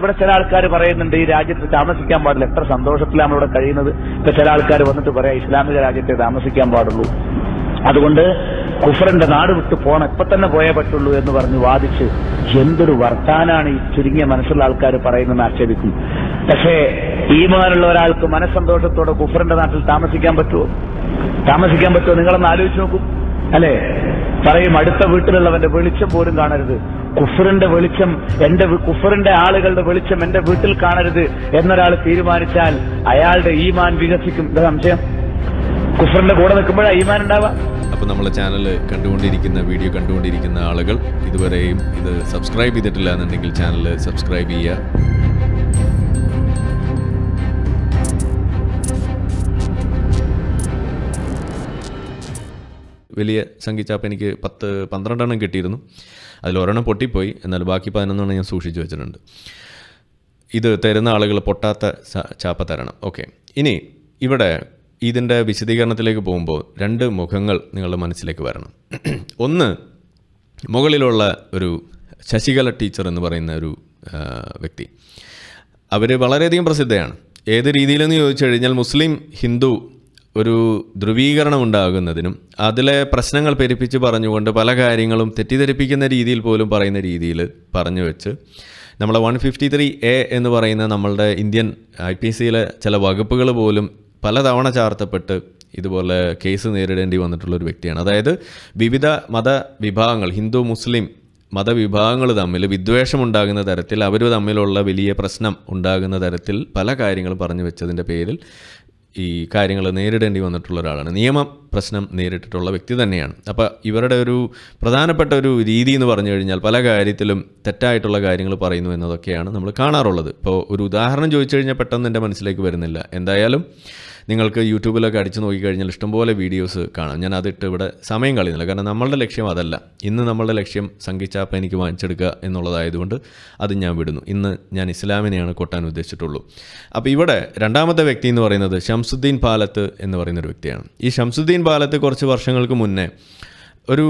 ഇവിടെ ചില ആൾക്കാർ പറയുന്നുണ്ട് ഈ രാജ്യത്ത് താമസിക്കാൻ പാടില്ല എത്ര സന്തോഷത്തിലാണ് ഇവിടെ കഴിയുന്നത് ഇപ്പൊ ചില ആൾക്കാർ വന്നിട്ട് പറയാം ഇസ്ലാമിക രാജ്യത്തെ താമസിക്കാൻ പാടുള്ളൂ അതുകൊണ്ട് കുഫറിന്റെ നാട് വിട്ടു പോണം ഇപ്പൊ തന്നെ പോയേ പറ്റുള്ളൂ എന്ന് പറഞ്ഞ് വാദിച്ച് എന്തൊരു വർത്താനാണ് ഈ ചുരുങ്ങിയ മനസ്സുള്ള ആൾക്കാർ പറയുന്നതെന്ന് ആക്ഷേപിക്കും പക്ഷേ മകനുള്ള ഒരാൾക്ക് മനസ്സന്തോഷത്തോടെ കുഫറിന്റെ നാട്ടിൽ താമസിക്കാൻ പറ്റുമോ താമസിക്കാൻ പറ്റുമോ നിങ്ങളൊന്ന് ആലോചിച്ച് നോക്കും അല്ലേ പറയും അടുത്ത വീട്ടിലുള്ളവന്റെ വെളിച്ചം പോലും കാണരുത് കുഫറിന്റെ വെളിച്ചം എന്റെ കുഫറിന്റെ ആളുകളുടെ വെളിച്ചം എന്റെ വീട്ടിൽ കാണരുത് എന്നൊരാൾ തീരുമാനിച്ചാൽ അയാളുടെ ഈമാൻ വികസിക്കും എന്താ സംശയം കുഫറിന്റെ കൂടെ നിൽക്കുമ്പോഴാണ് ഈമാൻ ഉണ്ടാവുക അപ്പോൾ നമ്മളെ ചാനൽ കണ്ടുകൊണ്ടിരിക്കുന്ന വീഡിയോ കണ്ടുകൊണ്ടിരിക്കുന്ന ആളുകൾ ഇതുവരെയും ഇത് സബ്സ്ക്രൈബ് ചെയ്തിട്ടില്ല എന്നുണ്ടെങ്കിൽ ചാനൽ സബ്സ്ക്രൈബ് ചെയ്യുക വലിയ സംഖ്യ ചാപ്പ് എനിക്ക് പത്ത് പന്ത്രണ്ടെണ്ണം കിട്ടിയിരുന്നു അതിൽ ഒരെണ്ണം പൊട്ടിപ്പോയി എന്നാൽ ബാക്കി പതിനൊന്നെണ്ണം ഞാൻ സൂക്ഷിച്ചു വെച്ചിട്ടുണ്ട് ഇത് തരുന്ന ആളുകൾ പൊട്ടാത്ത ചാപ്പ തരണം ഓക്കെ ഇനി ഇവിടെ ഇതിൻ്റെ വിശദീകരണത്തിലേക്ക് പോകുമ്പോൾ രണ്ട് മുഖങ്ങൾ നിങ്ങളുടെ മനസ്സിലേക്ക് വരണം ഒന്ന് മുകളിലുള്ള ഒരു ശശികല ടീച്ചർ എന്ന് പറയുന്ന ഒരു വ്യക്തി അവർ വളരെയധികം പ്രസിദ്ധയാണ് ഏത് രീതിയിലെന്ന് ചോദിച്ചു കഴിഞ്ഞാൽ മുസ്ലിം ഹിന്ദു ഒരു ധ്രുവീകരണം ഉണ്ടാകുന്നതിനും അതിലെ പ്രശ്നങ്ങൾ പെരുപ്പിച്ച് പറഞ്ഞുകൊണ്ട് പല കാര്യങ്ങളും തെറ്റിദ്ധരിപ്പിക്കുന്ന രീതിയിൽ പോലും പറയുന്ന രീതിയിൽ പറഞ്ഞു വെച്ച് നമ്മളെ വൺ ഫിഫ്റ്റി ത്രീ എ എന്ന് പറയുന്ന നമ്മളുടെ ഇന്ത്യൻ ഐ പി സിയിലെ ചില വകുപ്പുകൾ പോലും പലതവണ ചാർത്തപ്പെട്ട് ഇതുപോലെ കേസ് നേരിടേണ്ടി വന്നിട്ടുള്ള ഒരു വ്യക്തിയാണ് അതായത് വിവിധ മത വിഭാഗങ്ങൾ ഹിന്ദു മുസ്ലിം മതവിഭാഗങ്ങൾ തമ്മിൽ വിദ്വേഷമുണ്ടാകുന്ന തരത്തിൽ അവർ തമ്മിലുള്ള വലിയ പ്രശ്നം ഉണ്ടാകുന്ന തരത്തിൽ പല കാര്യങ്ങളും പറഞ്ഞു വെച്ചതിൻ്റെ പേരിൽ ഈ കാര്യങ്ങൾ നേരിടേണ്ടി വന്നിട്ടുള്ള ഒരാളാണ് നിയമ പ്രശ്നം നേരിട്ടിട്ടുള്ള വ്യക്തി തന്നെയാണ് അപ്പോൾ ഇവരുടെ ഒരു പ്രധാനപ്പെട്ട ഒരു രീതി എന്ന് പറഞ്ഞു കഴിഞ്ഞാൽ പല കാര്യത്തിലും തെറ്റായിട്ടുള്ള കാര്യങ്ങൾ പറയുന്നു എന്നതൊക്കെയാണ് നമ്മൾ കാണാറുള്ളത് ഇപ്പോൾ ഒരു ഉദാഹരണം ചോദിച്ചു കഴിഞ്ഞാൽ പെട്ടെന്ന് എൻ്റെ മനസ്സിലേക്ക് വരുന്നില്ല എന്തായാലും നിങ്ങൾക്ക് യൂട്യൂബിലൊക്കെ അടിച്ചു നോക്കിക്കഴിഞ്ഞാൽ ഇഷ്ടംപോലെ വീഡിയോസ് കാണാം ഞാൻ അതിട്ട് ഇവിടെ സമയം കളയുന്നില്ല കാരണം നമ്മളുടെ ലക്ഷ്യം അതല്ല ഇന്ന് നമ്മളുടെ ലക്ഷ്യം സംഘിച്ചാപ്പ എനിക്ക് വാങ്ങിച്ചെടുക്കുക എന്നുള്ളതായതുകൊണ്ട് അത് ഞാൻ വിടുന്നു ഇന്ന് ഞാൻ ഇസ്ലാമിനെയാണ് കൊട്ടാൻ ഉദ്ദേശിച്ചിട്ടുള്ളൂ അപ്പോൾ ഇവിടെ രണ്ടാമത്തെ വ്യക്തി എന്ന് പറയുന്നത് ഷംസുദ്ദീൻ പാലത്ത് എന്ന് പറയുന്ന ഒരു വ്യക്തിയാണ് ഈ ഷംസുദ്ദീൻ പാലത്ത് കുറച്ച് വർഷങ്ങൾക്ക് മുന്നേ ഒരു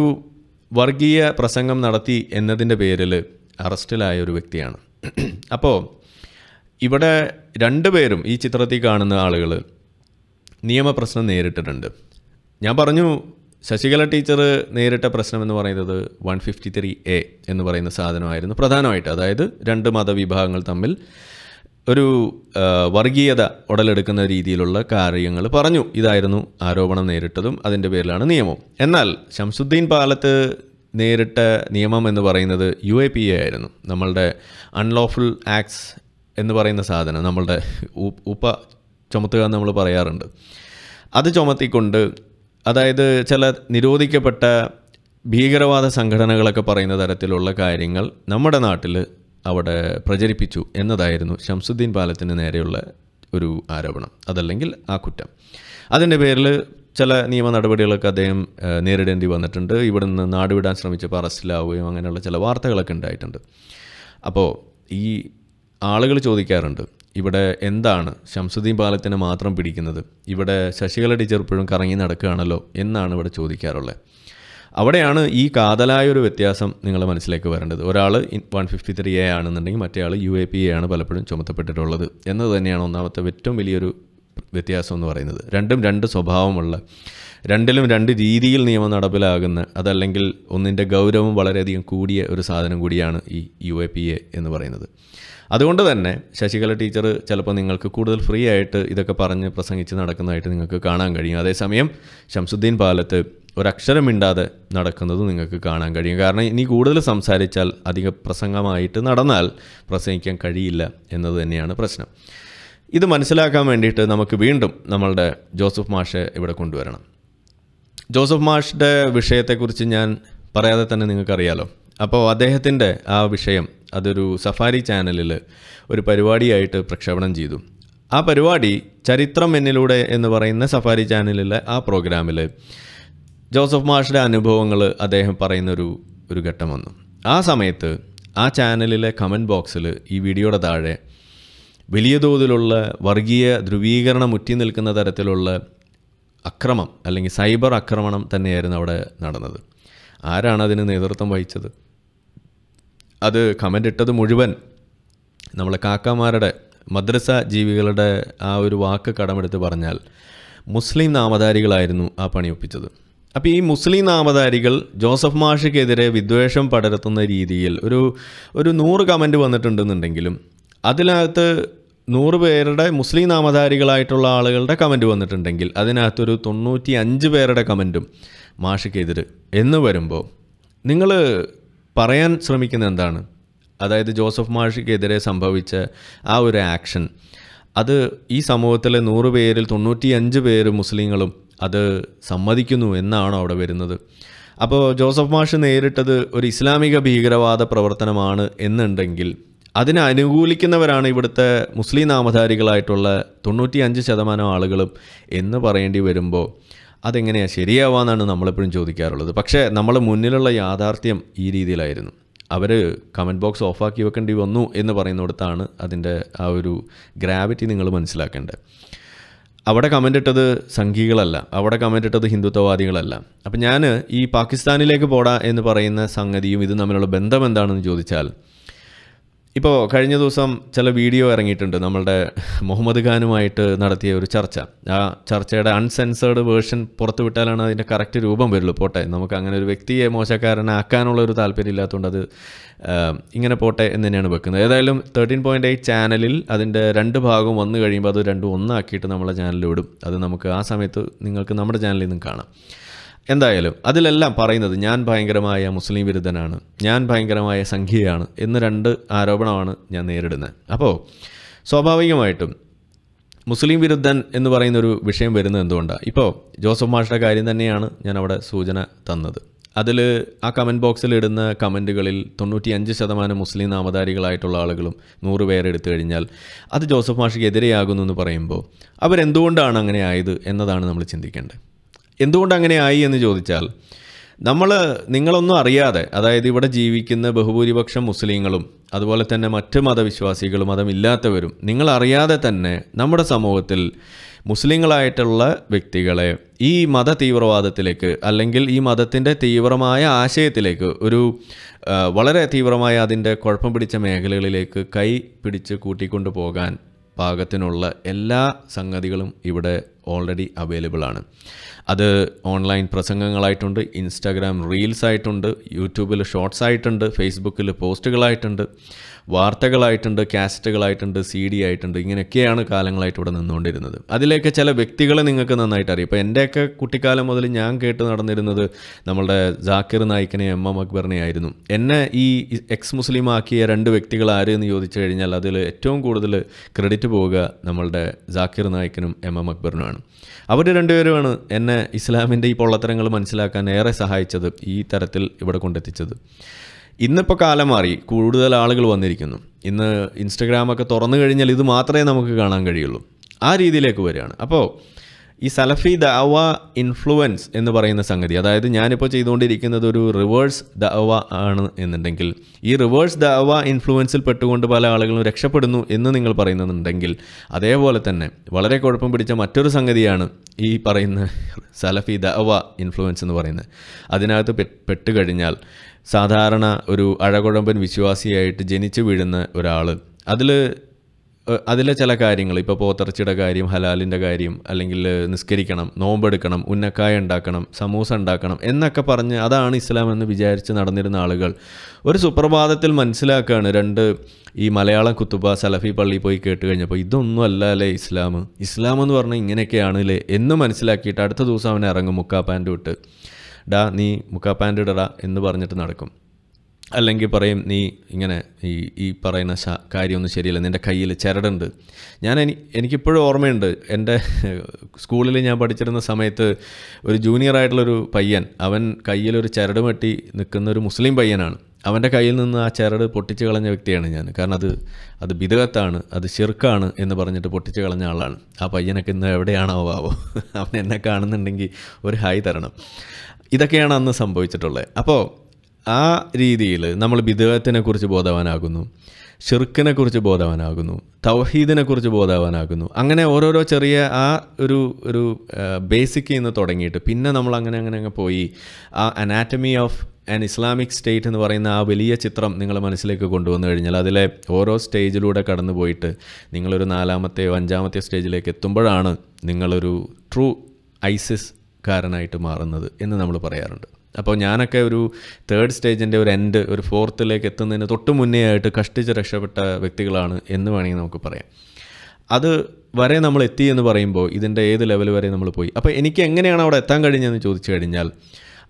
വർഗീയ പ്രസംഗം നടത്തി എന്നതിൻ്റെ പേരിൽ അറസ്റ്റിലായ ഒരു വ്യക്തിയാണ് അപ്പോൾ ഇവിടെ രണ്ടുപേരും ഈ ചിത്രത്തിൽ കാണുന്ന ആളുകൾ നിയമപ്രശ്നം നേരിട്ടിട്ടുണ്ട് ഞാൻ പറഞ്ഞു ശശികല ടീച്ചർ നേരിട്ട പ്രശ്നം എന്ന് പറയുന്നത് വൺ ഫിഫ്റ്റി ത്രീ എ എന്ന് പറയുന്ന സാധനമായിരുന്നു പ്രധാനമായിട്ട് അതായത് രണ്ട് മതവിഭാഗങ്ങൾ തമ്മിൽ ഒരു വർഗീയത ഉടലെടുക്കുന്ന രീതിയിലുള്ള കാര്യങ്ങൾ പറഞ്ഞു ഇതായിരുന്നു ആരോപണം നേരിട്ടതും അതിൻ്റെ പേരിലാണ് നിയമം എന്നാൽ ശംസുദ്ദീൻ പാലത്ത് നേരിട്ട നിയമം എന്ന് പറയുന്നത് യു എ പി എ ആയിരുന്നു നമ്മളുടെ അൺലോഫുൾ ആക്ട്സ് എന്ന് പറയുന്ന സാധനം നമ്മളുടെ ഉപ ചുമത്തുക എന്ന് നമ്മൾ പറയാറുണ്ട് അത് ചുമത്തിക്കൊണ്ട് അതായത് ചില നിരോധിക്കപ്പെട്ട ഭീകരവാദ സംഘടനകളൊക്കെ പറയുന്ന തരത്തിലുള്ള കാര്യങ്ങൾ നമ്മുടെ നാട്ടിൽ അവിടെ പ്രചരിപ്പിച്ചു എന്നതായിരുന്നു ശംസുദ്ദീൻ പാലത്തിന് നേരെയുള്ള ഒരു ആരോപണം അതല്ലെങ്കിൽ ആ കുറ്റം അതിൻ്റെ പേരിൽ ചില നിയമ നടപടികളൊക്കെ അദ്ദേഹം നേരിടേണ്ടി വന്നിട്ടുണ്ട് ഇവിടെ നിന്ന് നാടുവിടാൻ ശ്രമിച്ചപ്പോൾ അറസ്റ്റിലാവുകയും അങ്ങനെയുള്ള ചില വാർത്തകളൊക്കെ ഉണ്ടായിട്ടുണ്ട് അപ്പോൾ ഈ ആളുകൾ ചോദിക്കാറുണ്ട് ഇവിടെ എന്താണ് ശംസുദ്ദീൻ പാലത്തിന് മാത്രം പിടിക്കുന്നത് ഇവിടെ ശശികല ടീച്ചർ ഇപ്പോഴും കറങ്ങി നടക്കുകയാണല്ലോ എന്നാണ് ഇവിടെ ചോദിക്കാറുള്ളത് അവിടെയാണ് ഈ കാതലായ ഒരു വ്യത്യാസം നിങ്ങൾ മനസ്സിലേക്ക് വരേണ്ടത് ഒരാൾ വൺ ഫിഫ്റ്റി ത്രീ എ ആണെന്നുണ്ടെങ്കിൽ മറ്റേ ആൾ യു എ പി എ ആണ് പലപ്പോഴും ചുമത്തപ്പെട്ടിട്ടുള്ളത് എന്നത് തന്നെയാണ് ഒന്നാമത്തെ ഏറ്റവും വലിയൊരു വ്യത്യാസം എന്ന് പറയുന്നത് രണ്ടും രണ്ട് സ്വഭാവമുള്ള രണ്ടിലും രണ്ട് രീതിയിൽ നിയമം നടപ്പിലാകുന്ന അതല്ലെങ്കിൽ ഒന്നിൻ്റെ ഗൗരവം വളരെയധികം കൂടിയ ഒരു സാധനം കൂടിയാണ് ഈ യു എ പി എ എന്ന് പറയുന്നത് അതുകൊണ്ട് തന്നെ ശശികല ടീച്ചർ ചിലപ്പോൾ നിങ്ങൾക്ക് കൂടുതൽ ഫ്രീ ആയിട്ട് ഇതൊക്കെ പറഞ്ഞ് പ്രസംഗിച്ച് നടക്കുന്നതായിട്ട് നിങ്ങൾക്ക് കാണാൻ കഴിയും അതേസമയം ഷംസുദ്ദീൻ പാലത്ത് ഒരക്ഷരമിണ്ടാതെ നടക്കുന്നത് നിങ്ങൾക്ക് കാണാൻ കഴിയും കാരണം ഇനി കൂടുതൽ സംസാരിച്ചാൽ അധിക പ്രസംഗമായിട്ട് നടന്നാൽ പ്രസംഗിക്കാൻ കഴിയില്ല എന്നത് തന്നെയാണ് പ്രശ്നം ഇത് മനസ്സിലാക്കാൻ വേണ്ടിയിട്ട് നമുക്ക് വീണ്ടും നമ്മളുടെ ജോസഫ് മാഷെ ഇവിടെ കൊണ്ടുവരണം ജോസഫ് മാഷിൻ്റെ വിഷയത്തെക്കുറിച്ച് ഞാൻ പറയാതെ തന്നെ നിങ്ങൾക്കറിയാലോ അപ്പോൾ അദ്ദേഹത്തിൻ്റെ ആ വിഷയം അതൊരു സഫാരി ചാനലിൽ ഒരു പരിപാടിയായിട്ട് പ്രക്ഷേപണം ചെയ്തു ആ പരിപാടി ചരിത്രം എന്നിലൂടെ എന്ന് പറയുന്ന സഫാരി ചാനലിലെ ആ പ്രോഗ്രാമിൽ ജോസഫ് മാഷിൻ്റെ അനുഭവങ്ങൾ അദ്ദേഹം പറയുന്നൊരു ഒരു ഒരു ഘട്ടം വന്നു ആ സമയത്ത് ആ ചാനലിലെ കമൻറ്റ് ബോക്സിൽ ഈ വീഡിയോയുടെ താഴെ വലിയ തോതിലുള്ള വർഗീയ ധ്രുവീകരണം ഉറ്റി നിൽക്കുന്ന തരത്തിലുള്ള അക്രമം അല്ലെങ്കിൽ സൈബർ ആക്രമണം തന്നെയായിരുന്നു അവിടെ നടന്നത് ആരാണ് അതിന് നേതൃത്വം വഹിച്ചത് അത് കമൻ്റ് ഇട്ടത് മുഴുവൻ നമ്മളെ കാക്കമാരുടെ മദ്രസ ജീവികളുടെ ആ ഒരു വാക്ക് കടമെടുത്ത് പറഞ്ഞാൽ മുസ്ലിം നാമധാരികളായിരുന്നു ആ പണി ഒപ്പിച്ചത് അപ്പോൾ ഈ മുസ്ലിം നാമധാരികൾ ജോസഫ് മാഷയ്ക്കെതിരെ വിദ്വേഷം പടർത്തുന്ന രീതിയിൽ ഒരു ഒരു നൂറ് കമൻറ്റ് വന്നിട്ടുണ്ടെന്നുണ്ടെങ്കിലും അതിനകത്ത് നൂറ് പേരുടെ മുസ്ലിം നാമധാരികളായിട്ടുള്ള ആളുകളുടെ കമൻറ്റ് വന്നിട്ടുണ്ടെങ്കിൽ അതിനകത്തൊരു തൊണ്ണൂറ്റി അഞ്ച് പേരുടെ കമൻറ്റും മാഷയ്ക്കെതിരെ എന്ന് വരുമ്പോൾ നിങ്ങൾ പറയാൻ ശ്രമിക്കുന്നത് എന്താണ് അതായത് ജോസഫ് മാഷിക്കെതിരെ സംഭവിച്ച ആ ഒരു ആക്ഷൻ അത് ഈ സമൂഹത്തിലെ നൂറ് പേരിൽ തൊണ്ണൂറ്റിയഞ്ച് പേര് മുസ്ലിങ്ങളും അത് സമ്മതിക്കുന്നു എന്നാണോ അവിടെ വരുന്നത് അപ്പോൾ ജോസഫ് മാഷ് നേരിട്ടത് ഒരു ഇസ്ലാമിക ഭീകരവാദ പ്രവർത്തനമാണ് എന്നുണ്ടെങ്കിൽ അതിനെ അനുകൂലിക്കുന്നവരാണ് ഇവിടുത്തെ മുസ്ലിം നാമധാരികളായിട്ടുള്ള തൊണ്ണൂറ്റിയഞ്ച് ശതമാനം ആളുകളും എന്ന് പറയേണ്ടി വരുമ്പോൾ അതെങ്ങനെയാണ് ശരിയാവാന്നാണ് നമ്മളെപ്പോഴും ചോദിക്കാറുള്ളത് പക്ഷേ നമ്മൾ മുന്നിലുള്ള യാഥാർത്ഥ്യം ഈ രീതിയിലായിരുന്നു അവർ കമൻറ്റ് ബോക്സ് ഓഫാക്കി വെക്കേണ്ടി വന്നു എന്ന് പറയുന്നിടത്താണ് അതിൻ്റെ ആ ഒരു ഗ്രാവിറ്റി നിങ്ങൾ മനസ്സിലാക്കേണ്ടത് അവിടെ കമൻ്റ് ഇട്ടത് സംഘികളല്ല അവിടെ കമൻ്റ് ഇട്ടത് ഹിന്ദുത്വവാദികളല്ല അപ്പം ഞാൻ ഈ പാകിസ്ഥാനിലേക്ക് പോടാ എന്ന് പറയുന്ന സംഗതിയും ഇത് തമ്മിലുള്ള ബന്ധം എന്താണെന്ന് ചോദിച്ചാൽ ഇപ്പോൾ കഴിഞ്ഞ ദിവസം ചില വീഡിയോ ഇറങ്ങിയിട്ടുണ്ട് നമ്മളുടെ മുഹമ്മദ് ഖാനുമായിട്ട് നടത്തിയ ഒരു ചർച്ച ആ ചർച്ചയുടെ അൺസെൻസേർഡ് വേർഷൻ പുറത്തു വിട്ടാലാണ് അതിൻ്റെ കറക്റ്റ് രൂപം വരുള്ളൂ പോട്ടെ നമുക്ക് അങ്ങനെ ഒരു വ്യക്തിയെ മോശക്കാരനാക്കാനുള്ള ഒരു താല്പര്യം ഇല്ലാത്തതുകൊണ്ട് അത് ഇങ്ങനെ പോട്ടെ എന്ന് തന്നെയാണ് വെക്കുന്നത് ഏതായാലും തേർട്ടീൻ പോയിൻ്റ് എയ്റ്റ് ചാനലിൽ അതിൻ്റെ രണ്ട് ഭാഗം വന്നു കഴിയുമ്പോൾ അത് രണ്ടും ഒന്നാക്കിയിട്ട് നമ്മളെ ചാനലിൽ വിടും അത് നമുക്ക് ആ സമയത്ത് നിങ്ങൾക്ക് നമ്മുടെ ചാനലിൽ നിന്നും കാണാം എന്തായാലും അതിലെല്ലാം പറയുന്നത് ഞാൻ ഭയങ്കരമായ മുസ്ലിം വിരുദ്ധനാണ് ഞാൻ ഭയങ്കരമായ സംഖ്യയാണ് എന്ന് രണ്ട് ആരോപണമാണ് ഞാൻ നേരിടുന്നത് അപ്പോൾ സ്വാഭാവികമായിട്ടും മുസ്ലിം വിരുദ്ധൻ എന്ന് പറയുന്നൊരു വിഷയം വരുന്നത് എന്തുകൊണ്ടാണ് ഇപ്പോൾ ജോസഫ് മാഷയുടെ കാര്യം തന്നെയാണ് ഞാൻ അവിടെ സൂചന തന്നത് അതിൽ ആ കമൻറ്റ് ബോക്സിൽ ഇടുന്ന കമൻറ്റുകളിൽ തൊണ്ണൂറ്റി അഞ്ച് ശതമാനം മുസ്ലിം നാമധാരികളായിട്ടുള്ള ആളുകളും നൂറ് പേരെടുത്തു കഴിഞ്ഞാൽ അത് ജോസഫ് മാഷിക്ക് എതിരെയാകുന്നു എന്ന് പറയുമ്പോൾ അവരെന്തുകൊണ്ടാണ് അങ്ങനെ ആയത് എന്നതാണ് നമ്മൾ ചിന്തിക്കേണ്ടത് എന്തുകൊണ്ട് അങ്ങനെ ആയി എന്ന് ചോദിച്ചാൽ നമ്മൾ നിങ്ങളൊന്നും അറിയാതെ അതായത് ഇവിടെ ജീവിക്കുന്ന ബഹുഭൂരിപക്ഷം മുസ്ലിങ്ങളും അതുപോലെ തന്നെ മറ്റ് മതവിശ്വാസികളും മതമില്ലാത്തവരും നിങ്ങൾ അറിയാതെ തന്നെ നമ്മുടെ സമൂഹത്തിൽ മുസ്ലിങ്ങളായിട്ടുള്ള വ്യക്തികളെ ഈ മത തീവ്രവാദത്തിലേക്ക് അല്ലെങ്കിൽ ഈ മതത്തിൻ്റെ തീവ്രമായ ആശയത്തിലേക്ക് ഒരു വളരെ തീവ്രമായ അതിൻ്റെ കുഴപ്പം പിടിച്ച മേഖലകളിലേക്ക് കൈ പിടിച്ച് കൂട്ടിക്കൊണ്ടു പോകാൻ പാകത്തിനുള്ള എല്ലാ സംഗതികളും ഇവിടെ ഓൾറെഡി അവൈലബിൾ ആണ് അത് ഓൺലൈൻ പ്രസംഗങ്ങളായിട്ടുണ്ട് ഇൻസ്റ്റാഗ്രാം റീൽസ് ആയിട്ടുണ്ട് യൂട്യൂബിൽ ഷോർട്സ് ആയിട്ടുണ്ട് ഫേസ്ബുക്കിൽ പോസ്റ്റുകളായിട്ടുണ്ട് വാർത്തകളായിട്ടുണ്ട് കാസറ്റുകളായിട്ടുണ്ട് സി ഡി ആയിട്ടുണ്ട് ഇങ്ങനെയൊക്കെയാണ് കാലങ്ങളായിട്ട് ഇവിടെ നിന്നുകൊണ്ടിരുന്നത് അതിലേക്ക് ചില വ്യക്തികളെ നിങ്ങൾക്ക് നന്നായിട്ട് അറിയാം ഇപ്പോൾ എൻ്റെയൊക്കെ കുട്ടിക്കാലം മുതൽ ഞാൻ കേട്ട് നടന്നിരുന്നത് നമ്മളുടെ ജാക്കിർ നായിക്കിനെ എം എം അക്ബറിനെ ആയിരുന്നു എന്നെ ഈ എക്സ് മുസ്ലിം ആക്കിയ രണ്ട് വ്യക്തികൾ ആരെന്ന് ചോദിച്ചു കഴിഞ്ഞാൽ അതിൽ ഏറ്റവും കൂടുതൽ ക്രെഡിറ്റ് പോവുക നമ്മളുടെ ജാക്കിർ നായിക്കിനും എം എം അക്ബറിനുമാണ് അവർ രണ്ടുപേരുമാണ് എന്നെ തന്നെ ഇസ്ലാമിൻ്റെ ഈ പൊള്ളത്തരങ്ങൾ മനസ്സിലാക്കാൻ ഏറെ സഹായിച്ചത് ഈ തരത്തിൽ ഇവിടെ കൊണ്ടെത്തിച്ചത് ഇന്നിപ്പോൾ കാലം മാറി കൂടുതൽ ആളുകൾ വന്നിരിക്കുന്നു ഇന്ന് ഇൻസ്റ്റഗ്രാമൊക്കെ തുറന്നു കഴിഞ്ഞാൽ ഇത് മാത്രമേ നമുക്ക് കാണാൻ കഴിയുള്ളൂ ആ രീതിയിലേക്ക് വരികയാണ് അപ്പോൾ ഈ സലഫി ദഅവ ഇൻഫ്ലുവൻസ് എന്ന് പറയുന്ന സംഗതി അതായത് ഞാനിപ്പോൾ ചെയ്തുകൊണ്ടിരിക്കുന്നത് ഒരു റിവേഴ്സ് ദഅവ ആണ് എന്നുണ്ടെങ്കിൽ ഈ റിവേഴ്സ് ദഅവ ഇൻഫ്ലുവൻസിൽ പെട്ടുകൊണ്ട് പല ആളുകളും രക്ഷപ്പെടുന്നു എന്ന് നിങ്ങൾ പറയുന്നുണ്ടെങ്കിൽ അതേപോലെ തന്നെ വളരെ കുഴപ്പം പിടിച്ച മറ്റൊരു സംഗതിയാണ് ഈ പറയുന്ന സലഫി ദഅവ ഇൻഫ്ലുവൻസ് എന്ന് പറയുന്നത് അതിനകത്ത് പെട്ടുകഴിഞ്ഞാൽ സാധാരണ ഒരു അഴകുഴമ്പൻ വിശ്വാസിയായിട്ട് ജനിച്ചു വീഴുന്ന ഒരാൾ അതിൽ അതിലെ ചില കാര്യങ്ങൾ ഇപ്പോൾ പോത്തിറച്ചിയുടെ കാര്യം ഹലാലിൻ്റെ കാര്യം അല്ലെങ്കിൽ നിസ്കരിക്കണം നോമ്പെടുക്കണം ഉന്നക്കായ ഉണ്ടാക്കണം സമൂസ ഉണ്ടാക്കണം എന്നൊക്കെ പറഞ്ഞ് അതാണ് ഇസ്ലാം എന്ന് വിചാരിച്ച് നടന്നിരുന്ന ആളുകൾ ഒരു സുപ്രഭാതത്തിൽ മനസ്സിലാക്കുകയാണ് രണ്ട് ഈ മലയാളം കുത്തുബ സലഫി പള്ളി പോയി കേട്ട് കഴിഞ്ഞപ്പോൾ ഇതൊന്നും അല്ല അല്ലേ ഇസ്ലാം ഇസ്ലാം എന്ന് പറഞ്ഞാൽ ഇങ്ങനെയൊക്കെയാണ് അല്ലേ എന്ന് മനസ്സിലാക്കിയിട്ട് അടുത്ത ദിവസം അവനെ ഇറങ്ങും മുക്കാ പാൻറ്റ് വിട്ട് ഡാ നീ മുക്കാ പാൻറ്റ് ഇടറ എന്ന് പറഞ്ഞിട്ട് നടക്കും അല്ലെങ്കിൽ പറയും നീ ഇങ്ങനെ ഈ ഈ പറയുന്ന കാര്യമൊന്നും ശരിയല്ല നിൻ്റെ കയ്യിൽ ചിരടുണ്ട് ഞാൻ എനി എനിക്കിപ്പോഴും ഓർമ്മയുണ്ട് എൻ്റെ സ്കൂളിൽ ഞാൻ പഠിച്ചിരുന്ന സമയത്ത് ഒരു ജൂനിയർ ആയിട്ടുള്ളൊരു പയ്യൻ അവൻ കയ്യിലൊരു ചിരട് വെട്ടി നിൽക്കുന്ന ഒരു മുസ്ലിം പയ്യനാണ് അവൻ്റെ കയ്യിൽ നിന്ന് ആ ചിരട് പൊട്ടിച്ച് കളഞ്ഞ വ്യക്തിയാണ് ഞാൻ കാരണം അത് അത് ബിദകത്താണ് അത് ശിർക്കാണ് എന്ന് പറഞ്ഞിട്ട് പൊട്ടിച്ച് കളഞ്ഞ ആളാണ് ആ പയ്യനൊക്കെ ഇന്ന് എവിടെയാണോ ആവോ അവൻ എന്നെ കാണുന്നുണ്ടെങ്കിൽ ഒരു ഹായ് തരണം ഇതൊക്കെയാണ് അന്ന് സംഭവിച്ചിട്ടുള്ളത് അപ്പോൾ ആ രീതിയിൽ നമ്മൾ കുറിച്ച് ബോധവാനാകുന്നു കുറിച്ച് ബോധവാനാകുന്നു തൗഹീദിനെ കുറിച്ച് ബോധവാനാകുന്നു അങ്ങനെ ഓരോരോ ചെറിയ ആ ഒരു ഒരു ബേസിക്കിൽ നിന്ന് തുടങ്ങിയിട്ട് പിന്നെ നമ്മൾ അങ്ങനെ അങ്ങനെ അങ്ങ് പോയി ആ anatomy of an Islamic State എന്ന് പറയുന്ന ആ വലിയ ചിത്രം നിങ്ങൾ മനസ്സിലേക്ക് കൊണ്ടുവന്നു കഴിഞ്ഞാൽ അതിലെ ഓരോ സ്റ്റേജിലൂടെ കടന്നു പോയിട്ട് നിങ്ങളൊരു നാലാമത്തെയോ അഞ്ചാമത്തെ സ്റ്റേജിലേക്ക് എത്തുമ്പോഴാണ് നിങ്ങളൊരു ട്രൂ ഐസിസ് കാരനായിട്ട് മാറുന്നത് എന്ന് നമ്മൾ പറയാറുണ്ട് അപ്പോൾ ഞാനൊക്കെ ഒരു തേർഡ് സ്റ്റേജിൻ്റെ ഒരു എൻഡ് ഒരു ഫോർത്തിലേക്ക് എത്തുന്നതിന് തൊട്ട് മുന്നേ ആയിട്ട് കഷ്ടിച്ച് രക്ഷപ്പെട്ട വ്യക്തികളാണ് എന്ന് വേണമെങ്കിൽ നമുക്ക് പറയാം അത് വരെ നമ്മൾ എത്തി എന്ന് പറയുമ്പോൾ ഇതിൻ്റെ ഏത് ലെവൽ വരെ നമ്മൾ പോയി അപ്പോൾ എനിക്ക് എങ്ങനെയാണ് അവിടെ എത്താൻ കഴിഞ്ഞതെന്ന് ചോദിച്ചു കഴിഞ്ഞാൽ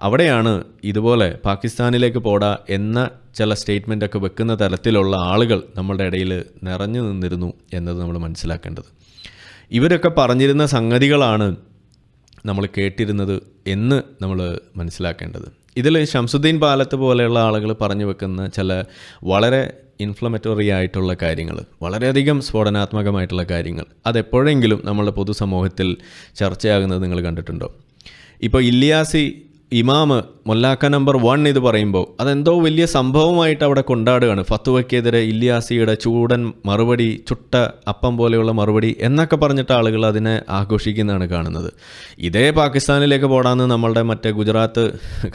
അവിടെയാണ് ഇതുപോലെ പാകിസ്ഥാനിലേക്ക് പോടാ എന്ന ചില സ്റ്റേറ്റ്മെൻറ്റൊക്കെ വെക്കുന്ന തരത്തിലുള്ള ആളുകൾ നമ്മളുടെ ഇടയിൽ നിറഞ്ഞു നിന്നിരുന്നു എന്നത് നമ്മൾ മനസ്സിലാക്കേണ്ടത് ഇവരൊക്കെ പറഞ്ഞിരുന്ന സംഗതികളാണ് നമ്മൾ കേട്ടിരുന്നത് എന്ന് നമ്മൾ മനസ്സിലാക്കേണ്ടത് ഇതിൽ ഷംസുദ്ദീൻ പാലത്ത് പോലെയുള്ള ആളുകൾ പറഞ്ഞു വെക്കുന്ന ചില വളരെ ഇൻഫ്ലമറ്ററി ആയിട്ടുള്ള കാര്യങ്ങൾ വളരെയധികം സ്ഫോടനാത്മകമായിട്ടുള്ള കാര്യങ്ങൾ അതെപ്പോഴെങ്കിലും നമ്മളുടെ പൊതുസമൂഹത്തിൽ ചർച്ചയാകുന്നത് നിങ്ങൾ കണ്ടിട്ടുണ്ടോ ഇപ്പോൾ ഇല്ലിയാസി ഇമാമ് മൊല്ലാക്ക നമ്പർ വൺ ഇത് പറയുമ്പോൾ അതെന്തോ വലിയ സംഭവമായിട്ട് അവിടെ കൊണ്ടാടുകയാണ് ഫത്തുവയ്ക്കെതിരെ ഇല്ലിയാസിയുടെ ചൂടൻ മറുപടി ചുട്ട അപ്പം പോലെയുള്ള മറുപടി എന്നൊക്കെ പറഞ്ഞിട്ട് ആളുകൾ അതിനെ ആഘോഷിക്കുന്നതാണ് കാണുന്നത് ഇതേ പാകിസ്ഥാനിലേക്ക് പോടാന്ന് നമ്മളുടെ മറ്റേ ഗുജറാത്ത്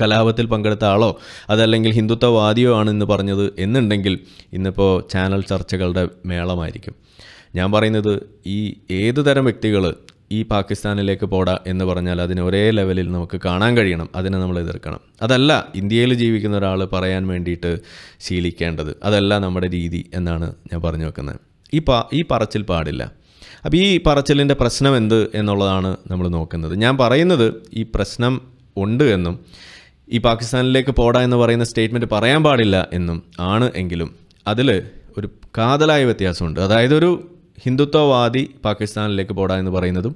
കലാപത്തിൽ പങ്കെടുത്ത ആളോ അതല്ലെങ്കിൽ ഹിന്ദുത്വവാദിയോ ആണ് ഇന്ന് പറഞ്ഞത് എന്നുണ്ടെങ്കിൽ ഇന്നിപ്പോൾ ചാനൽ ചർച്ചകളുടെ മേളമായിരിക്കും ഞാൻ പറയുന്നത് ഈ ഏതു തരം വ്യക്തികൾ ഈ പാകിസ്ഥാനിലേക്ക് പോടാ എന്ന് പറഞ്ഞാൽ അതിന് ഒരേ ലെവലിൽ നമുക്ക് കാണാൻ കഴിയണം അതിനെ നമ്മൾ എതിർക്കണം അതല്ല ഇന്ത്യയിൽ ജീവിക്കുന്ന ഒരാൾ പറയാൻ വേണ്ടിയിട്ട് ശീലിക്കേണ്ടത് അതല്ല നമ്മുടെ രീതി എന്നാണ് ഞാൻ പറഞ്ഞു വെക്കുന്നത് ഈ പാ ഈ പറച്ചിൽ പാടില്ല അപ്പോൾ ഈ പറച്ചിലിൻ്റെ പ്രശ്നം എന്ത് എന്നുള്ളതാണ് നമ്മൾ നോക്കുന്നത് ഞാൻ പറയുന്നത് ഈ പ്രശ്നം ഉണ്ട് എന്നും ഈ പാകിസ്ഥാനിലേക്ക് പോടാ എന്ന് പറയുന്ന സ്റ്റേറ്റ്മെൻറ്റ് പറയാൻ പാടില്ല എന്നും ആണ് എങ്കിലും അതിൽ ഒരു കാതലായ വ്യത്യാസമുണ്ട് അതായത് ഒരു ഹിന്ദുത്വവാദി പാകിസ്ഥാനിലേക്ക് പോടാ എന്ന് പറയുന്നതും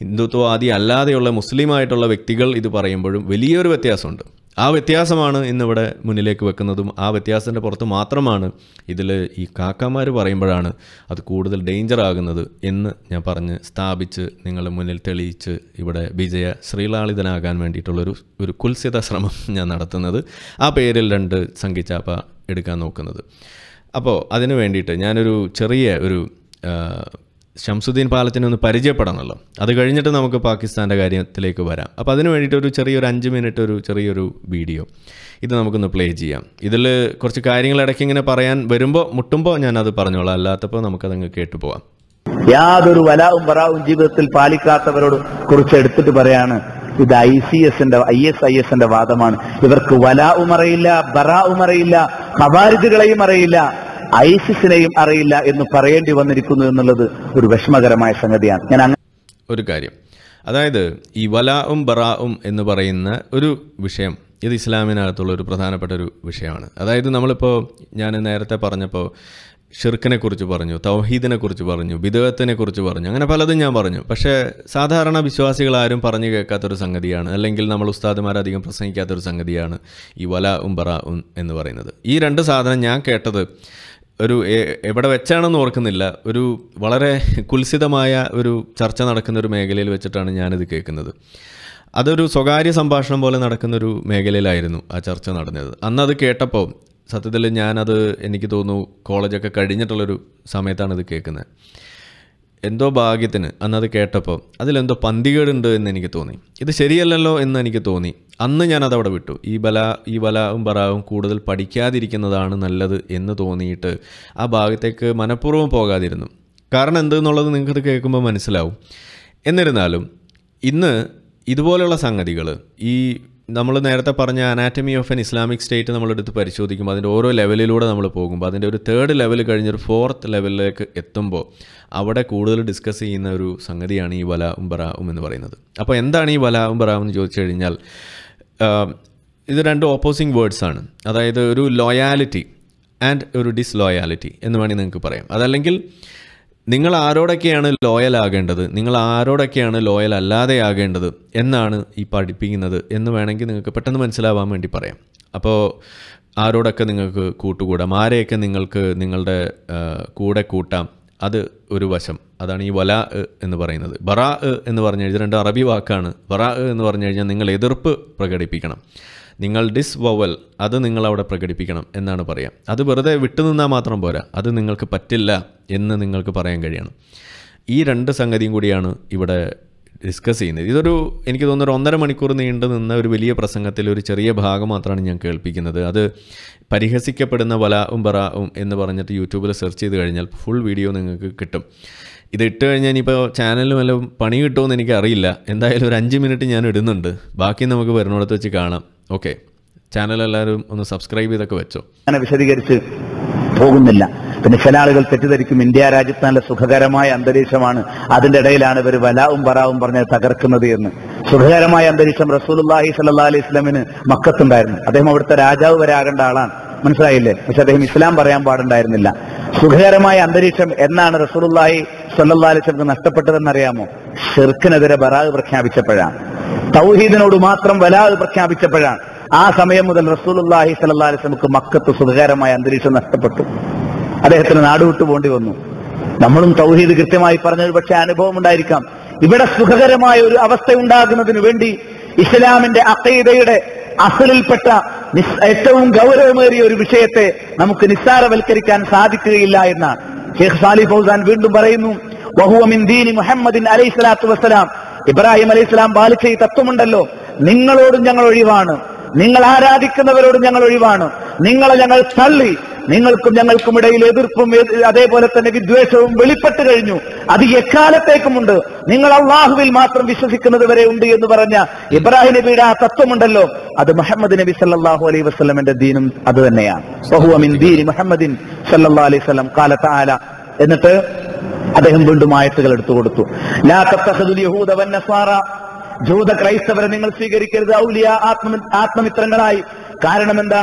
ഹിന്ദുത്വവാദി അല്ലാതെയുള്ള മുസ്ലിമായിട്ടുള്ള വ്യക്തികൾ ഇത് പറയുമ്പോഴും വലിയൊരു വ്യത്യാസമുണ്ട് ആ വ്യത്യാസമാണ് ഇന്നിവിടെ മുന്നിലേക്ക് വെക്കുന്നതും ആ വ്യത്യാസത്തിൻ്റെ പുറത്ത് മാത്രമാണ് ഇതിൽ ഈ കാക്കമാർ പറയുമ്പോഴാണ് അത് കൂടുതൽ ഡേഞ്ചർ ആകുന്നത് എന്ന് ഞാൻ പറഞ്ഞ് സ്ഥാപിച്ച് നിങ്ങളുടെ മുന്നിൽ തെളിയിച്ച് ഇവിടെ വിജയ ശ്രീലാളിതനാകാൻ വേണ്ടിയിട്ടുള്ളൊരു ഒരു കുൽസിത ശ്രമം ഞാൻ നടത്തുന്നത് ആ പേരിൽ രണ്ട് സംഘിച്ചാപ്പ എടുക്കാൻ നോക്കുന്നത് അപ്പോൾ അതിന് വേണ്ടിയിട്ട് ഞാനൊരു ചെറിയ ഒരു ഷംസുദ്ദീൻ പാലത്തിനെ ഒന്ന് പരിചയപ്പെടണമല്ലോ അത് കഴിഞ്ഞിട്ട് നമുക്ക് പാകിസ്ഥാൻ്റെ കാര്യത്തിലേക്ക് വരാം അപ്പോൾ അതിന് വേണ്ടിയിട്ട് ഒരു ചെറിയൊരു അഞ്ച് മിനിറ്റ് ഒരു ചെറിയൊരു വീഡിയോ ഇത് നമുക്കൊന്ന് പ്ലേ ചെയ്യാം ഇതിൽ കുറച്ച് കാര്യങ്ങൾ ഇടയ്ക്ക് ഇങ്ങനെ പറയാൻ വരുമ്പോൾ മുട്ടുമ്പോൾ ഞാനത് പറഞ്ഞോളാം അല്ലാത്തപ്പോൾ നമുക്കതങ്ങ് കേട്ടു പോവാം യാതൊരു വലാവും വറാവും ജീവിതത്തിൽ പാലിക്കാത്തവരോട് കുറിച്ച് എടുത്തിട്ട് പറയാണ് ഇത് ഐ സി എസിന്റെ ഐ എസ് ഐ എസിന്റെ വാദമാണ് ഇവർക്ക് വലാവും അറിയില്ല ബറാവും അറിയില്ല ഹവാരിദുകളെയും അറിയില്ല ഐസിസിനെയും അറിയില്ല എന്ന് പറയേണ്ടി വന്നിരിക്കുന്നു എന്നുള്ളത് ഒരു വിഷമകരമായ സംഗതിയാണ് ഞാൻ അങ്ങനെ ഒരു കാര്യം അതായത് ഈ വലാവും ബറാവും എന്ന് പറയുന്ന ഒരു വിഷയം ഇത് ഇസ്ലാമിനകത്തുള്ള ഒരു പ്രധാനപ്പെട്ട ഒരു വിഷയമാണ് അതായത് നമ്മളിപ്പോൾ ഞാൻ നേരത്തെ പറഞ്ഞപ്പോൾ ഷിർക്കിനെ കുറിച്ച് പറഞ്ഞു തൗഹീദിനെ കുറിച്ച് പറഞ്ഞു വിദേഹത്തിനെ കുറിച്ച് പറഞ്ഞു അങ്ങനെ പലതും ഞാൻ പറഞ്ഞു പക്ഷേ സാധാരണ വിശ്വാസികൾ ആരും പറഞ്ഞു കേൾക്കാത്തൊരു സംഗതിയാണ് അല്ലെങ്കിൽ നമ്മൾ ഉസ്താദുമാർ അധികം പ്രസംഗിക്കാത്തൊരു സംഗതിയാണ് ഈ വല ഉംബറ എന്ന് പറയുന്നത് ഈ രണ്ട് സാധനം ഞാൻ കേട്ടത് ഒരു എവിടെ വെച്ചാണെന്ന് ഓർക്കുന്നില്ല ഒരു വളരെ കുൽസിതമായ ഒരു ചർച്ച നടക്കുന്ന ഒരു മേഖലയിൽ വെച്ചിട്ടാണ് ഞാനിത് കേൾക്കുന്നത് അതൊരു സ്വകാര്യ സംഭാഷണം പോലെ നടക്കുന്നൊരു മേഖലയിലായിരുന്നു ആ ചർച്ച നടന്നത് അന്ന് അത് കേട്ടപ്പോൾ സത്യത്തിൽ ഞാനത് എനിക്ക് തോന്നുന്നു കോളേജൊക്കെ കഴിഞ്ഞിട്ടുള്ളൊരു സമയത്താണ് ഇത് കേൾക്കുന്നത് എന്തോ ഭാഗ്യത്തിന് അന്നത് കേട്ടപ്പോൾ അതിലെന്തോ പന്തികേടുണ്ട് എന്ന് എനിക്ക് തോന്നി ഇത് ശരിയല്ലല്ലോ എന്ന് എനിക്ക് തോന്നി അന്ന് ഞാനത് അവിടെ വിട്ടു ഈ ബല ഈ ബലാവും ബറാവും കൂടുതൽ പഠിക്കാതിരിക്കുന്നതാണ് നല്ലത് എന്ന് തോന്നിയിട്ട് ആ ഭാഗത്തേക്ക് മനഃപൂർവ്വം പോകാതിരുന്നു കാരണം എന്തെന്നുള്ളത് നിങ്ങൾക്കത് കേൾക്കുമ്പോൾ മനസ്സിലാവും എന്നിരുന്നാലും ഇന്ന് ഇതുപോലെയുള്ള സംഗതികൾ ഈ നമ്മൾ നേരത്തെ പറഞ്ഞ anatomy of an Islamic State നമ്മളെടുത്ത് പരിശോധിക്കുമ്പോൾ അതിൻ്റെ ഓരോ ലെവലിലൂടെ നമ്മൾ പോകുമ്പോൾ അതിൻ്റെ ഒരു തേർഡ് ലെവൽ കഴിഞ്ഞൊരു ഫോർത്ത് ലെവലിലേക്ക് എത്തുമ്പോൾ അവിടെ കൂടുതൽ ഡിസ്കസ് ചെയ്യുന്ന ഒരു സംഗതിയാണ് ഈ വല ഉംബറാവും എന്ന് പറയുന്നത് അപ്പോൾ എന്താണ് ഈ വല ഉംബറാവും എന്ന് ചോദിച്ചു കഴിഞ്ഞാൽ ഇത് രണ്ട് ഓപ്പോസിങ് വേർഡ്സ് ആണ് അതായത് ഒരു ലോയാലിറ്റി ആൻഡ് ഒരു ഡിസ്ലോയാലിറ്റി എന്ന് വേണമെങ്കിൽ നിങ്ങൾക്ക് പറയാം അതല്ലെങ്കിൽ നിങ്ങൾ ആരോടൊക്കെയാണ് ലോയൽ ആകേണ്ടത് നിങ്ങൾ ആരോടൊക്കെയാണ് ലോയൽ അല്ലാതെ ആകേണ്ടത് എന്നാണ് ഈ പഠിപ്പിക്കുന്നത് എന്ന് വേണമെങ്കിൽ നിങ്ങൾക്ക് പെട്ടെന്ന് മനസ്സിലാവാൻ വേണ്ടി പറയാം അപ്പോൾ ആരോടൊക്കെ നിങ്ങൾക്ക് കൂട്ടുകൂടാം ആരെയൊക്കെ നിങ്ങൾക്ക് നിങ്ങളുടെ കൂടെ കൂട്ടാം അത് ഒരു വശം അതാണ് ഈ വല എന്ന് പറയുന്നത് ബറാ എന്ന് പറഞ്ഞു കഴിഞ്ഞാൽ രണ്ട് അറബി വാക്കാണ് ബറാ എന്ന് പറഞ്ഞു കഴിഞ്ഞാൽ നിങ്ങൾ എതിർപ്പ് പ്രകടിപ്പിക്കണം നിങ്ങൾ ഡിസ് വവൽ അത് നിങ്ങൾ അവിടെ പ്രകടിപ്പിക്കണം എന്നാണ് പറയാം അത് വെറുതെ വിട്ടുനിന്നാൽ മാത്രം പോരാ അത് നിങ്ങൾക്ക് പറ്റില്ല എന്ന് നിങ്ങൾക്ക് പറയാൻ കഴിയണം ഈ രണ്ട് സംഗതിയും കൂടിയാണ് ഇവിടെ ഡിസ്കസ് ചെയ്യുന്നത് ഇതൊരു എനിക്ക് തോന്നുന്നു ഒന്നര മണിക്കൂർ നീണ്ടു നിന്ന ഒരു വലിയ പ്രസംഗത്തിൽ ഒരു ചെറിയ ഭാഗം മാത്രമാണ് ഞാൻ കേൾപ്പിക്കുന്നത് അത് പരിഹസിക്കപ്പെടുന്ന വലാവും ഉംബറ എന്ന് പറഞ്ഞിട്ട് യൂട്യൂബിൽ സെർച്ച് ചെയ്ത് കഴിഞ്ഞാൽ ഫുൾ വീഡിയോ നിങ്ങൾക്ക് കിട്ടും ഇത് ഇട്ട് കഴിഞ്ഞാൽ ഇനിയിപ്പോൾ ചാനലിൽ വല്ല പണി കിട്ടുമെന്ന് എനിക്കറിയില്ല എന്തായാലും ഒരു അഞ്ച് മിനിറ്റ് ഞാൻ ഇടുന്നുണ്ട് ബാക്കി നമുക്ക് വരുന്നിടത്ത് വെച്ച് കാണാം ഓക്കെ ചാനൽ എല്ലാവരും ഒന്ന് സബ്സ്ക്രൈബ് ചെയ്തൊക്കെ വെച്ചോ അങ്ങനെ വിശദീകരിച്ച് പോകുന്നില്ല പിന്നെ ചില ആളുകൾ തെറ്റിദ്ധരിക്കും ഇന്ത്യ രാജ്യത്ത് നല്ല സുഖകരമായ അന്തരീക്ഷമാണ് അതിന്റെ ഇടയിലാണ് ഇവർ വലാവും പറാവും പറഞ്ഞ് തകർക്കുന്നത് എന്ന് സുഖകരമായ അന്തരീക്ഷം റസൂലുല്ലാഹി സല്ലാ അലൈഹി സ്വലമിന് മക്കത്തുണ്ടായിരുന്നു അദ്ദേഹം അവിടുത്തെ രാജാവ് വരെ ആകേണ്ട ആളാണ് മനസ്സിലായില്ലേ പക്ഷെ അദ്ദേഹം ഇസ്ലാം പറയാൻ പാടുണ്ടായിരുന്നില്ല സുഖകരമായ അന്തരീക്ഷം എന്നാണ് റസൂലുല്ലാഹി സല്ലാ അലൈഹി സ്വലം നഷ്ടപ്പെട്ടതെന്നറിയാമോ ഷെർക്കിനെതിരെ ബറാഗ് പ്രഖ്യാപിച്ചപ്പോഴാണ് തൗഹീദിനോട് മാത്രം വലാത് പ്രഖ്യാപിച്ചപ്പോഴാണ് ആ സമയം മുതൽ റസൂലുല്ലാഹി സല്ലാ അലൈഹി മക്കത്ത് സുഖകരമായ അന്തരീക്ഷം നഷ്ടപ്പെട്ടു അദ്ദേഹത്തിന് നാട് വിട്ടു പോണ്ടി വന്നു നമ്മളും തൗഹീദ് കൃത്യമായി പറഞ്ഞൊരു പക്ഷെ അനുഭവം ഉണ്ടായിരിക്കാം ഇവിടെ സുഖകരമായ ഒരു അവസ്ഥ ഉണ്ടാകുന്നതിന് വേണ്ടി ഇസ്ലാമിന്റെ അക്കൈതയുടെ അസലിൽപ്പെട്ട ഏറ്റവും ഗൗരവമേറിയ ഒരു വിഷയത്തെ നമുക്ക് നിസ്സാരവൽക്കരിക്കാൻ സാധിക്കുകയില്ല എന്നാണ് ഷെയ്ഖ് സാലി ഫൗസാൻ വീണ്ടും പറയുന്നു വഹുവമിൻ ദീനി മുഹമ്മദിൻ അലൈഹി സ്വലാത്തു വസ്സലാം ഇബ്രാഹിം അലൈഹി സ്വലാം പാലിച്ച ഈ തത്വമുണ്ടല്ലോ നിങ്ങളോടും ഞങ്ങൾ ഒഴിവാണ് നിങ്ങൾ ആരാധിക്കുന്നവരോടും ഞങ്ങൾ ഒഴിവാണ് നിങ്ങളെ ഞങ്ങൾ തള്ളി നിങ്ങൾക്കും ഞങ്ങൾക്കും ഇടയിൽ എതിർപ്പും അതേപോലെ തന്നെ വിദ്വേഷവും വെളിപ്പെട്ട് കഴിഞ്ഞു അത് എക്കാലത്തേക്കുമുണ്ട് നിങ്ങൾ അള്ളാഹുവിൽ മാത്രം വിശ്വസിക്കുന്നത് വരെ ഉണ്ട് എന്ന് പറഞ്ഞ ഇബ്രാഹിം നബിയുടെ ആ തത്വമുണ്ടല്ലോ അത് മുഹമ്മദ് നബി സല്ലാഹു അലൈഹി വസ്ലമിന്റെ ദീനും അത് തന്നെയാണ് ദീനി മുഹമ്മദിൻ സല്ലാ അലൈഹി സ്വലം കാലത്ത് ആല എന്നിട്ട് അദ്ദേഹം വീണ്ടും ആയത്തുകൾ എടുത്തു കൊടുത്തു ലാ ജൂത ക്രൈസ്തവരെ നിങ്ങൾ സ്വീകരിക്കരുത് ഔലിയ ആത്മ ആത്മമിത്രങ്ങളായി കാരണം എന്താ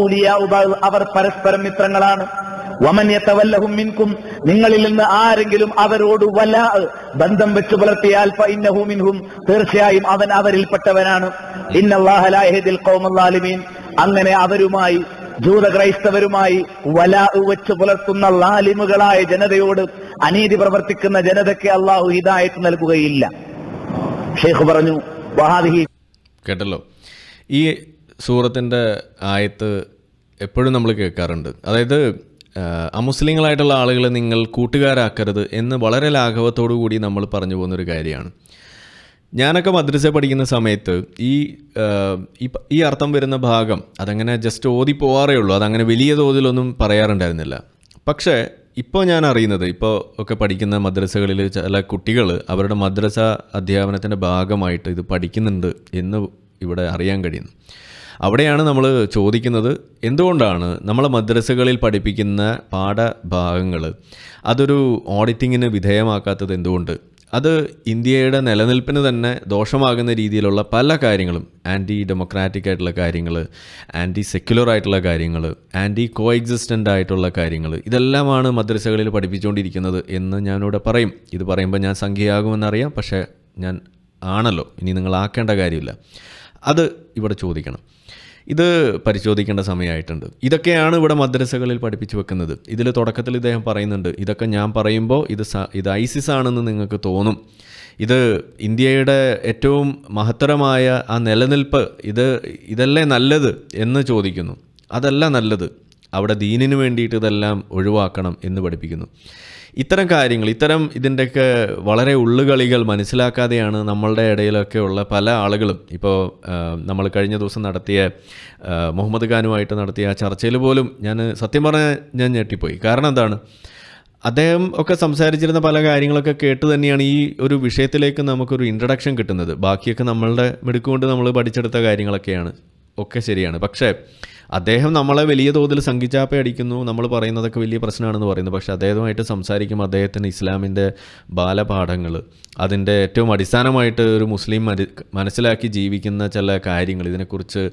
ഔലിയ അവർ പരസ്പരം മിത്രങ്ങളാണ് വമന്യത്തവല്ലഹും മിൻകും നിങ്ങളിൽ നിന്ന് ആരെങ്കിലും അവരോട് വല ബന്ധം വെച്ചു പുലർത്തിയാൽ മിൻഹും തീർച്ചയായും അവൻ അവരിൽപ്പെട്ടവനാണ് ഇന്നല്ലാഹലാഹിദിൽ കോമല്ലാലിമീൻ അങ്ങനെ അവരുമായി ജൂത ക്രൈസ്തവരുമായി വല വെച്ചു പുലർത്തുന്ന ലാലിമുകളായ ജനതയോട് അനീതി പ്രവർത്തിക്കുന്ന ജനതയ്ക്ക് അള്ളാഹു ഹിതായിട്ട് നൽകുകയില്ല ഷെയ്ഖ് പറഞ്ഞു വഹാദിഹി കേട്ടല്ലോ ഈ സൂറത്തിൻ്റെ ആയത്ത് എപ്പോഴും നമ്മൾ കേൾക്കാറുണ്ട് അതായത് അമുസ്ലിങ്ങളായിട്ടുള്ള ആളുകളെ നിങ്ങൾ കൂട്ടുകാരാക്കരുത് എന്ന് വളരെ ലാഘവത്തോടു കൂടി നമ്മൾ പറഞ്ഞു പോകുന്നൊരു കാര്യമാണ് ഞാനൊക്കെ മദ്രസ പഠിക്കുന്ന സമയത്ത് ഈ ഈ അർത്ഥം വരുന്ന ഭാഗം അതങ്ങനെ ജസ്റ്റ് ഓതി പോവാറേ ഉള്ളൂ അതങ്ങനെ വലിയ തോതിലൊന്നും പറയാറുണ്ടായിരുന്നില്ല പക്ഷേ ഇപ്പോൾ ഞാൻ അറിയുന്നത് ഇപ്പോൾ ഒക്കെ പഠിക്കുന്ന മദ്രസകളിൽ ചില കുട്ടികൾ അവരുടെ മദ്രസ അധ്യാപനത്തിൻ്റെ ഭാഗമായിട്ട് ഇത് പഠിക്കുന്നുണ്ട് എന്ന് ഇവിടെ അറിയാൻ കഴിയുന്നു അവിടെയാണ് നമ്മൾ ചോദിക്കുന്നത് എന്തുകൊണ്ടാണ് നമ്മളെ മദ്രസകളിൽ പഠിപ്പിക്കുന്ന പാഠഭാഗങ്ങൾ അതൊരു ഓഡിറ്റിങ്ങിന് വിധേയമാക്കാത്തത് എന്തുകൊണ്ട് അത് ഇന്ത്യയുടെ നിലനിൽപ്പിന് തന്നെ ദോഷമാകുന്ന രീതിയിലുള്ള പല കാര്യങ്ങളും ആൻറ്റി ഡെമോക്രാറ്റിക് ആയിട്ടുള്ള കാര്യങ്ങൾ ആൻറ്റി സെക്യുലർ ആയിട്ടുള്ള കാര്യങ്ങൾ ആൻറ്റി കോ എക്സിസ്റ്റൻ്റ് ആയിട്ടുള്ള കാര്യങ്ങൾ ഇതെല്ലാമാണ് മദ്രസകളിൽ പഠിപ്പിച്ചുകൊണ്ടിരിക്കുന്നത് എന്ന് ഞാനിവിടെ പറയും ഇത് പറയുമ്പോൾ ഞാൻ സംഖ്യയാകുമെന്നറിയാം പക്ഷേ ഞാൻ ആണല്ലോ ഇനി നിങ്ങൾ ആക്കേണ്ട കാര്യമില്ല അത് ഇവിടെ ചോദിക്കണം ഇത് പരിശോധിക്കേണ്ട സമയമായിട്ടുണ്ട് ഇതൊക്കെയാണ് ഇവിടെ മദ്രസകളിൽ പഠിപ്പിച്ചു വെക്കുന്നത് ഇതിൽ തുടക്കത്തിൽ ഇദ്ദേഹം പറയുന്നുണ്ട് ഇതൊക്കെ ഞാൻ പറയുമ്പോൾ ഇത് ഇത് ഐസിസ് ആണെന്ന് നിങ്ങൾക്ക് തോന്നും ഇത് ഇന്ത്യയുടെ ഏറ്റവും മഹത്തരമായ ആ നിലനിൽപ്പ് ഇത് ഇതല്ലേ നല്ലത് എന്ന് ചോദിക്കുന്നു അതല്ല നല്ലത് അവിടെ ദീനിന് വേണ്ടിയിട്ട് ഇതെല്ലാം ഒഴിവാക്കണം എന്ന് പഠിപ്പിക്കുന്നു ഇത്തരം കാര്യങ്ങൾ ഇത്തരം ഇതിൻ്റെയൊക്കെ വളരെ ഉള്ളുകളികൾ മനസ്സിലാക്കാതെയാണ് നമ്മളുടെ ഇടയിലൊക്കെ ഉള്ള പല ആളുകളും ഇപ്പോൾ നമ്മൾ കഴിഞ്ഞ ദിവസം നടത്തിയ മുഹമ്മദ് ഖാനുമായിട്ട് നടത്തിയ ആ ചർച്ചയിൽ പോലും ഞാൻ സത്യം പറഞ്ഞാൽ ഞാൻ ഞെട്ടിപ്പോയി കാരണം എന്താണ് അദ്ദേഹം ഒക്കെ സംസാരിച്ചിരുന്ന പല കാര്യങ്ങളൊക്കെ കേട്ട് തന്നെയാണ് ഈ ഒരു വിഷയത്തിലേക്ക് നമുക്കൊരു ഇൻട്രഡക്ഷൻ കിട്ടുന്നത് ബാക്കിയൊക്കെ നമ്മളുടെ മെടുക്കുകൊണ്ട് നമ്മൾ പഠിച്ചെടുത്ത കാര്യങ്ങളൊക്കെയാണ് ഒക്കെ ശരിയാണ് പക്ഷേ അദ്ദേഹം നമ്മളെ വലിയ തോതിൽ സംഘിച്ചാപ്പ അടിക്കുന്നു നമ്മൾ പറയുന്നതൊക്കെ വലിയ പ്രശ്നമാണെന്ന് പറയുന്നു പക്ഷേ അദ്ദേഹവുമായിട്ട് സംസാരിക്കുമ്പോൾ അദ്ദേഹത്തിന് ഇസ്ലാമിൻ്റെ ബാലപാഠങ്ങൾ അതിൻ്റെ ഏറ്റവും അടിസ്ഥാനമായിട്ട് ഒരു മുസ്ലിം മനസ്സിലാക്കി ജീവിക്കുന്ന ചില കാര്യങ്ങൾ ഇതിനെക്കുറിച്ച്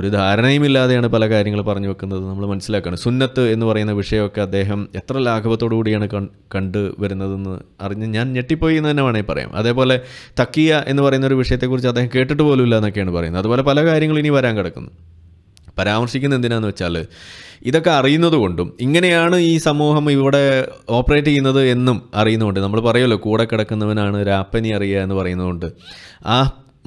ഒരു ധാരണയുമില്ലാതെയാണ് പല കാര്യങ്ങൾ പറഞ്ഞു വെക്കുന്നത് നമ്മൾ മനസ്സിലാക്കണം സുന്നത്ത് എന്ന് പറയുന്ന വിഷയമൊക്കെ അദ്ദേഹം എത്ര ലാഘവത്തോടു കൂടിയാണ് കണ്ട് വരുന്നതെന്ന് അറിഞ്ഞ് ഞാൻ ഞെട്ടിപ്പോയി എന്ന് തന്നെ വേണമെങ്കിൽ പറയാം അതേപോലെ തക്കിയ എന്ന് പറയുന്ന ഒരു വിഷയത്തെക്കുറിച്ച് അദ്ദേഹം കേട്ടിട്ട് പോലുമില്ല എന്നൊക്കെയാണ് പറയുന്നത് അതുപോലെ പല കാര്യങ്ങളും ഇനി വരാൻ കിടക്കുന്നു പരാമർശിക്കുന്നത് എന്തിനാന്ന് വെച്ചാൽ ഇതൊക്കെ അറിയുന്നത് കൊണ്ടും ഇങ്ങനെയാണ് ഈ സമൂഹം ഇവിടെ ഓപ്പറേറ്റ് ചെയ്യുന്നത് എന്നും അറിയുന്നതുകൊണ്ട് നമ്മൾ പറയുമല്ലോ കൂടെ കിടക്കുന്നവനാണ് രാപ്പനി അറിയുക എന്ന് പറയുന്നതുകൊണ്ട് ആ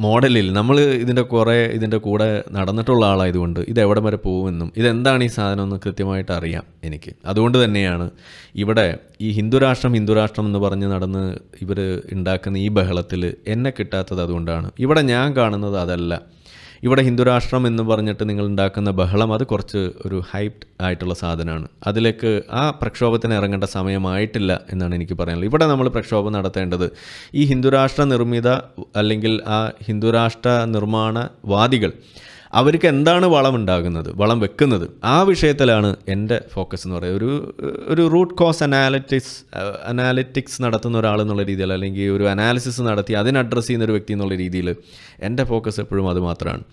മോഡലിൽ നമ്മൾ ഇതിൻ്റെ കുറേ ഇതിൻ്റെ കൂടെ നടന്നിട്ടുള്ള ആളായതുകൊണ്ട് ഇത് എവിടെ വരെ പോകുമെന്നും ഇതെന്താണ് ഈ സാധനം എന്ന് കൃത്യമായിട്ട് അറിയാം എനിക്ക് അതുകൊണ്ട് തന്നെയാണ് ഇവിടെ ഈ ഹിന്ദുരാഷ്ട്രം ഹിന്ദുരാഷ്ട്രം എന്ന് പറഞ്ഞ് നടന്ന് ഇവർ ഉണ്ടാക്കുന്ന ഈ ബഹളത്തിൽ എന്നെ കിട്ടാത്തത് അതുകൊണ്ടാണ് ഇവിടെ ഞാൻ കാണുന്നത് അതല്ല ഇവിടെ ഹിന്ദുരാഷ്ട്രം എന്ന് പറഞ്ഞിട്ട് നിങ്ങൾ ഉണ്ടാക്കുന്ന ബഹളം അത് കുറച്ച് ഒരു ഹൈപ്ഡ് ആയിട്ടുള്ള സാധനമാണ് അതിലേക്ക് ആ പ്രക്ഷോഭത്തിന് ഇറങ്ങേണ്ട സമയമായിട്ടില്ല എന്നാണ് എനിക്ക് പറയാനുള്ളത് ഇവിടെ നമ്മൾ പ്രക്ഷോഭം നടത്തേണ്ടത് ഈ ഹിന്ദുരാഷ്ട്ര നിർമ്മിത അല്ലെങ്കിൽ ആ ഹിന്ദുരാഷ്ട്ര നിർമ്മാണവാദികൾ അവർക്ക് എന്താണ് വളം ഉണ്ടാകുന്നത് വളം വെക്കുന്നത് ആ വിഷയത്തിലാണ് എൻ്റെ ഫോക്കസ് എന്ന് പറയുന്നത് ഒരു ഒരു റൂട്ട് കോസ് അനാലിറ്റിക്സ് അനാലിറ്റിക്സ് നടത്തുന്ന ഒരാൾ എന്നുള്ള രീതിയിൽ അല്ലെങ്കിൽ ഒരു അനാലിസിസ് നടത്തി അതിന് അഡ്രസ്സ് ചെയ്യുന്ന ഒരു വ്യക്തി എന്നുള്ള രീതിയിൽ എൻ്റെ ഫോക്കസ് എപ്പോഴും അത് മാത്രമാണ്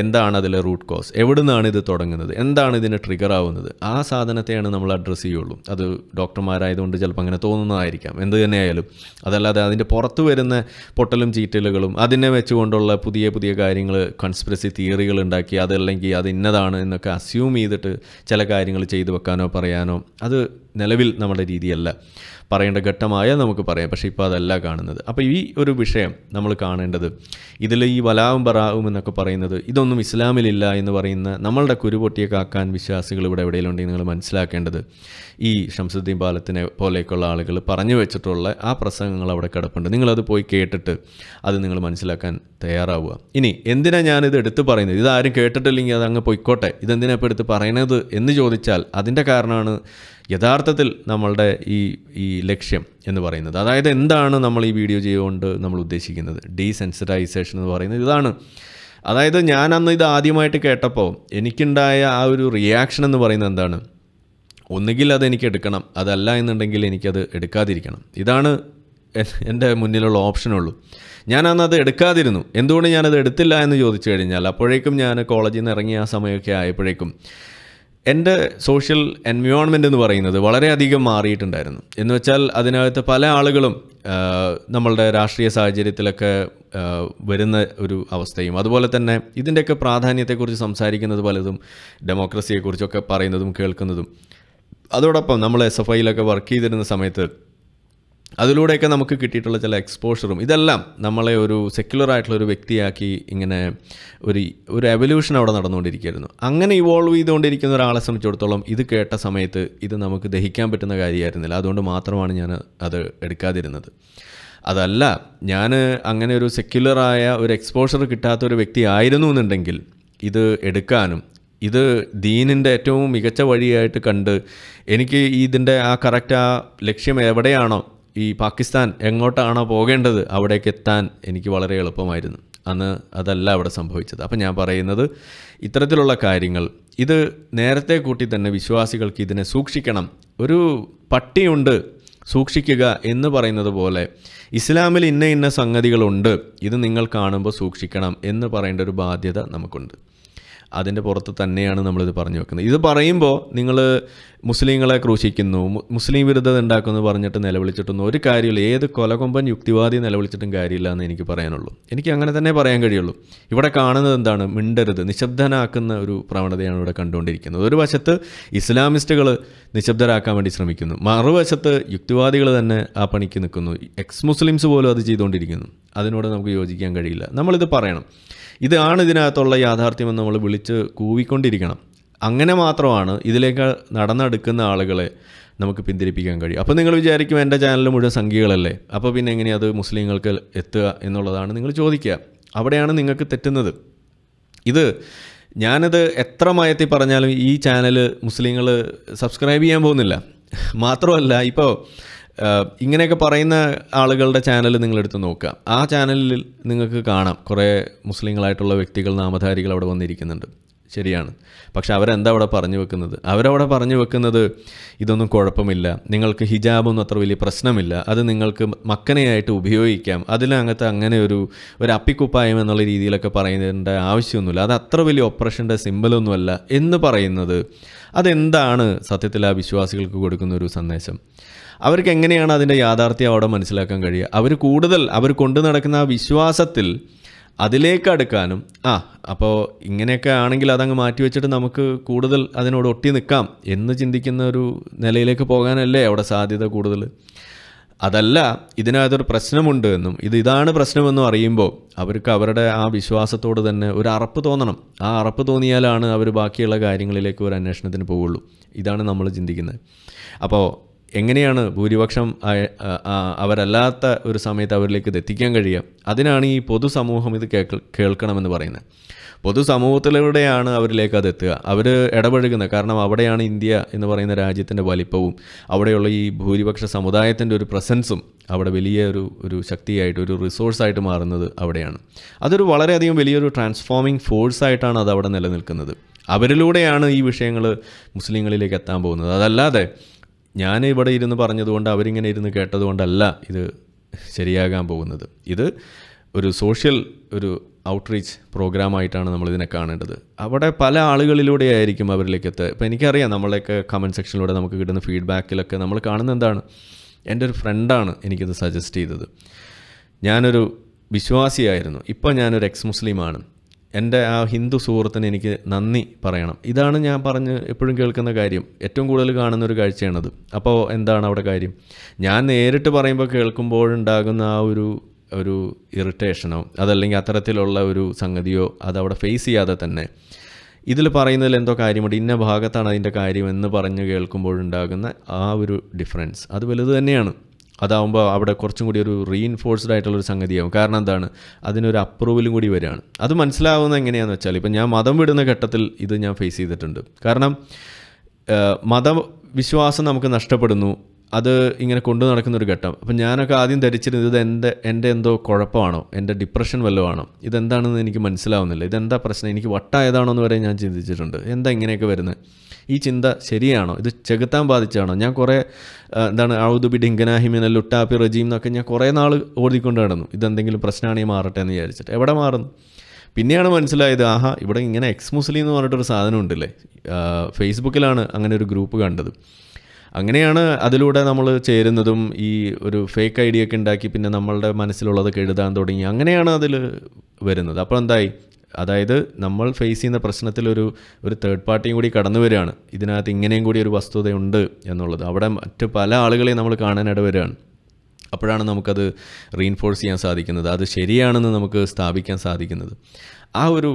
എന്താണ് അതിലെ റൂട്ട് കോസ് എവിടെ നിന്നാണ് ഇത് തുടങ്ങുന്നത് എന്താണ് ഇതിന് ട്രിഗർ ആവുന്നത് ആ സാധനത്തെയാണ് നമ്മൾ അഡ്രസ്സ് ചെയ്യുള്ളൂ അത് ഡോക്ടർമാരായതുകൊണ്ട് ചിലപ്പോൾ അങ്ങനെ തോന്നുന്നതായിരിക്കാം എന്ത് തന്നെയായാലും അതല്ലാതെ അതിൻ്റെ പുറത്ത് വരുന്ന പൊട്ടലും ചീറ്റലുകളും അതിനെ വെച്ചുകൊണ്ടുള്ള പുതിയ പുതിയ കാര്യങ്ങൾ കൺസ്പിറസി തിയറികൾ ഉണ്ടാക്കി അതല്ലെങ്കിൽ അത് ഇന്നതാണ് എന്നൊക്കെ അസ്യൂം ചെയ്തിട്ട് ചില കാര്യങ്ങൾ ചെയ്തു വെക്കാനോ പറയാനോ അത് നിലവിൽ നമ്മുടെ രീതിയല്ല പറയേണ്ട ഘട്ടമായ നമുക്ക് പറയാം പക്ഷേ ഇപ്പോൾ അതല്ല കാണുന്നത് അപ്പോൾ ഈ ഒരു വിഷയം നമ്മൾ കാണേണ്ടത് ഇതിൽ ഈ വലാവും ബറാവും എന്നൊക്കെ പറയുന്നത് ഇതൊന്നും ഇസ്ലാമിലില്ല എന്ന് പറയുന്ന നമ്മളുടെ കുരുപൊട്ടിയെ കാക്കാൻ വിശ്വാസികൾ ഇവിടെ എവിടെയെങ്കിലും നിങ്ങൾ മനസ്സിലാക്കേണ്ടത് ഈ ഷംസുദ്ദീൻ പാലത്തിനെ പോലെയൊക്കെയുള്ള ആളുകൾ പറഞ്ഞു വെച്ചിട്ടുള്ള ആ പ്രസംഗങ്ങൾ അവിടെ കിടപ്പുണ്ട് നിങ്ങളത് പോയി കേട്ടിട്ട് അത് നിങ്ങൾ മനസ്സിലാക്കാൻ തയ്യാറാവുക ഇനി എന്തിനാണ് ഞാനിത് എടുത്ത് പറയുന്നത് ഇതാരും കേട്ടിട്ടില്ലെങ്കിൽ അത് അങ്ങ് പൊയ്ക്കോട്ടെ ഇതെന്തിനാണ് ഇപ്പോൾ എടുത്ത് പറയണത് എന്ന് ചോദിച്ചാൽ അതിൻ്റെ കാരണമാണ് യഥാർത്ഥത്തിൽ നമ്മളുടെ ഈ ഈ ലക്ഷ്യം എന്ന് പറയുന്നത് അതായത് എന്താണ് നമ്മൾ ഈ വീഡിയോ ചെയ്തുകൊണ്ട് നമ്മൾ ഉദ്ദേശിക്കുന്നത് ഡീസെൻസിറ്റൈസേഷൻ എന്ന് പറയുന്നത് ഇതാണ് അതായത് ഞാൻ അന്ന് ഇത് ആദ്യമായിട്ട് കേട്ടപ്പോൾ എനിക്കുണ്ടായ ആ ഒരു റിയാക്ഷൻ എന്ന് പറയുന്നത് എന്താണ് ഒന്നുകിൽ അതെനിക്ക് എടുക്കണം അതല്ല എന്നുണ്ടെങ്കിൽ എനിക്കത് എടുക്കാതിരിക്കണം ഇതാണ് എൻ്റെ മുന്നിലുള്ള ഓപ്ഷനുള്ളൂ ഞാൻ അന്ന് അത് എടുക്കാതിരുന്നു എന്തുകൊണ്ട് ഞാനത് എടുത്തില്ല എന്ന് ചോദിച്ചു കഴിഞ്ഞാൽ അപ്പോഴേക്കും ഞാൻ കോളേജിൽ നിന്ന് ഇറങ്ങിയ ആ സമയമൊക്കെ ആയപ്പോഴേക്കും എൻ്റെ സോഷ്യൽ എൻവയോൺമെൻ്റ് എന്ന് പറയുന്നത് വളരെയധികം മാറിയിട്ടുണ്ടായിരുന്നു എന്ന് വെച്ചാൽ അതിനകത്ത് പല ആളുകളും നമ്മളുടെ രാഷ്ട്രീയ സാഹചര്യത്തിലൊക്കെ വരുന്ന ഒരു അവസ്ഥയും അതുപോലെ തന്നെ ഇതിൻ്റെയൊക്കെ പ്രാധാന്യത്തെക്കുറിച്ച് സംസാരിക്കുന്നത് പലതും ഡെമോക്രസിയെക്കുറിച്ചൊക്കെ പറയുന്നതും കേൾക്കുന്നതും അതോടൊപ്പം നമ്മൾ എസ് എഫ് ഐയിലൊക്കെ വർക്ക് ചെയ്തിരുന്ന സമയത്ത് അതിലൂടെയൊക്കെ നമുക്ക് കിട്ടിയിട്ടുള്ള ചില എക്സ്പോഷറും ഇതെല്ലാം നമ്മളെ ഒരു സെക്യുലർ ആയിട്ടുള്ള ഒരു വ്യക്തിയാക്കി ഇങ്ങനെ ഒരു ഒരു എവല്യൂഷൻ അവിടെ നടന്നുകൊണ്ടിരിക്കുകയായിരുന്നു അങ്ങനെ ഇവോൾവ് ചെയ്തുകൊണ്ടിരിക്കുന്ന ഒരാളെ സംബന്ധിച്ചിടത്തോളം ഇത് കേട്ട സമയത്ത് ഇത് നമുക്ക് ദഹിക്കാൻ പറ്റുന്ന കാര്യമായിരുന്നില്ല അതുകൊണ്ട് മാത്രമാണ് ഞാൻ അത് എടുക്കാതിരുന്നത് അതല്ല ഞാൻ അങ്ങനെ ഒരു സെക്യുലറായ ഒരു എക്സ്പോഷർ കിട്ടാത്ത ഒരു വ്യക്തി ആയിരുന്നു എന്നുണ്ടെങ്കിൽ ഇത് എടുക്കാനും ഇത് ദീനിൻ്റെ ഏറ്റവും മികച്ച വഴിയായിട്ട് കണ്ട് എനിക്ക് ഇതിൻ്റെ ആ കറക്റ്റ് ആ ലക്ഷ്യം എവിടെയാണോ ഈ പാകിസ്ഥാൻ എങ്ങോട്ടാണോ പോകേണ്ടത് അവിടേക്ക് എത്താൻ എനിക്ക് വളരെ എളുപ്പമായിരുന്നു അന്ന് അതല്ല അവിടെ സംഭവിച്ചത് അപ്പം ഞാൻ പറയുന്നത് ഇത്തരത്തിലുള്ള കാര്യങ്ങൾ ഇത് നേരത്തെ കൂട്ടി തന്നെ വിശ്വാസികൾക്ക് ഇതിനെ സൂക്ഷിക്കണം ഒരു പട്ടിയുണ്ട് സൂക്ഷിക്കുക എന്ന് പറയുന്നത് പോലെ ഇസ്ലാമിൽ ഇന്ന ഇന്ന സംഗതികളുണ്ട് ഇത് നിങ്ങൾ കാണുമ്പോൾ സൂക്ഷിക്കണം എന്ന് പറയേണ്ട ഒരു ബാധ്യത നമുക്കുണ്ട് അതിൻ്റെ പുറത്ത് തന്നെയാണ് നമ്മളിത് പറഞ്ഞു വെക്കുന്നത് ഇത് പറയുമ്പോൾ നിങ്ങൾ മുസ്ലിങ്ങളെ ക്രൂശിക്കുന്നു മുസ്ലിം വിരുദ്ധത ഉണ്ടാക്കുന്നു പറഞ്ഞിട്ട് നിലവിളിച്ചിട്ടൊന്നും ഒരു കാര്യമില്ല ഏത് കൊലകൊമ്പൻ യുക്തിവാദി നിലവിളിച്ചിട്ടും കാര്യമില്ല എന്ന് എനിക്ക് പറയാനുള്ളൂ എനിക്ക് അങ്ങനെ തന്നെ പറയാൻ കഴിയുള്ളൂ ഇവിടെ കാണുന്നത് എന്താണ് മിണ്ടരുത് നിശബ്ദനാക്കുന്ന ഒരു പ്രവണതയാണ് ഇവിടെ കണ്ടുകൊണ്ടിരിക്കുന്നത് ഒരു വശത്ത് ഇസ്ലാമിസ്റ്റുകൾ നിശബ്ദരാക്കാൻ വേണ്ടി ശ്രമിക്കുന്നു മറുവശത്ത് യുക്തിവാദികൾ തന്നെ ആ പണിക്ക് നിൽക്കുന്നു എക്സ് മുസ്ലിംസ് പോലും അത് ചെയ്തുകൊണ്ടിരിക്കുന്നു അതിനോട് നമുക്ക് യോജിക്കാൻ കഴിയില്ല നമ്മളിത് പറയണം ഇതാണ് ഇതിനകത്തുള്ള എന്ന് നമ്മൾ വിളിച്ച് കൂവിക്കൊണ്ടിരിക്കണം അങ്ങനെ മാത്രമാണ് ഇതിലേക്ക് നടന്നെടുക്കുന്ന ആളുകളെ നമുക്ക് പിന്തിരിപ്പിക്കാൻ കഴിയും അപ്പോൾ നിങ്ങൾ വിചാരിക്കും എൻ്റെ ചാനലിൽ മുഴുവൻ സംഖ്യകളല്ലേ അപ്പോൾ പിന്നെ എങ്ങനെയത് മുസ്ലിങ്ങൾക്ക് എത്തുക എന്നുള്ളതാണ് നിങ്ങൾ ചോദിക്കുക അവിടെയാണ് നിങ്ങൾക്ക് തെറ്റുന്നത് ഇത് ഞാനത് എത്ര മയത്തിൽ പറഞ്ഞാലും ഈ ചാനൽ മുസ്ലിങ്ങൾ സബ്സ്ക്രൈബ് ചെയ്യാൻ പോകുന്നില്ല മാത്രമല്ല ഇപ്പോൾ ഇങ്ങനെയൊക്കെ പറയുന്ന ആളുകളുടെ ചാനൽ നിങ്ങളെടുത്ത് നോക്കുക ആ ചാനലിൽ നിങ്ങൾക്ക് കാണാം കുറേ മുസ്ലിങ്ങളായിട്ടുള്ള വ്യക്തികൾ നാമധാരികൾ അവിടെ വന്നിരിക്കുന്നുണ്ട് ശരിയാണ് പക്ഷെ അവരെന്താ അവിടെ പറഞ്ഞു വെക്കുന്നത് അവരവിടെ പറഞ്ഞു വെക്കുന്നത് ഇതൊന്നും കുഴപ്പമില്ല നിങ്ങൾക്ക് ഹിജാബൊന്നും അത്ര വലിയ പ്രശ്നമില്ല അത് നിങ്ങൾക്ക് മക്കനെയായിട്ട് ഉപയോഗിക്കാം അതിലങ്ങനത്തെ അങ്ങനെ ഒരു ഒരു അപ്പിക്കുപ്പായം എന്നുള്ള രീതിയിലൊക്കെ പറയുന്നതിൻ്റെ ആവശ്യമൊന്നുമില്ല അത് അത്ര വലിയ ഓപ്പറേഷൻ്റെ സിമ്പലൊന്നുമല്ല എന്ന് പറയുന്നത് അതെന്താണ് സത്യത്തിൽ ആ വിശ്വാസികൾക്ക് കൊടുക്കുന്ന ഒരു സന്ദേശം അവർക്ക് എങ്ങനെയാണ് അതിൻ്റെ യാഥാർത്ഥ്യം അവിടെ മനസ്സിലാക്കാൻ കഴിയുക അവർ കൂടുതൽ അവർ കൊണ്ടു നടക്കുന്ന ആ വിശ്വാസത്തിൽ അതിലേക്ക് അടുക്കാനും ആ അപ്പോൾ ഇങ്ങനെയൊക്കെ ആണെങ്കിൽ അതങ്ങ് മാറ്റി വെച്ചിട്ട് നമുക്ക് കൂടുതൽ അതിനോട് ഒട്ടി നിൽക്കാം എന്ന് ചിന്തിക്കുന്ന ഒരു നിലയിലേക്ക് പോകാനല്ലേ അവിടെ സാധ്യത കൂടുതൽ അതല്ല ഇതിനകത്തൊരു പ്രശ്നമുണ്ട് എന്നും ഇത് ഇതാണ് പ്രശ്നമെന്നും അറിയുമ്പോൾ അവർക്ക് അവരുടെ ആ വിശ്വാസത്തോട് തന്നെ ഒരു അറപ്പ് തോന്നണം ആ അറപ്പ് തോന്നിയാലാണ് അവർ ബാക്കിയുള്ള കാര്യങ്ങളിലേക്ക് ഒരു അന്വേഷണത്തിന് പോവുള്ളൂ ഇതാണ് നമ്മൾ ചിന്തിക്കുന്നത് അപ്പോൾ എങ്ങനെയാണ് ഭൂരിപക്ഷം അവരല്ലാത്ത ഒരു സമയത്ത് അവരിലേക്ക് ഇത് എത്തിക്കാൻ കഴിയുക അതിനാണ് ഈ പൊതുസമൂഹം ഇത് കേൾക്ക കേൾക്കണമെന്ന് പറയുന്നത് പൊതുസമൂഹത്തിലൂടെയാണ് അവരിലേക്ക് അത് എത്തുക അവർ ഇടപഴകുന്നത് കാരണം അവിടെയാണ് ഇന്ത്യ എന്ന് പറയുന്ന രാജ്യത്തിൻ്റെ വലിപ്പവും അവിടെയുള്ള ഈ ഭൂരിപക്ഷ സമുദായത്തിൻ്റെ ഒരു പ്രസൻസും അവിടെ വലിയ ഒരു ഒരു ശക്തിയായിട്ട് ഒരു റിസോഴ്സായിട്ട് മാറുന്നത് അവിടെയാണ് അതൊരു വളരെയധികം വലിയൊരു ട്രാൻസ്ഫോമിങ് ഫോഴ്സായിട്ടാണ് അത് അവിടെ നിലനിൽക്കുന്നത് അവരിലൂടെയാണ് ഈ വിഷയങ്ങൾ മുസ്ലിങ്ങളിലേക്ക് എത്താൻ പോകുന്നത് അതല്ലാതെ ഞാൻ ഇവിടെ ഇരുന്ന് പറഞ്ഞതുകൊണ്ട് അവരിങ്ങനെ ഇരുന്ന് കേട്ടതുകൊണ്ടല്ല ഇത് ശരിയാകാൻ പോകുന്നത് ഇത് ഒരു സോഷ്യൽ ഒരു ഔട്ട്റീച്ച് പ്രോഗ്രാമായിട്ടാണ് നമ്മളിതിനെ കാണേണ്ടത് അവിടെ പല ആളുകളിലൂടെ ആയിരിക്കും അവരിലേക്ക് എത്തുക ഇപ്പോൾ എനിക്കറിയാം നമ്മളെയൊക്കെ കമൻറ്റ് സെക്ഷനിലൂടെ നമുക്ക് കിട്ടുന്ന ഫീഡ്ബാക്കിലൊക്കെ നമ്മൾ കാണുന്ന എന്താണ് എൻ്റെ ഒരു ഫ്രണ്ടാണ് എനിക്കിത് സജസ്റ്റ് ചെയ്തത് ഞാനൊരു വിശ്വാസിയായിരുന്നു ഇപ്പോൾ ഞാനൊരു എക്സ് മുസ്ലിമാണ് എൻ്റെ ആ ഹിന്ദു സുഹൃത്തിന് എനിക്ക് നന്ദി പറയണം ഇതാണ് ഞാൻ പറഞ്ഞ് എപ്പോഴും കേൾക്കുന്ന കാര്യം ഏറ്റവും കൂടുതൽ കാണുന്ന ഒരു കാഴ്ചയാണത് അപ്പോൾ എന്താണ് അവിടെ കാര്യം ഞാൻ നേരിട്ട് പറയുമ്പോൾ കേൾക്കുമ്പോഴുണ്ടാകുന്ന ആ ഒരു ഒരു ഇറിറ്റേഷനോ അതല്ലെങ്കിൽ അത്തരത്തിലുള്ള ഒരു സംഗതിയോ അതവിടെ ഫേസ് ചെയ്യാതെ തന്നെ ഇതിൽ പറയുന്നതിൽ എന്തോ കാര്യമുണ്ട് ഇന്ന ഭാഗത്താണ് അതിൻ്റെ കാര്യം എന്ന് പറഞ്ഞ് കേൾക്കുമ്പോഴുണ്ടാകുന്ന ആ ഒരു ഡിഫറൻസ് അത് വലുത് തന്നെയാണ് അതാവുമ്പോൾ അവിടെ കുറച്ചും കൂടി ഒരു റീഇൻഫോഴ്സ്ഡ് ആയിട്ടുള്ളൊരു സംഗതിയാവും കാരണം എന്താണ് അതിനൊരു അപ്രൂവലും കൂടി വരികയാണ് അത് മനസ്സിലാവുന്നത് എങ്ങനെയാണെന്ന് വെച്ചാൽ ഇപ്പം ഞാൻ മതം വിടുന്ന ഘട്ടത്തിൽ ഇത് ഞാൻ ഫേസ് ചെയ്തിട്ടുണ്ട് കാരണം മതവിശ്വാസം നമുക്ക് നഷ്ടപ്പെടുന്നു അത് ഇങ്ങനെ കൊണ്ടു നടക്കുന്നൊരു ഒരു ഘട്ടം അപ്പം ഞാനൊക്കെ ആദ്യം ധരിച്ചിരുന്നത് ഇത് എൻ്റെ എൻ്റെ എന്തോ കുഴപ്പമാണോ എൻ്റെ ഡിപ്രഷൻ വല്ലതും ആണോ ഇതെന്താണെന്ന് എനിക്ക് മനസ്സിലാവുന്നില്ല ഇതെന്താ പ്രശ്നം എനിക്ക് വട്ടായതാണോ എന്ന് വരെ ഞാൻ ചിന്തിച്ചിട്ടുണ്ട് എന്താ ഇങ്ങനെയൊക്കെ വരുന്നത് ഈ ചിന്ത ശരിയാണോ ഇത് ചെകുത്താൻ ബാധിച്ചാണോ ഞാൻ കുറേ എന്താണ് ഔദുബി ഡിങ്കനാഹിമിന ലുട്ടാപ്പി റജീം എന്നൊക്കെ ഞാൻ കുറേ നാൾ ഓടിക്കൊണ്ട് നടന്നു ഇതെന്തെങ്കിലും പ്രശ്നമാണെങ്കിൽ മാറട്ടെ എന്ന് വിചാരിച്ചിട്ട് എവിടെ മാറുന്നു പിന്നെയാണ് മനസ്സിലായത് ആഹാ ഇവിടെ ഇങ്ങനെ എക്സ് മുസ്ലിം എന്ന് പറഞ്ഞിട്ടൊരു സാധനം ഉണ്ടല്ലേ ഫേസ്ബുക്കിലാണ് അങ്ങനെ ഒരു ഗ്രൂപ്പ് കണ്ടത് അങ്ങനെയാണ് അതിലൂടെ നമ്മൾ ചേരുന്നതും ഈ ഒരു ഫേക്ക് ഐഡിയ ഒക്കെ ഉണ്ടാക്കി പിന്നെ നമ്മളുടെ മനസ്സിലുള്ളത് എഴുതാൻ തുടങ്ങി അങ്ങനെയാണ് അതിൽ വരുന്നത് അപ്പോൾ എന്തായി അതായത് നമ്മൾ ഫേസ് ചെയ്യുന്ന പ്രശ്നത്തിൽ ഒരു ഒരു തേർഡ് പാർട്ടിയും കൂടി കടന്നു വരികയാണ് ഇതിനകത്ത് ഇങ്ങനെയും കൂടി ഒരു വസ്തുതയുണ്ട് എന്നുള്ളത് അവിടെ മറ്റ് പല ആളുകളെയും നമ്മൾ കാണാനിട വരികയാണ് അപ്പോഴാണ് നമുക്കത് റീൻഫോഴ്സ് ചെയ്യാൻ സാധിക്കുന്നത് അത് ശരിയാണെന്ന് നമുക്ക് സ്ഥാപിക്കാൻ സാധിക്കുന്നത് ആ ഒരു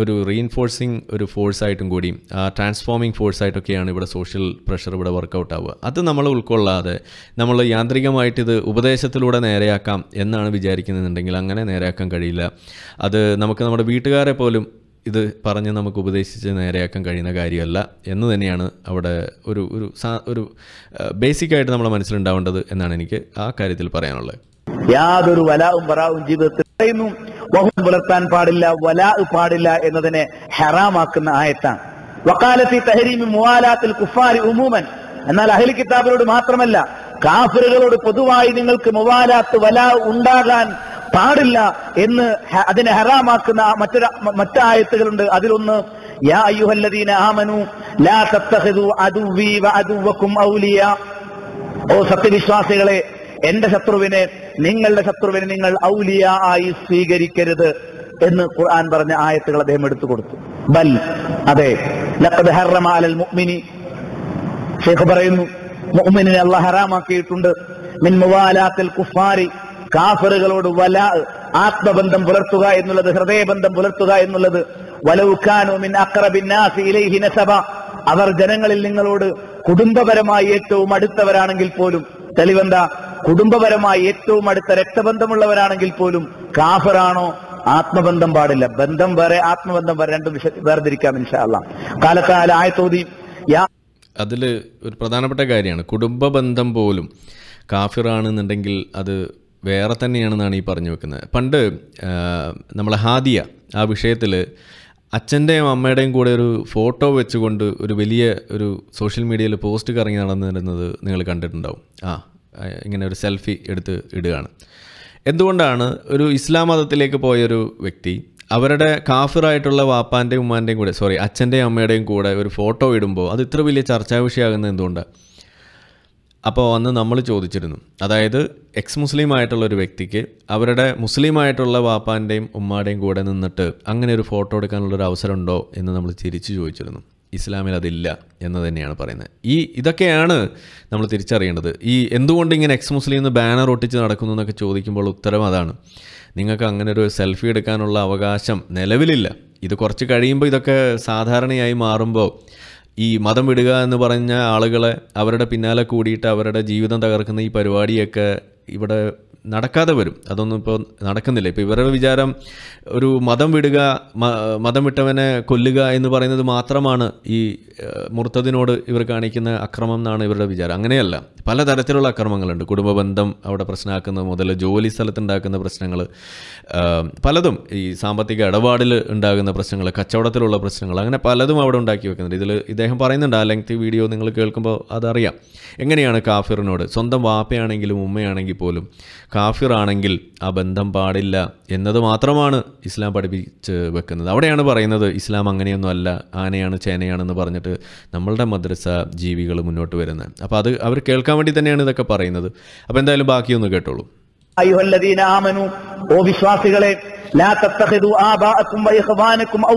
ഒരു റീഇൻഫോഴ്സിങ് ഒരു ഫോഴ്സായിട്ടും കൂടി ട്രാൻസ്ഫോമിങ് ഫോഴ്സായിട്ടൊക്കെയാണ് ഇവിടെ സോഷ്യൽ പ്രഷർ ഇവിടെ വർക്കൗട്ട് ആവുക അത് നമ്മൾ ഉൾക്കൊള്ളാതെ നമ്മൾ യാന്ത്രികമായിട്ട് ഇത് ഉപദേശത്തിലൂടെ നേരെയാക്കാം എന്നാണ് വിചാരിക്കുന്നുണ്ടെങ്കിൽ അങ്ങനെ നേരെയാക്കാൻ കഴിയില്ല അത് നമുക്ക് നമ്മുടെ വീട്ടുകാരെ പോലും ഇത് പറഞ്ഞ് നമുക്ക് ഉപദേശിച്ച് നേരെയാക്കാൻ കഴിയുന്ന കാര്യമല്ല എന്ന് തന്നെയാണ് അവിടെ ഒരു ഒരു ഒരു ബേസിക്കായിട്ട് നമ്മുടെ മനസ്സിലുണ്ടാവേണ്ടത് എന്നാണ് എനിക്ക് ആ കാര്യത്തിൽ പറയാനുള്ളത് യാതൊരു വലാവും പറാവും ജീവിതത്തിൽ പറയുന്നു വഹും പുലർത്താൻ പാടില്ല വലാ പാടില്ല എന്നതിനെ ഹറാമാക്കുന്ന ആയത്താണ് വക്കാലത്തി തഹരീമി മുവാലാത്തിൽ കുഫാരി ഉമൂമൻ എന്നാൽ അഹ്ലി കിതാബിനോട് മാത്രമല്ല കാഫിറുകളോട് പൊതുവായി നിങ്ങൾക്ക് മുവാലാത്ത് വലാ ഉണ്ടാകാൻ പാടില്ല എന്ന് അതിനെ ഹറാമാക്കുന്ന മറ്റൊരു മറ്റായത്തുകളുണ്ട് അതിലൊന്ന് യാ അയ്യുഹല്ലദീന ആമനു ലാ തത്തഹദു അദുവി വഅദുവകും ഔലിയ ഓ സത്യവിശ്വാസികളെ എന്റെ ശത്രുവിനെ നിങ്ങളുടെ ശത്രുവിനെ നിങ്ങൾ ഔലിയ ആയി സ്വീകരിക്കരുത് എന്ന് ഖുർആൻ പറഞ്ഞ ആയത്തുകൾ അദ്ദേഹം എടുത്തു കൊടുത്തു ബൽ അതെ ഹർറമാലൽ മുഅ്മിനി ഷേഖ് പറയുന്നു മുഅ്മിനെ അള്ളാഹ് ഹറാമാക്കിയിട്ടുണ്ട് മിൻ മുവാലാത്തിൽ കുഫാരി കാഫറുകളോട് വല ആത്മബന്ധം പുലർത്തുക എന്നുള്ളത് ഹൃദയബന്ധം പുലർത്തുക എന്നുള്ളത് വലവുക്കാനോ മിൻ അക്രബിന്നാസി ഇലൈഹി നസബ അവർ ജനങ്ങളിൽ നിങ്ങളോട് കുടുംബപരമായി ഏറ്റവും അടുത്തവരാണെങ്കിൽ പോലും തെളിവെന്താ കുടുംബപരമായി ഏറ്റവും അടുത്ത രക്തബന്ധമുള്ളവരാണെങ്കിൽ പോലും കാഫറാണോ ആത്മബന്ധം പാടില്ല ബന്ധം വേറെ ആത്മബന്ധം വേറെ രണ്ടും വേർതിരിക്കാം ഇൻഷാല്ല കാലത്താല ആയത്തോതി അതിൽ ഒരു പ്രധാനപ്പെട്ട കാര്യമാണ് കുടുംബ ബന്ധം പോലും കാഫിറാണെന്നുണ്ടെങ്കിൽ അത് വേറെ തന്നെയാണെന്നാണ് ഈ പറഞ്ഞു വെക്കുന്നത് പണ്ട് നമ്മളെ ഹാദിയ ആ വിഷയത്തിൽ അച്ഛൻ്റെയും അമ്മയുടെയും കൂടെ ഒരു ഫോട്ടോ വെച്ചുകൊണ്ട് ഒരു വലിയ ഒരു സോഷ്യൽ മീഡിയയിൽ പോസ്റ്റ് കറങ്ങി നടന്നിരുന്നത് നിങ്ങൾ കണ്ടിട്ടുണ്ടാവും ആ ഇങ്ങനെ ഒരു സെൽഫി എടുത്ത് ഇടുകയാണ് എന്തുകൊണ്ടാണ് ഒരു ഇസ്ലാം മതത്തിലേക്ക് പോയൊരു വ്യക്തി അവരുടെ കാഫിറായിട്ടുള്ള വാപ്പാൻ്റെയും ഉമ്മാൻ്റെയും കൂടെ സോറി അച്ഛൻ്റെയും അമ്മയുടെയും കൂടെ ഒരു ഫോട്ടോ ഇടുമ്പോൾ അത് ഇത്ര വലിയ ചർച്ചാ വിഷയമാകുന്ന എന്തുകൊണ്ടാണ് അപ്പോൾ അന്ന് നമ്മൾ ചോദിച്ചിരുന്നു അതായത് എക്സ് മുസ്ലിം ആയിട്ടുള്ള ഒരു വ്യക്തിക്ക് അവരുടെ മുസ്ലിം ആയിട്ടുള്ള വാപ്പാൻ്റെയും ഉമ്മാടെയും കൂടെ നിന്നിട്ട് അങ്ങനെ ഒരു ഫോട്ടോ എടുക്കാനുള്ളൊരു അവസരമുണ്ടോ എന്ന് നമ്മൾ തിരിച്ചു ചോദിച്ചിരുന്നു ഇസ്ലാമിൽ അതില്ല എന്ന് തന്നെയാണ് പറയുന്നത് ഈ ഇതൊക്കെയാണ് നമ്മൾ തിരിച്ചറിയേണ്ടത് ഈ എന്തുകൊണ്ട് ഇങ്ങനെ എക്സ് മുസ്ലിം എന്ന് ബാനർ ഒട്ടിച്ച് നടക്കുന്നു എന്നൊക്കെ ചോദിക്കുമ്പോൾ ഉത്തരം അതാണ് നിങ്ങൾക്ക് അങ്ങനെ ഒരു സെൽഫി എടുക്കാനുള്ള അവകാശം നിലവിലില്ല ഇത് കുറച്ച് കഴിയുമ്പോൾ ഇതൊക്കെ സാധാരണയായി മാറുമ്പോൾ ഈ മതം വിടുക എന്ന് പറഞ്ഞ ആളുകളെ അവരുടെ പിന്നാലെ കൂടിയിട്ട് അവരുടെ ജീവിതം തകർക്കുന്ന ഈ പരിപാടിയൊക്കെ ഇവിടെ നടക്കാതെ വരും അതൊന്നും ഇപ്പോൾ നടക്കുന്നില്ല ഇപ്പോൾ ഇവരുടെ വിചാരം ഒരു മതം വിടുക മതം വിട്ടവനെ കൊല്ലുക എന്ന് പറയുന്നത് മാത്രമാണ് ഈ മുർത്തതിനോട് ഇവർ കാണിക്കുന്ന അക്രമം എന്നാണ് ഇവരുടെ വിചാരം അങ്ങനെയല്ല പലതരത്തിലുള്ള അക്രമങ്ങളുണ്ട് കുടുംബ ബന്ധം അവിടെ പ്രശ്നമാക്കുന്നത് മുതൽ ജോലി സ്ഥലത്തുണ്ടാക്കുന്ന പ്രശ്നങ്ങൾ പലതും ഈ സാമ്പത്തിക ഇടപാടിൽ ഉണ്ടാകുന്ന പ്രശ്നങ്ങൾ കച്ചവടത്തിലുള്ള പ്രശ്നങ്ങൾ അങ്ങനെ പലതും അവിടെ ഉണ്ടാക്കി വെക്കുന്നുണ്ട് ഇതിൽ ഇദ്ദേഹം പറയുന്നുണ്ട് ആ ലെങ്ത് വീഡിയോ നിങ്ങൾ കേൾക്കുമ്പോൾ അതറിയാം എങ്ങനെയാണ് കാഫിറിനോട് സ്വന്തം വാപ്പയാണെങ്കിലും ഉമ്മയാണെങ്കിൽ പോലും കാഫിർ ആണെങ്കിൽ ആ ബന്ധം പാടില്ല എന്നത് മാത്രമാണ് ഇസ്ലാം പഠിപ്പിച്ച് വെക്കുന്നത് അവിടെയാണ് പറയുന്നത് ഇസ്ലാം അങ്ങനെയൊന്നും അല്ല ആനയാണ് ചേനയാണെന്ന് പറഞ്ഞിട്ട് നമ്മളുടെ മദ്രസ ജീവികൾ മുന്നോട്ട് വരുന്നത് അപ്പോൾ അത് അവർ കേൾക്കാൻ വേണ്ടി തന്നെയാണ് ഇതൊക്കെ പറയുന്നത് അപ്പോൾ എന്തായാലും ബാക്കിയൊന്ന് കേട്ടോളൂ ആമനു ഓ വിശ്വാസികളെ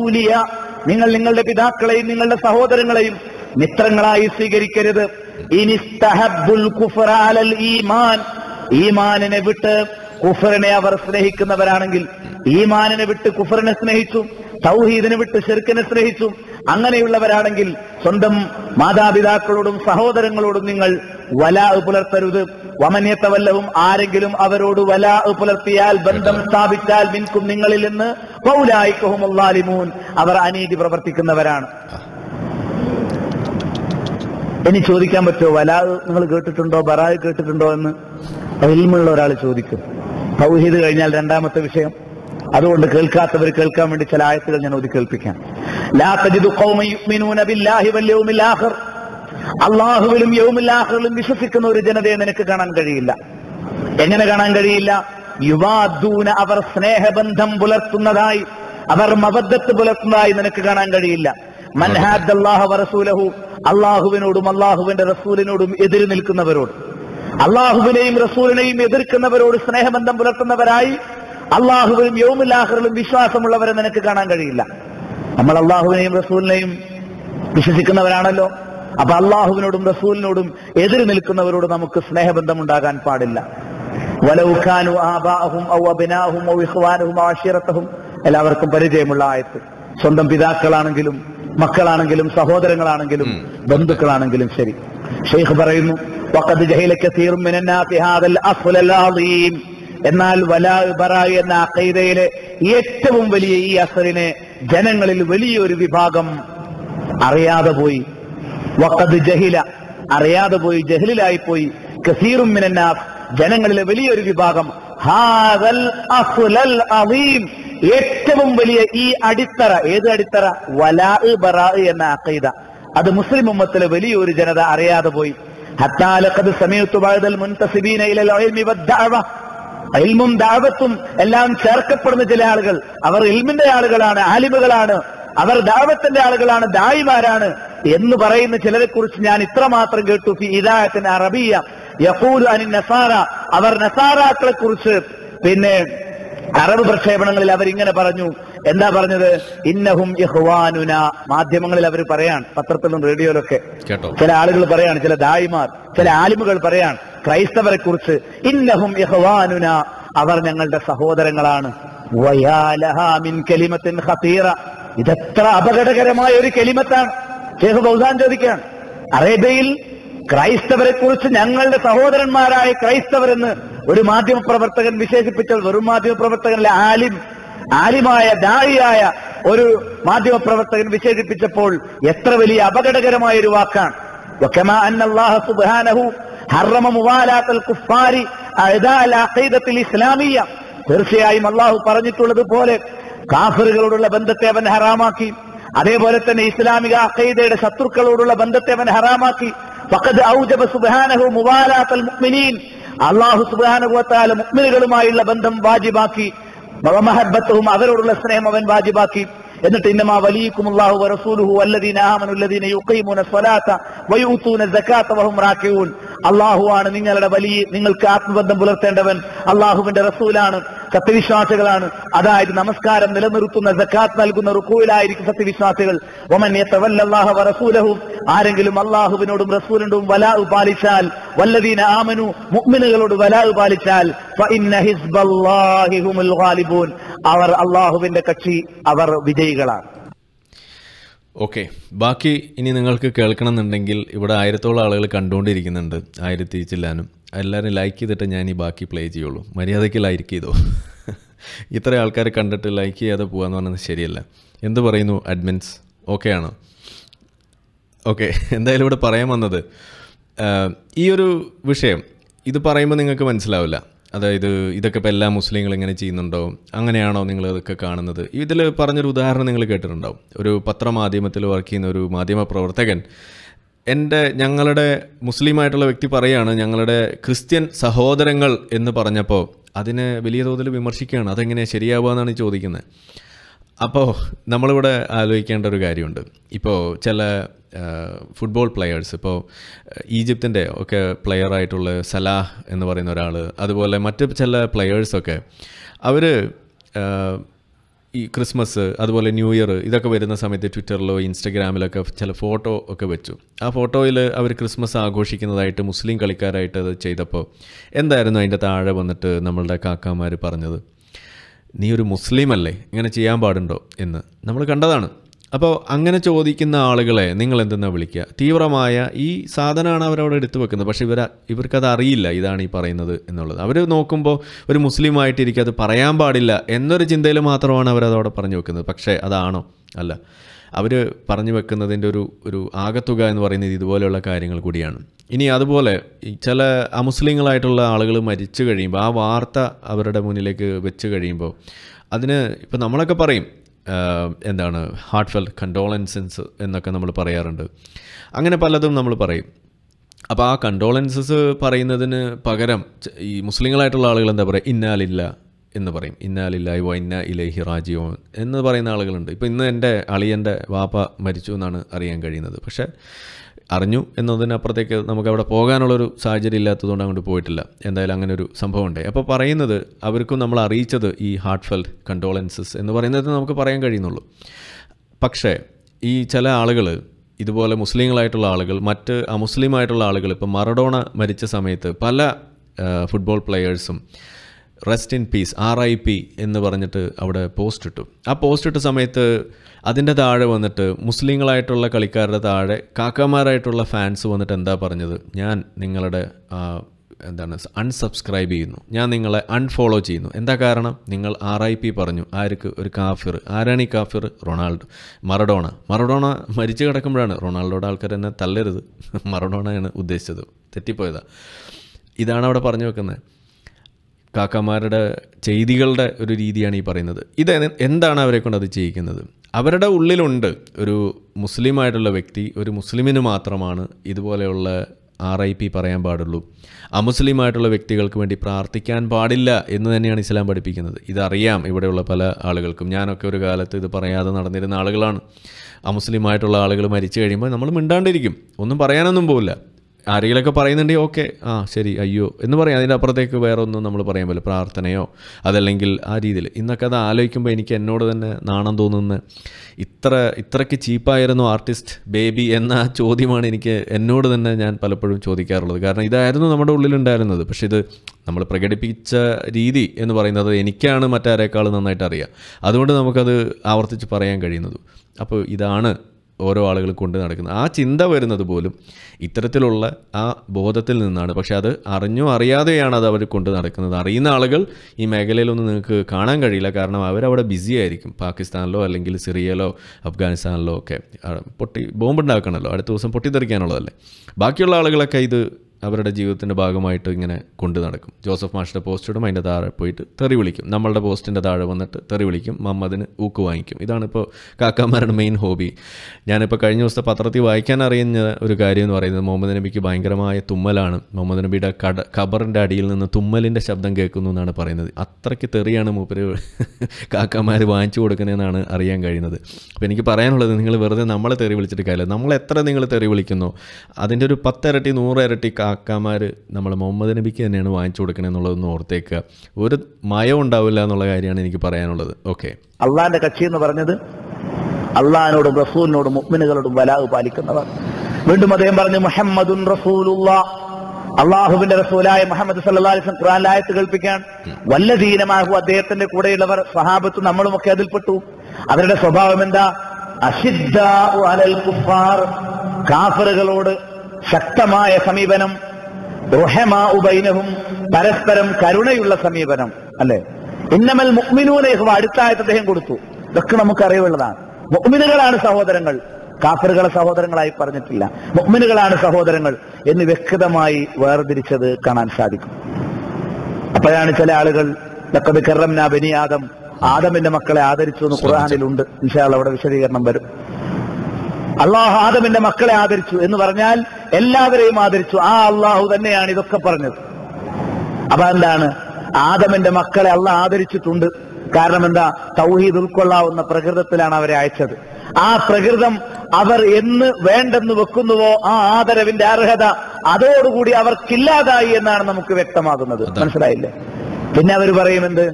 ഔലിയ നിങ്ങൾ നിങ്ങളുടെ പിതാക്കളെയും നിങ്ങളുടെ സഹോദരങ്ങളെയും മിത്രങ്ങളായി സ്വീകരിക്കരുത് ഈമാൻ ഈമാനിനെ വിട്ട് കുഫറിനെ അവർ സ്നേഹിക്കുന്നവരാണെങ്കിൽ ഈമാനിനെ വിട്ട് കുഫറിനെ സ്നേഹിച്ചു തൗഹീദിനെ വിട്ട് ഷെർക്കിനെ സ്നേഹിച്ചു അങ്ങനെയുള്ളവരാണെങ്കിൽ സ്വന്തം മാതാപിതാക്കളോടും സഹോദരങ്ങളോടും നിങ്ങൾ വലാ പുലർത്തരുത് വമനേത്തവല്ലവും ആരെങ്കിലും അവരോട് വലാ പുലർത്തിയാൽ ബന്ധം സ്ഥാപിച്ചാൽ മിൻകും നിങ്ങളിൽ നിന്ന് പൗലായിക്കഹുമുല്ലാലിമൂൻ അവർ അനീതി പ്രവർത്തിക്കുന്നവരാണ് ഇനി ചോദിക്കാൻ പറ്റുമോ വലാ നിങ്ങൾ കേട്ടിട്ടുണ്ടോ ബറാ കേട്ടിട്ടുണ്ടോ എന്ന് അതിൽമുള്ള ഒരാൾ ചോദിക്കും തൗഹീദ് കഴിഞ്ഞാൽ രണ്ടാമത്തെ വിഷയം അതുകൊണ്ട് കേൾക്കാത്തവർ കേൾക്കാൻ വേണ്ടി ചില ആയത്തുകൾ ഞാൻ ഒതുക്കേൽപ്പിക്കാം ലാ ബില്ലാഹി ആഖിർ അള്ളാഹുവിലും യൗമില്ലാഹുവിലും വിശ്വസിക്കുന്ന ഒരു ജനതയെ നിനക്ക് കാണാൻ കഴിയില്ല എങ്ങനെ കാണാൻ കഴിയില്ല യുവാദൂന അവർ സ്നേഹബന്ധം പുലർത്തുന്നതായി അവർ മബദ്ധത്ത് പുലർത്തുന്നതായി നിനക്ക് കാണാൻ കഴിയില്ല മൻഹാദ് അള്ളാഹു റസൂലഹു അള്ളാഹുവിനോടും അള്ളാഹുവിന്റെ റസൂലിനോടും എതിര് നിൽക്കുന്നവരോട് അള്ളാഹുവിനെയും റസൂലിനെയും എതിർക്കുന്നവരോട് സ്നേഹബന്ധം പുലർത്തുന്നവരായി അള്ളാഹുവിനും യൗമില്ലാഹറിലും വിശ്വാസമുള്ളവരെ നിനക്ക് കാണാൻ കഴിയില്ല നമ്മൾ അള്ളാഹുവിനെയും റസൂലിനെയും വിശ്വസിക്കുന്നവരാണല്ലോ അപ്പൊ അള്ളാഹുവിനോടും റസൂലിനോടും എതിര് നിൽക്കുന്നവരോട് നമുക്ക് സ്നേഹബന്ധം ഉണ്ടാകാൻ പാടില്ല വലവുഖാനു എല്ലാവർക്കും പരിചയമുള്ള ആയത്ത് സ്വന്തം പിതാക്കളാണെങ്കിലും മക്കളാണെങ്കിലും സഹോദരങ്ങളാണെങ്കിലും ബന്ധുക്കളാണെങ്കിലും ശരി ഷെയ്ഖ് പറയുന്നു എന്നാൽ എന്ന അക്കൈതയിലെ ഏറ്റവും വലിയ ഈ അസറിനെ ജനങ്ങളിൽ വലിയൊരു വിഭാഗം അറിയാതെ പോയി വക്കത് ജഹില അറിയാതെ പോയി ജഹലിലായി പോയി കസീറും മിനന്നാസ് ജനങ്ങളിലെ വലിയൊരു വിഭാഗം ഹാദൽ ഏറ്റവും വലിയ ഈ അടിത്തറ ഏത് അടിത്തറ വലാ ബറാ എന്ന അക്കൈത അത് മുസ്ലിം ഉമ്മത്തിലെ വലിയൊരു ജനത അറിയാതെ പോയി ഹത്താലക്കത് സമയത്ത് വാഴുതൽ മുൻതസിബീന എൽമും എല്ലാം ചേർക്കപ്പെടുന്ന ചില ആളുകൾ അവർ ഇൽമിന്റെ ആളുകളാണ് ആലിമുകളാണ് അവർ ദാവത്തിന്റെ ആളുകളാണ് ദായിമാരാണ് എന്ന് പറയുന്ന ചിലരെ കുറിച്ച് ഞാൻ ഇത്രമാത്രം കേട്ടു ഇതായത്തിന് അറബിയ യഫൂൽ അനി നസാറ അവർ നസാറാക്കളെ കുറിച്ച് പിന്നെ അറബ് പ്രക്ഷേപണങ്ങളിൽ അവരിങ്ങനെ പറഞ്ഞു എന്താ പറഞ്ഞത് ഇന്നഹും യഹ്വാനുന മാധ്യമങ്ങളിൽ അവർ പറയാണ് പത്രത്തിലും റേഡിയോയിലൊക്കെ ചില ആളുകൾ പറയാണ് ചില ദായിമാർ ചില ആലിമുകൾ പറയാണ് ക്രൈസ്തവരെ കുറിച്ച് ഇന്നഹും യഹ്വാനുന അവർ ഞങ്ങളുടെ സഹോദരങ്ങളാണ് വയാലഹ മിൻ കലിമത്തിൻ ഖതീറ ഇതെത്ര അപകടകരമായ ഒരു കെളിമത്താണ് ഷേഖ് ബൗദാൻ ചോദിക്കുകയാണ് അറേബ്യയിൽ ക്രൈസ്തവരെ കുറിച്ച് ഞങ്ങളുടെ സഹോദരന്മാരായ ക്രൈസ്തവരെന്ന് ഒരു മാധ്യമപ്രവർത്തകൻ വിശേഷിപ്പിച്ച വെറും മാധ്യമപ്രവർത്തകനല്ല ആലിം ആലിമായ ദാഴിയായ ഒരു മാധ്യമപ്രവർത്തകൻ വിശേഷിപ്പിച്ചപ്പോൾ എത്ര വലിയ അപകടകരമായ ഒരു വാക്കാണ് തീർച്ചയായും അള്ളാഹു പറഞ്ഞിട്ടുള്ളത് പോലെ കാഫറുകളോടുള്ള ബന്ധത്തെ അവൻ ഹറാമാക്കി അതേപോലെ തന്നെ ഇസ്ലാമിക അഖൈദയുടെ ശത്രുക്കളോടുള്ള ബന്ധത്തെ അവൻ ഹറാമാക്കി ഫഖദ് ഔജബ സുബ്ഹാനഹു മുവാലാത്തൽ മുഅ്മിനീൻ അള്ളാഹു സുബ്ഹാനഹുവത്താല ബന്ധം വാജിബാക്കി മഹബത്തവും അവരോടുള്ള സ്നേഹം അവൻ വാജിബാക്കി എന്നിട്ട് ഇന്നമ വലിയക്കും അള്ളാഹു റസൂലുഹു അല്ലദീന ആമനു അല്ലദീന വഹും നിങ്ങളുടെ വലിയ നിങ്ങൾക്ക് ആത്മബന്ധം പുലർത്തേണ്ടവൻ അള്ളാഹുവിന്റെ റസൂലാണ് സത്യവിശ്വാസികളാണ് അതായത് നമസ്കാരം നിലനിർത്തുന്ന ജക്കാത്ത് നൽകുന്ന റുക്കുവിലായിരിക്കും സത്യവിശ്വാസികൾ ഒമൻ റസൂലഹും ആരെങ്കിലും അള്ളാഹുവിനോടും റസൂലിനോടും വലാവ് പാലിച്ചാൽ വല്ലതീന ആമനു മുഗ്മിനുകളോട് വലാവ് പാലിച്ചാൽ അവർ അള്ളാഹുവിന്റെ കക്ഷി അവർ വിജയികളാണ് ഓക്കെ ബാക്കി ഇനി നിങ്ങൾക്ക് കേൾക്കണമെന്നുണ്ടെങ്കിൽ ഇവിടെ ആയിരത്തോളം ആളുകൾ കണ്ടുകൊണ്ടിരിക്കുന്നുണ്ട് ആയിരത്തി ചില്ലാനും എല്ലാവരും ലൈക്ക് ചെയ്തിട്ട് ഞാൻ ഈ ബാക്കി പ്ലേ ചെയ്യുള്ളൂ മര്യാദയ്ക്ക് ലൈക്ക് ചെയ്തോ ഇത്ര ആൾക്കാർ കണ്ടിട്ട് ലൈക്ക് ചെയ്യാതെ പോകാന്ന് പറഞ്ഞത് ശരിയല്ല എന്ത് പറയുന്നു അഡ്മിൻസ് ഓക്കെ ആണോ ഓക്കെ എന്തായാലും ഇവിടെ പറയാൻ വന്നത് ഈ ഒരു വിഷയം ഇത് പറയുമ്പോൾ നിങ്ങൾക്ക് മനസ്സിലാവില്ല അതായത് ഇതൊക്കെ ഇപ്പോൾ എല്ലാ മുസ്ലിങ്ങൾ ഇങ്ങനെ ചെയ്യുന്നുണ്ടോ അങ്ങനെയാണോ നിങ്ങൾ ഇതൊക്കെ കാണുന്നത് ഇതിൽ പറഞ്ഞൊരു ഉദാഹരണം നിങ്ങൾ കേട്ടിട്ടുണ്ടാവും ഒരു പത്രമാധ്യമത്തിൽ വർക്ക് ചെയ്യുന്ന ഒരു മാധ്യമ പ്രവർത്തകൻ എൻ്റെ ഞങ്ങളുടെ മുസ്ലിമായിട്ടുള്ള വ്യക്തി പറയുകയാണ് ഞങ്ങളുടെ ക്രിസ്ത്യൻ സഹോദരങ്ങൾ എന്ന് പറഞ്ഞപ്പോൾ അതിനെ വലിയ തോതിൽ വിമർശിക്കുകയാണ് അതെങ്ങനെ ശരിയാവുക എന്നാണ് ചോദിക്കുന്നത് അപ്പോൾ നമ്മളിവിടെ ആലോചിക്കേണ്ട ഒരു കാര്യമുണ്ട് ഇപ്പോൾ ചില ഫുട്ബോൾ പ്ലെയേഴ്സ് ഇപ്പോൾ ഈജിപ്തിൻ്റെ ഒക്കെ പ്ലെയറായിട്ടുള്ള സലാഹ് എന്ന് പറയുന്ന ഒരാൾ അതുപോലെ മറ്റ് ചില പ്ലെയേഴ്സൊക്കെ അവർ ഈ ക്രിസ്മസ് അതുപോലെ ന്യൂ ഇയർ ഇതൊക്കെ വരുന്ന സമയത്ത് ട്വിറ്ററിലോ ഇൻസ്റ്റഗ്രാമിലൊക്കെ ചില ഫോട്ടോ ഒക്കെ വെച്ചു ആ ഫോട്ടോയിൽ അവർ ക്രിസ്മസ് ആഘോഷിക്കുന്നതായിട്ട് മുസ്ലിം കളിക്കാരായിട്ട് അത് ചെയ്തപ്പോൾ എന്തായിരുന്നു അതിൻ്റെ താഴെ വന്നിട്ട് നമ്മളുടെ കാക്കാമാർ പറഞ്ഞത് നീ ഒരു മുസ്ലിം അല്ലേ ഇങ്ങനെ ചെയ്യാൻ പാടുണ്ടോ എന്ന് നമ്മൾ കണ്ടതാണ് അപ്പോൾ അങ്ങനെ ചോദിക്കുന്ന ആളുകളെ നിങ്ങൾ എന്തെന്നാ വിളിക്കുക തീവ്രമായ ഈ സാധനമാണ് അവരവിടെ എടുത്തു വെക്കുന്നത് പക്ഷേ ഇവർ ഇവർക്കത് അറിയില്ല ഇതാണ് ഈ പറയുന്നത് എന്നുള്ളത് അവർ നോക്കുമ്പോൾ ഒരു മുസ്ലിം ആയിട്ടിരിക്കുക അത് പറയാൻ പാടില്ല എന്നൊരു ചിന്തയിൽ മാത്രമാണ് അവരതവിടെ പറഞ്ഞു വെക്കുന്നത് പക്ഷേ അതാണോ അല്ല അവർ പറഞ്ഞു വെക്കുന്നതിൻ്റെ ഒരു ഒരു ആകത്തുക എന്ന് പറയുന്നത് ഇതുപോലെയുള്ള കാര്യങ്ങൾ കൂടിയാണ് ഇനി അതുപോലെ ചില അമുസ്ലിങ്ങളായിട്ടുള്ള ആളുകൾ മരിച്ചു കഴിയുമ്പോൾ ആ വാർത്ത അവരുടെ മുന്നിലേക്ക് വെച്ച് കഴിയുമ്പോൾ അതിന് ഇപ്പോൾ നമ്മളൊക്കെ പറയും എന്താണ് ഹാർട്ട് ഫെൽ കണ്ടോളൻസൻസ് എന്നൊക്കെ നമ്മൾ പറയാറുണ്ട് അങ്ങനെ പലതും നമ്മൾ പറയും അപ്പോൾ ആ കണ്ടോളൻസസ് പറയുന്നതിന് പകരം ഈ മുസ്ലിങ്ങളായിട്ടുള്ള ആളുകൾ എന്താ പറയുക ഇന്നാലില്ല എന്ന് പറയും ഇന്നാലില്ലായ്വ ഇന്ന ഇലൈഹി റാജിയോ എന്ന് പറയുന്ന ആളുകളുണ്ട് ഇപ്പോൾ ഇന്ന് എൻ്റെ അളിയൻ്റെ വാപ്പ മരിച്ചു എന്നാണ് അറിയാൻ കഴിയുന്നത് പക്ഷേ അറിഞ്ഞു എന്നതിനപ്പുറത്തേക്ക് നമുക്ക് അവിടെ പോകാനുള്ളൊരു സാഹചര്യം ഇല്ലാത്തതുകൊണ്ട് അങ്ങോട്ട് പോയിട്ടില്ല എന്തായാലും അങ്ങനെ ഒരു സംഭവം ഉണ്ട് അപ്പോൾ പറയുന്നത് അവർക്കും നമ്മൾ അറിയിച്ചത് ഈ ഹാർട്ട് ഫെൽ കണ്ടോളൻസസ് എന്ന് പറയുന്നത് നമുക്ക് പറയാൻ കഴിയുന്നുള്ളൂ പക്ഷേ ഈ ചില ആളുകൾ ഇതുപോലെ മുസ്ലിങ്ങളായിട്ടുള്ള ആളുകൾ മറ്റ് അമുസ്ലിമായിട്ടുള്ള ആളുകൾ ഇപ്പോൾ മറഡോണ മരിച്ച സമയത്ത് പല ഫുട്ബോൾ പ്ലെയേഴ്സും rest in peace R I P എന്ന് പറഞ്ഞിട്ട് അവിടെ പോസ്റ്റ് ഇട്ടു ആ പോസ്റ്റ് ഇട്ട സമയത്ത് അതിൻ്റെ താഴെ വന്നിട്ട് മുസ്ലിങ്ങളായിട്ടുള്ള കളിക്കാരുടെ താഴെ കാക്കമാരായിട്ടുള്ള ഫാൻസ് വന്നിട്ട് എന്താ പറഞ്ഞത് ഞാൻ നിങ്ങളുടെ എന്താണ് അൺസബ്സ്ക്രൈബ് ചെയ്യുന്നു ഞാൻ നിങ്ങളെ അൺഫോളോ ചെയ്യുന്നു എന്താ കാരണം നിങ്ങൾ ആർ ഐ പി പറഞ്ഞു ആർക്ക് ഒരു കാഫിർ ആരാണ് ഈ കാഫിർ റൊണാൾഡോ മറഡോണ മറഡോണ മരിച്ചു കിടക്കുമ്പോഴാണ് റൊണാൾഡോയുടെ ആൾക്കാർ എന്നെ തല്ലരുത് മറഡോണയാണ് ഉദ്ദേശിച്ചത് തെറ്റിപ്പോയതാണ് ഇതാണ് അവിടെ പറഞ്ഞു വെക്കുന്നത് കാക്കമാരുടെ ചെയ്തികളുടെ ഒരു രീതിയാണ് ഈ പറയുന്നത് ഇത് എന്താണ് അവരെ കൊണ്ട് അത് ചെയ്യിക്കുന്നത് അവരുടെ ഉള്ളിലുണ്ട് ഒരു മുസ്ലിമായിട്ടുള്ള വ്യക്തി ഒരു മുസ്ലിമിന് മാത്രമാണ് ഇതുപോലെയുള്ള ആർ ഐ പി പറയാൻ പാടുള്ളൂ അമുസ്ലിമായിട്ടുള്ള വ്യക്തികൾക്ക് വേണ്ടി പ്രാർത്ഥിക്കാൻ പാടില്ല എന്ന് തന്നെയാണ് ഇസ്ലാം പഠിപ്പിക്കുന്നത് ഇതറിയാം ഇവിടെയുള്ള പല ആളുകൾക്കും ഞാനൊക്കെ ഒരു കാലത്ത് ഇത് പറയാതെ നടന്നിരുന്ന ആളുകളാണ് അമുസ്ലിമായിട്ടുള്ള ആളുകൾ മരിച്ചു കഴിയുമ്പോൾ നമ്മൾ മിണ്ടാണ്ടിരിക്കും ഒന്നും പറയാനൊന്നും പോവില്ല ആരെങ്കിലൊക്കെ പറയുന്നുണ്ടെങ്കിൽ ഓക്കെ ആ ശരി അയ്യോ എന്ന് പറയാം അതിൻ്റെ അപ്പുറത്തേക്ക് വേറെ ഒന്നും നമ്മൾ പറയാൻ പറ്റില്ല പ്രാർത്ഥനയോ അതല്ലെങ്കിൽ ആ രീതിയിൽ ഇന്നൊക്കെ അത് ആലോചിക്കുമ്പോൾ എനിക്ക് എന്നോട് തന്നെ നാണം തോന്നുന്ന ഇത്ര ഇത്രയ്ക്ക് ചീപ്പായിരുന്നു ആർട്ടിസ്റ്റ് ബേബി എന്ന ചോദ്യമാണ് എനിക്ക് എന്നോട് തന്നെ ഞാൻ പലപ്പോഴും ചോദിക്കാറുള്ളത് കാരണം ഇതായിരുന്നു നമ്മുടെ ഉള്ളിലുണ്ടായിരുന്നത് പക്ഷേ ഇത് നമ്മൾ പ്രകടിപ്പിച്ച രീതി എന്ന് പറയുന്നത് എനിക്കാണ് മറ്റാരേക്കാൾ നന്നായിട്ട് അറിയാം അതുകൊണ്ട് നമുക്കത് ആവർത്തിച്ച് പറയാൻ കഴിയുന്നത് അപ്പോൾ ഇതാണ് ഓരോ ആളുകൾ കൊണ്ട് നടക്കുന്നത് ആ ചിന്ത വരുന്നത് പോലും ഇത്തരത്തിലുള്ള ആ ബോധത്തിൽ നിന്നാണ് പക്ഷേ അത് അറിഞ്ഞോ അറിയാതെയാണ് അത് അവർ കൊണ്ട് നടക്കുന്നത് അറിയുന്ന ആളുകൾ ഈ മേഖലയിലൊന്നും നിങ്ങൾക്ക് കാണാൻ കഴിയില്ല കാരണം അവരവിടെ ബിസി ആയിരിക്കും പാകിസ്ഥാനിലോ അല്ലെങ്കിൽ സിറിയയിലോ അഫ്ഗാനിസ്ഥാനിലോ ഒക്കെ പൊട്ടി ബോംബുണ്ടാക്കണമല്ലോ അടുത്ത ദിവസം പൊട്ടിത്തെറിക്കാനുള്ളതല്ലേ ബാക്കിയുള്ള ആളുകളൊക്കെ ഇത് അവരുടെ ജീവിതത്തിൻ്റെ ഭാഗമായിട്ട് ഇങ്ങനെ കൊണ്ടു നടക്കും ജോസഫ് മാഷിൻ്റെ പോസ്റ്റ് ഇടും അതിൻ്റെ താഴെ പോയിട്ട് തെറി വിളിക്കും നമ്മളുടെ പോസ്റ്റിൻ്റെ താഴെ വന്നിട്ട് തെറി വിളിക്കും മമ്മദിന് ഊക്ക് വാങ്ങിക്കും ഇതാണിപ്പോൾ കാക്കാമാരുടെ മെയിൻ ഹോബി ഞാനിപ്പോൾ കഴിഞ്ഞ ദിവസത്തെ പത്രത്തിൽ വായിക്കാൻ അറിയുന്ന ഒരു കാര്യം എന്ന് പറയുന്നത് മുഹമ്മദ് നബിക്ക് ഭയങ്കരമായ തുമ്മലാണ് മുഹമ്മദ് നബിയുടെ കട ഖബറിൻ്റെ അടിയിൽ നിന്ന് തുമ്മലിൻ്റെ ശബ്ദം കേൾക്കുന്നു എന്നാണ് പറയുന്നത് അത്രയ്ക്ക് തെറിയാണ് മൂപ്പര് കാക്കാമാർ വാങ്ങിച്ചു കൊടുക്കുന്നതെന്നാണ് അറിയാൻ കഴിയുന്നത് അപ്പോൾ എനിക്ക് പറയാനുള്ളത് നിങ്ങൾ വെറുതെ നമ്മളെ തെറി വിളിച്ചിട്ട് കാര്യമില്ല നമ്മളെത്ര നിങ്ങൾ തെറി വിളിക്കുന്നു അതിൻ്റെ ഒരു പത്തിരട്ടി നൂറ് ഇരട്ടി കാ കാക്കാമാർ നമ്മൾ മുഹമ്മദ് നബിക്ക് തന്നെയാണ് വാങ്ങിച്ചു കൊടുക്കണം എന്നുള്ളതൊന്ന് ഓർത്തേക്കുക ഒരു മയം ഉണ്ടാവില്ല എന്നുള്ള കാര്യമാണ് എനിക്ക് പറയാനുള്ളത് ഓക്കെ അള്ളാന്റെ കക്ഷി എന്ന് പറഞ്ഞത് അള്ളഹാനോടും റസൂലിനോടും മുഗ്മിനുകളോടും വലാവ് പാലിക്കുന്നവർ വീണ്ടും അദ്ദേഹം പറഞ്ഞു മുഹമ്മദുൻ റസൂലുള്ള അള്ളാഹുവിന്റെ റസൂലായ മുഹമ്മദ് സല്ലാസ്ലം ഖുറാനായത്ത് കേൾപ്പിക്കാൻ വല്ല ദീനമാകു അദ്ദേഹത്തിന്റെ കൂടെയുള്ളവർ സഹാബത്ത് നമ്മളുമൊക്കെ അതിൽപ്പെട്ടു അവരുടെ സ്വഭാവം എന്താ അസിദ്ധ കാഫറുകളോട് ശക്തമായ സമീപനം റുഹമാ ഉപൈനവും പരസ്പരം കരുണയുള്ള സമീപനം അല്ലെ ഇന്നമൽ മുക്മിനൂനേഹുവ അടുത്തായത് അദ്ദേഹം കൊടുത്തു ഇതൊക്കെ നമുക്ക് അറിവുള്ളതാണ് മുക്മിനുകളാണ് സഹോദരങ്ങൾ കാഫറുകളെ സഹോദരങ്ങളായി പറഞ്ഞിട്ടില്ല മുക്മിനുകളാണ് സഹോദരങ്ങൾ എന്ന് വ്യക്തമായി വേർതിരിച്ചത് കാണാൻ സാധിക്കും അപ്പോഴാണ് ചില ആളുകൾ ലക്കത് കറംന ബനി ആദം ആദമിന്റെ മക്കളെ ആദരിച്ചു എന്ന് ഖുർആാനിലുണ്ട് ഇൻഷാൽ അവിടെ വിശദീകരണം വരും അള്ളാഹു ആദമിന്റെ മക്കളെ ആദരിച്ചു എന്ന് പറഞ്ഞാൽ എല്ലാവരെയും ആദരിച്ചു ആ അള്ളാഹു തന്നെയാണ് ഇതൊക്കെ പറഞ്ഞത് അപ്പൊ എന്താണ് ആദമന്റെ മക്കളെ അള്ള ആദരിച്ചിട്ടുണ്ട് കാരണം എന്താ തൗഹീദ് ഉൾക്കൊള്ളാവുന്ന പ്രകൃതത്തിലാണ് അവരെ അയച്ചത് ആ പ്രകൃതം അവർ എന്ന് വേണ്ടെന്ന് വെക്കുന്നുവോ ആ ആദരവിന്റെ അർഹത അതോടുകൂടി അവർക്കില്ലാതായി എന്നാണ് നമുക്ക് വ്യക്തമാകുന്നത് മനസ്സിലായില്ലേ പിന്നെ അവർ പറയുമെന്ത്